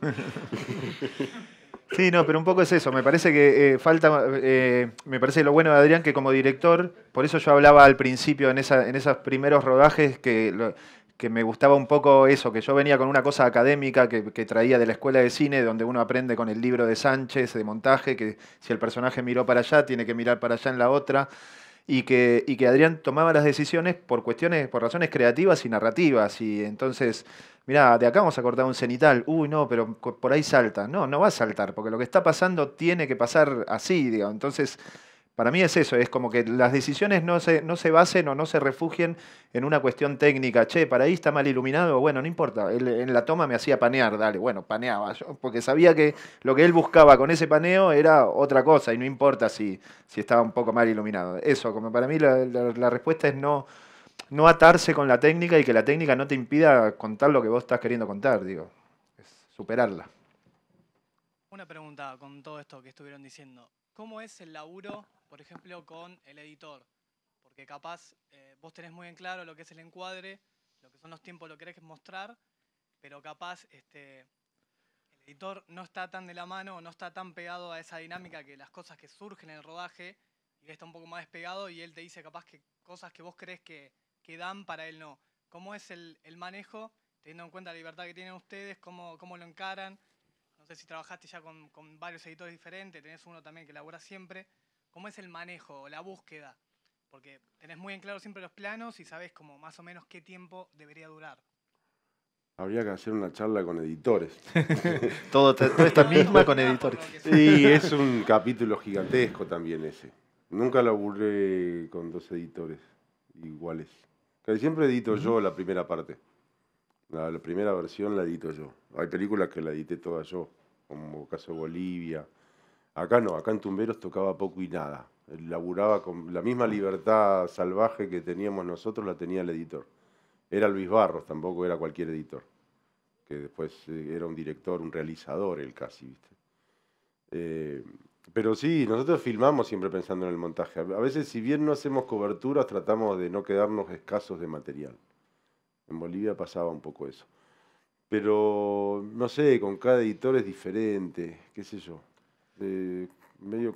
la Sí, no, pero un poco es eso. Me parece que eh, falta, eh, me parece lo bueno de Adrián que como director, por eso yo hablaba al principio en, esa, en esos primeros rodajes que lo, que me gustaba un poco eso, que yo venía con una cosa académica que, traía de la escuela de cine, donde uno aprende con el libro de Sánchez, de montaje, que si el personaje miró para allá, tiene que mirar para allá en la otra, y que, y que Adrián tomaba las decisiones por cuestiones, por razones creativas y narrativas, y entonces, mira, de acá vamos a cortar un cenital, uy, no, pero por ahí salta, no, no va a saltar, porque lo que está pasando tiene que pasar así, digamos. entonces para mí es eso, es como que las decisiones no se, no se basen o no se refugien en una cuestión técnica. Che, para ahí está mal iluminado, bueno, no importa. en la toma me hacía panear, dale, bueno, paneaba yo, porque sabía que lo que él buscaba con ese paneo era otra cosa y no importa si, si estaba un poco mal iluminado. Eso, como para mí la, respuesta es no, no atarse con la técnica y que la técnica no te impida contar lo que vos estás queriendo contar, digo, es superarla. Una pregunta con todo esto que estuvieron diciendo. ¿Cómo es el laburo por ejemplo, con el editor. Porque capaz eh, vos tenés muy en claro lo que es el encuadre, lo que son los tiempos, lo que querés mostrar, pero capaz este, el editor no está tan de la mano no está tan pegado a esa dinámica que las cosas que surgen en el rodaje, y está un poco más despegado y él te dice capaz que cosas que vos crees que, que dan para él no. ¿Cómo es el, manejo, teniendo en cuenta la libertad que tienen ustedes, cómo, lo encaran? No sé si trabajaste ya con, con varios editores diferentes, tenés uno también que labura siempre cómo es el manejo o la búsqueda? Porque tenés muy en claro siempre los planos y sabes como más o menos qué tiempo debería durar. Habría que hacer una charla con editores. todo, esta misma con editores. Sí, es un capítulo gigantesco también ese. Nunca laburé con dos editores iguales. Casi siempre edito yo la primera parte. La, la, primera versión la edito yo. Hay películas que la edité toda yo, como caso Bolivia, Acá no, acá en Tumberos tocaba poco y nada. Laburaba con la misma libertad salvaje que teníamos nosotros, la tenía el editor. Era Luis Barros, tampoco era cualquier editor, que después eh, era un director, un realizador, el casi, ¿viste? Eh, pero sí, nosotros filmamos siempre pensando en el montaje. A veces, si bien no hacemos coberturas, tratamos de no quedarnos escasos de material. En Bolivia pasaba un poco eso. Pero, no sé, con cada editor es diferente, qué sé yo medio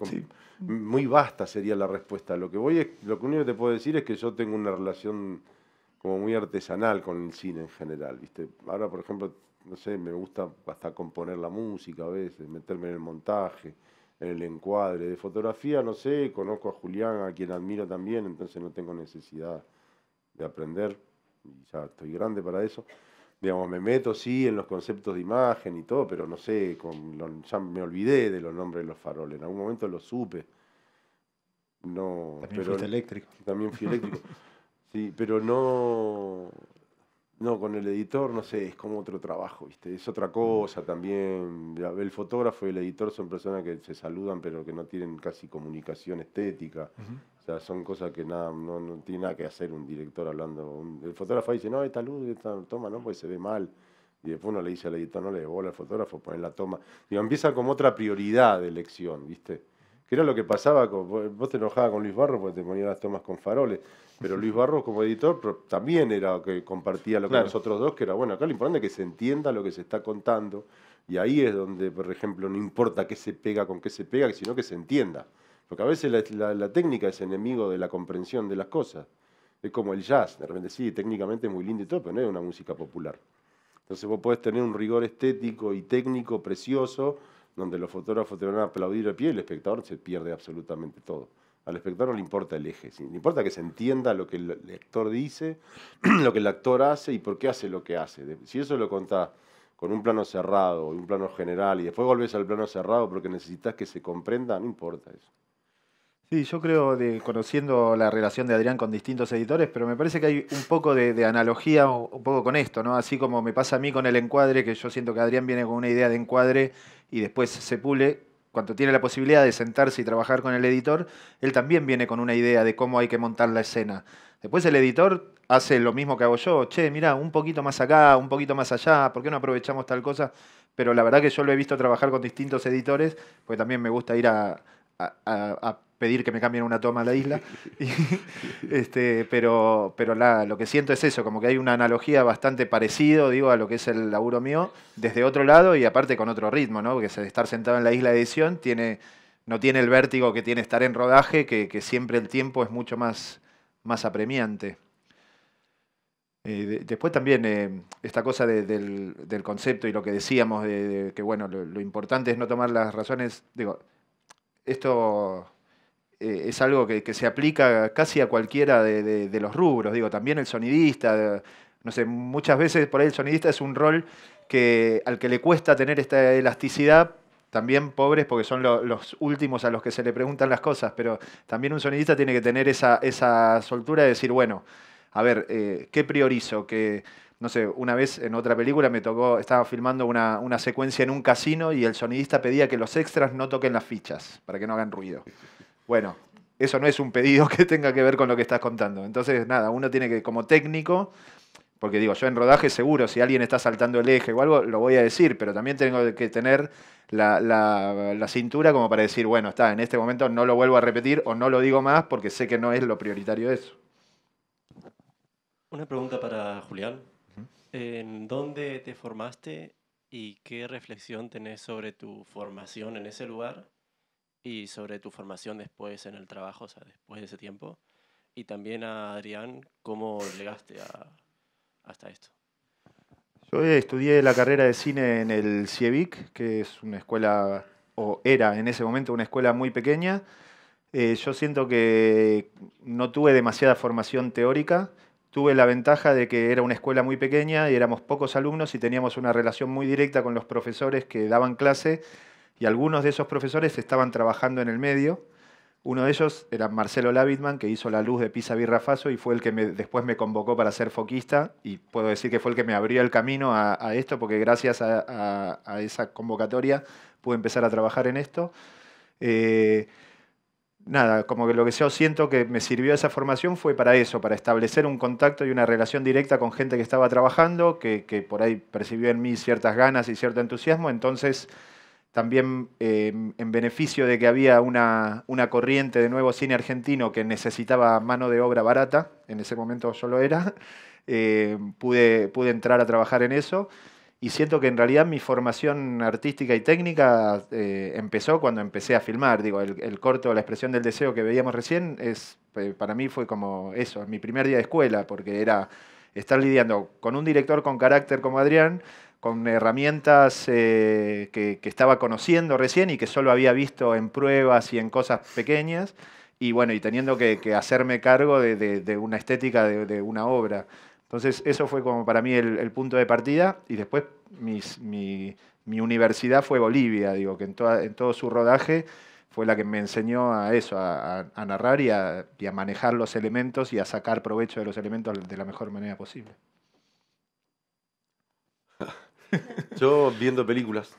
muy vasta sería la respuesta. Lo que voy es, lo que único te puedo decir es que yo tengo una relación como muy artesanal con el cine en general, ¿viste? Ahora, por ejemplo, no sé, me gusta hasta componer la música a veces, meterme en el montaje, en el encuadre. De fotografía, no sé, conozco a Julián, a quien admiro también, entonces no tengo necesidad de aprender, ya estoy grande para eso digamos, me meto sí en los conceptos de imagen y todo, pero no sé, con ya me olvidé de los nombres de los faroles, en algún momento lo supe. No, también pero, eléctrico. También fui eléctrico. sí, pero no, no, con el editor, no sé, es como otro trabajo, ¿viste? Es otra cosa también. El fotógrafo y el editor son personas que se saludan, pero que no tienen casi comunicación estética. O sea, son cosas que no, tiene nada que hacer un director hablando. el fotógrafo dice, no, esta luz, esta toma, no, pues se ve mal. Y después uno le dice al editor, no le bola al fotógrafo, ponen la toma. y empieza como otra prioridad de elección, ¿viste? Que era lo que pasaba, vos te enojabas con Luis Barro porque te ponía las tomas con faroles, pero Luis Barro como editor también era que compartía lo que nosotros dos, que era, bueno, acá lo importante es que se entienda lo que se está contando, y ahí es donde, por ejemplo, no importa qué se pega con qué se pega, sino que se entienda. Porque a veces la, técnica es enemigo de la comprensión de las cosas. Es como el jazz, de repente sí, técnicamente es muy lindo y todo, pero no es una música popular. Entonces vos podés tener un rigor estético y técnico precioso, donde los fotógrafos te van a aplaudir a pie y el espectador se pierde absolutamente todo. Al espectador no le importa el eje, le importa que se entienda lo que el lector dice, lo que el actor hace y por qué hace lo que hace. Si eso lo contás con un plano cerrado y un plano general y después volvés al plano cerrado porque necesitas que se comprenda, no importa eso. Sí, yo creo, de, conociendo la relación de Adrián con distintos editores, pero me parece que hay un poco de, analogía un poco con esto, ¿no? Así como me pasa a mí con el encuadre, que yo siento que Adrián viene con una idea de encuadre y después se pule. Cuando tiene la posibilidad de sentarse y trabajar con el editor, él también viene con una idea de cómo hay que montar la escena. Después el editor hace lo mismo que hago yo, che, mira, un poquito más acá, un poquito más allá, ¿por qué no aprovechamos tal cosa? Pero la verdad que yo lo he visto trabajar con distintos editores, porque también me gusta ir a, a, pedir que me cambien una toma a la isla. Este, pero pero lo que siento es eso, como que hay una analogía bastante parecido, digo, a lo que es el laburo mío, desde otro lado y aparte con otro ritmo, ¿no? Porque estar sentado en la isla de edición tiene, no tiene el vértigo que tiene estar en rodaje, que, siempre el tiempo es mucho más, más apremiante. Eh, después también eh, esta cosa del, concepto y lo que decíamos de, que bueno, lo, lo importante es no tomar las razones, digo, esto eh, es algo que, se aplica casi a cualquiera de, los rubros, digo, también el sonidista, eh, no sé, muchas veces por ahí el sonidista es un rol que, al que le cuesta tener esta elasticidad, también pobres porque son los últimos a los que se le preguntan las cosas, pero también un sonidista tiene que tener esa, soltura de decir, bueno, a ver, eh, ¿qué priorizo? ¿Qué priorizo? no sé, una vez en otra película me tocó, estaba filmando una, secuencia en un casino y el sonidista pedía que los extras no toquen las fichas para que no hagan ruido. Bueno, eso no es un pedido que tenga que ver con lo que estás contando. Entonces, nada, uno tiene que, como técnico, porque digo, yo en rodaje seguro, si alguien está saltando el eje o algo, lo voy a decir, pero también tengo que tener la, la cintura como para decir, bueno, está, en este momento no lo vuelvo a repetir o no lo digo más porque sé que no es lo prioritario eso. Una pregunta para Julián. ¿En dónde te formaste y qué reflexión tenés sobre tu formación en ese lugar y sobre tu formación después en el trabajo, o sea, después de ese tiempo? Y también a Adrián, ¿cómo llegaste a, hasta esto? Yo eh, estudié la carrera de cine en el CIEVIC, que es una escuela, o era en ese momento una escuela muy pequeña. Eh, yo siento que no tuve demasiada formación teórica, tuve la ventaja de que era una escuela muy pequeña y éramos pocos alumnos y teníamos una relación muy directa con los profesores que daban clase y algunos de esos profesores estaban trabajando en el medio. Uno de ellos era Marcelo Lavitman, que hizo la luz de Pisa Birrafaso y fue el que después me convocó para ser foquista. Y puedo decir que fue el que me abrió el camino a, esto, porque gracias a, esa convocatoria pude empezar a trabajar en esto. Eh, nada, como que lo que yo siento que me sirvió esa formación fue para eso, para establecer un contacto y una relación directa con gente que estaba trabajando, que, que por ahí percibió en mí ciertas ganas y cierto entusiasmo. Entonces, también em, en beneficio de que había una, una, corriente de nuevo cine argentino que necesitaba mano de obra barata, en ese momento yo lo era, eh, pude, pude entrar a trabajar en eso y siento que en realidad mi formación artística y técnica eh, empezó cuando empecé a filmar. Digo, el, el, corto La expresión del deseo que veíamos recién, es, eh, para mí fue como eso, mi primer día de escuela, porque era estar lidiando con un director con carácter como Adrián, con herramientas eh, que, que estaba conociendo recién y que solo había visto en pruebas y en cosas pequeñas y bueno, y teniendo que, hacerme cargo de, de, una estética de, de, una obra. Entonces, eso fue como para mí el, punto de partida y después mi, universidad fue Bolivia, digo, que en, en, todo su rodaje fue la que me enseñó a eso, a, narrar y a, manejar los elementos y a sacar provecho de los elementos de la mejor manera posible. Yo viendo películas,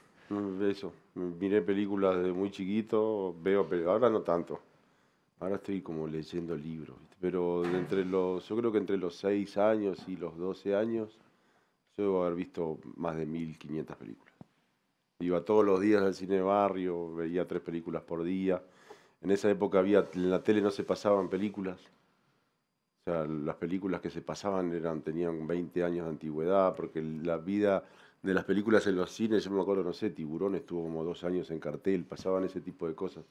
eso, miré películas desde muy chiquito, veo, pero ahora no tanto Ahora estoy como leyendo libros, pero entre los, yo creo que entre los 6 años y los 12 años, yo debo haber visto más de 1500 películas. Iba todos los días al cine barrio, veía tres películas por día. En esa época había, en la tele no se pasaban películas. O sea, las películas que se pasaban eran, tenían 20 años de antigüedad, porque la vida de las películas en los cines, yo me acuerdo, no sé, Tiburón estuvo como dos años en cartel, pasaban ese tipo de cosas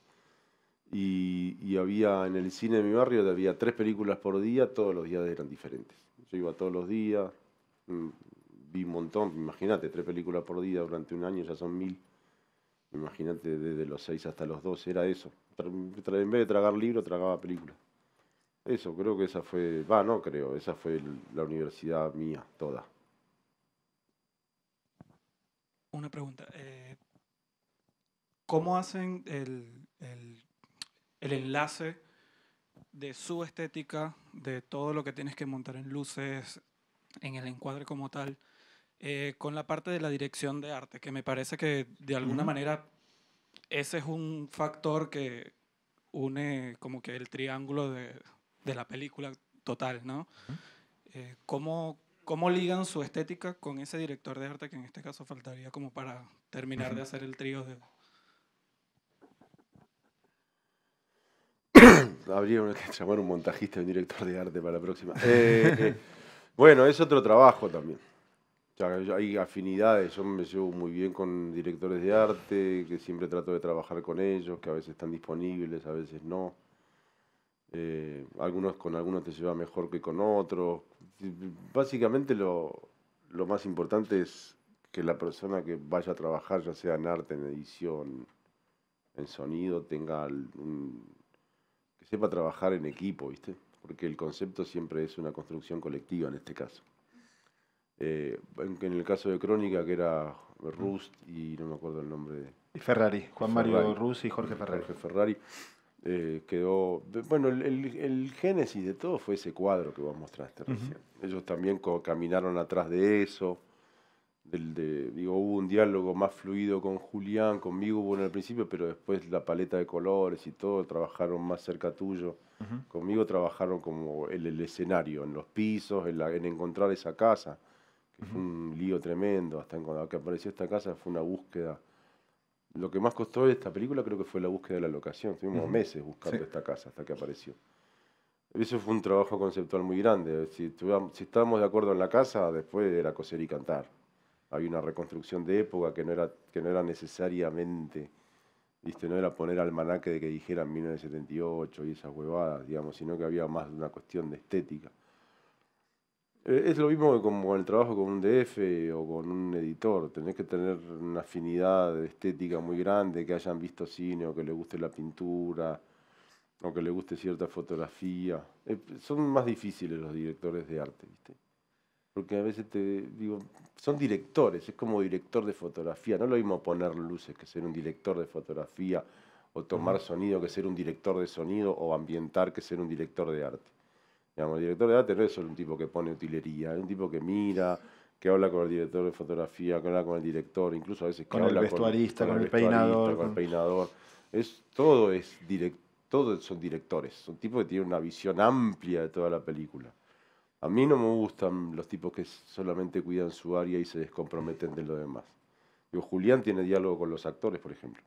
y, había en el cine de mi barrio había tres películas por día, todos los días eran diferentes. Yo iba todos los días, mm, vi un montón, imagínate, tres películas por día durante un año ya son mil. Imagínate, desde los seis hasta los dos, era eso. En vez de tragar libros, tragaba películas. Eso, creo que esa fue, va, no creo, esa fue la universidad mía, toda. Una pregunta. Eh, ¿Cómo hacen el el enlace de su estética, de todo lo que tienes que montar en luces, en el encuadre como tal, eh, con la parte de la dirección de arte, que me parece que de alguna manera ese es un factor que une como que el triángulo de, la película total, ¿no? Eh, ¿cómo, ¿Cómo ligan su estética con ese director de arte que en este caso faltaría como para terminar de hacer el trío de, habría que llamar un montajista y un director de arte para la próxima. Eh, eh, bueno, es otro trabajo también. hay afinidades, yo me llevo muy bien con directores de arte, que siempre trato de trabajar con ellos, que a veces están disponibles, a veces no. Eh, algunos con algunos te lleva mejor que con otros. Básicamente lo más importante es que la persona que vaya a trabajar, ya sea en arte, en edición, en sonido, tenga un, sepa trabajar en equipo, ¿viste? Porque el concepto siempre es una construcción colectiva en este caso. Eh, en, el caso de Crónica, que era Rust y no me acuerdo el nombre de... Y Ferrari, Juan Mario Rust y Jorge Ferrari. Jorge Ferrari. Eh, quedó. Bueno, el, génesis de todo fue ese cuadro que vos mostraste recién. Ellos también caminaron atrás de eso del de, digo, hubo un diálogo más fluido con Julián, conmigo hubo bueno, al principio, pero después la paleta de colores y todo, trabajaron más cerca tuyo. Conmigo trabajaron como el, el, escenario, en los pisos, en, encontrar esa casa, que fue un lío tremendo. Hasta que apareció esta casa fue una búsqueda. Lo que más costó de esta película creo que fue la búsqueda de la locación. Estuvimos meses buscando esta casa hasta que apareció. Eso fue un trabajo conceptual muy grande. Si, si estábamos de acuerdo en la casa, después era coser y cantar había una reconstrucción de época que no era, que no era necesariamente, ¿viste? no era poner almanaque de que dijeran 1978 y esas huevadas, digamos, sino que había más una cuestión de estética. Eh, es lo mismo que como con el trabajo con un DF o con un editor. Tenés que tener una afinidad de estética muy grande, que hayan visto cine o que le guste la pintura o que le guste cierta fotografía. Eh, son más difíciles los directores de arte, ¿viste? porque a veces te digo, son directores, es como director de fotografía, no lo mismo poner luces que ser un director de fotografía, o tomar sonido que ser un director de sonido, o ambientar que ser un director de arte. Digamos, el director de arte no es solo un tipo que pone utilería, es un tipo que mira, que habla con el director de fotografía, que habla con el director, incluso a veces con, que el, habla con, el, con, el, peinador. Es, todo es direct, todos son directores, son tipos que tienen una visión amplia de toda la película. A mí no me gustan los tipos que solamente cuidan su área y se descomprometen de lo demás. Digo, Julián tiene diálogo con los actores, por ejemplo.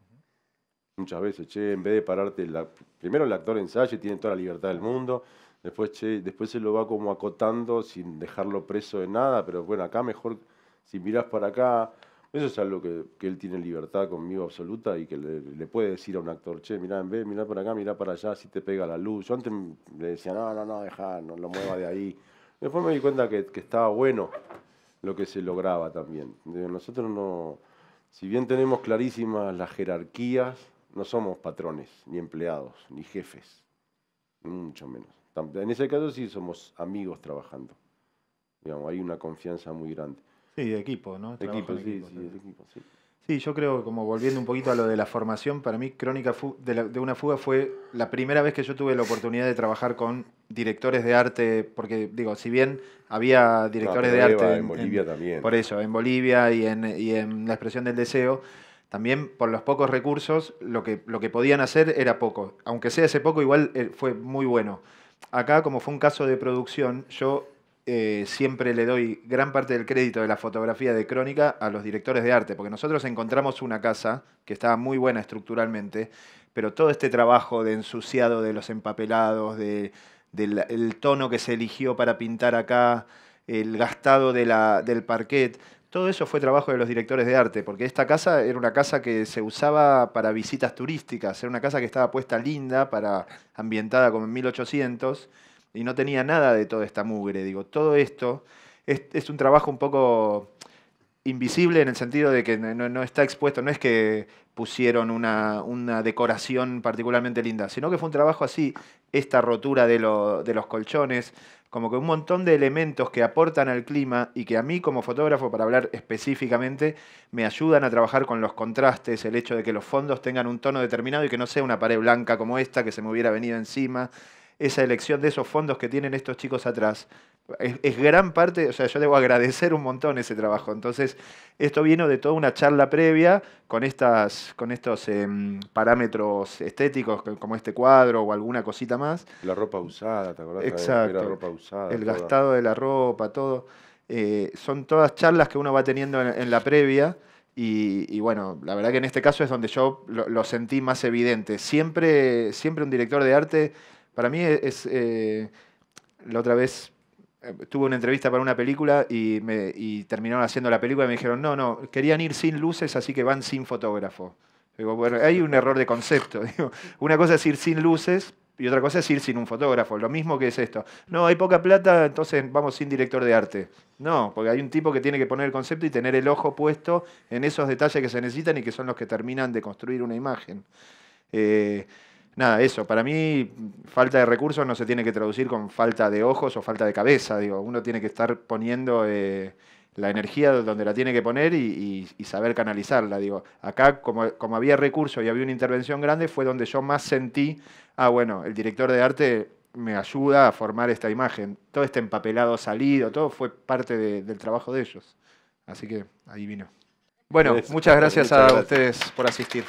Muchas veces, che, en vez de pararte, la... primero el actor ensaya tiene toda la libertad del mundo, después, después se lo va como acotando sin dejarlo preso de nada, pero bueno, acá mejor, si mirás para acá, eso es algo que, él tiene libertad conmigo absoluta y que le, puede decir a un actor, che, mirá en vez, mirá para acá, mirá para allá, si te pega la luz. Yo antes le decía, no, no, no, dejá, no lo mueva de ahí. Después me di cuenta que, estaba bueno lo que se lograba también. Nosotros no, si bien tenemos clarísimas las jerarquías, no somos patrones, ni empleados, ni jefes, mucho menos. En ese caso sí somos amigos trabajando. Digamos, hay una confianza muy grande. Sí, de equipo, ¿no? equipo, sí, equipo, sí. Sí, yo creo, como volviendo un poquito a lo de la formación, para mí Crónica de, una fuga fue la primera vez que yo tuve la oportunidad de trabajar con directores de arte, porque digo, si bien había directores de arte... En, Bolivia también. Por eso, en Bolivia y en, la expresión del deseo, también por los pocos recursos, lo que, lo que podían hacer era poco. Aunque sea ese poco, igual eh, fue muy bueno. Acá, como fue un caso de producción, yo eh, siempre le doy gran parte del crédito de la fotografía de Crónica a los directores de arte, porque nosotros encontramos una casa que estaba muy buena estructuralmente, pero todo este trabajo de ensuciado, de los empapelados, del tono que se eligió para pintar acá, el gastado del parquet, todo eso fue trabajo de los directores de arte, porque esta casa era una casa que se usaba para visitas turísticas, era una casa que estaba puesta linda, para, ambientada como en 1800 y no tenía nada de toda esta mugre. Digo, todo esto es, un trabajo un poco invisible en el sentido de que no, está expuesto, no es que pusieron una, una, decoración particularmente linda, sino que fue un trabajo así, esta rotura de, de los colchones, como que un montón de elementos que aportan al clima y que a mí como fotógrafo, para hablar específicamente, me ayudan a trabajar con los contrastes, el hecho de que los fondos tengan un tono determinado y que no sea una pared blanca como esta que se me hubiera venido encima, esa elección de esos fondos que tienen estos chicos atrás. Es, gran parte, o sea, yo debo agradecer un montón ese trabajo. Entonces, esto vino de toda una charla previa con, estas, con estos em, parámetros estéticos, como este cuadro o alguna cosita más. La ropa usada, ¿te acordás? Exacto. el gastado de la ropa, todo. Eh, son todas charlas que uno va teniendo en, la previa. Y, bueno, la verdad que en este caso es donde yo lo, sentí más evidente. Siempre, siempre un director de arte para mí es, eh, la otra vez eh, tuve una entrevista para una película y, terminaron haciendo la película y me dijeron, no, no, querían ir sin luces, así que van sin fotógrafo. Digo, bueno, hay un error de concepto. una cosa es ir sin luces y otra cosa es ir sin un fotógrafo. Lo mismo que es esto. No, hay poca plata, entonces vamos sin director de arte. No, porque hay un tipo que tiene que poner el concepto y tener el ojo puesto en esos detalles que se necesitan y que son los que terminan de construir una imagen. Eh, nada, eso, para mí falta de recursos no se tiene que traducir con falta de ojos o falta de cabeza, digo, uno tiene que estar poniendo eh, la energía donde la tiene que poner y, saber canalizarla, digo, acá como, había recursos y había una intervención grande fue donde yo más sentí, ah, bueno, el director de arte me ayuda a formar esta imagen, todo este empapelado salido, todo fue parte del trabajo de ellos, así que ahí vino. Bueno, pues, muchas gracias a ustedes por asistir.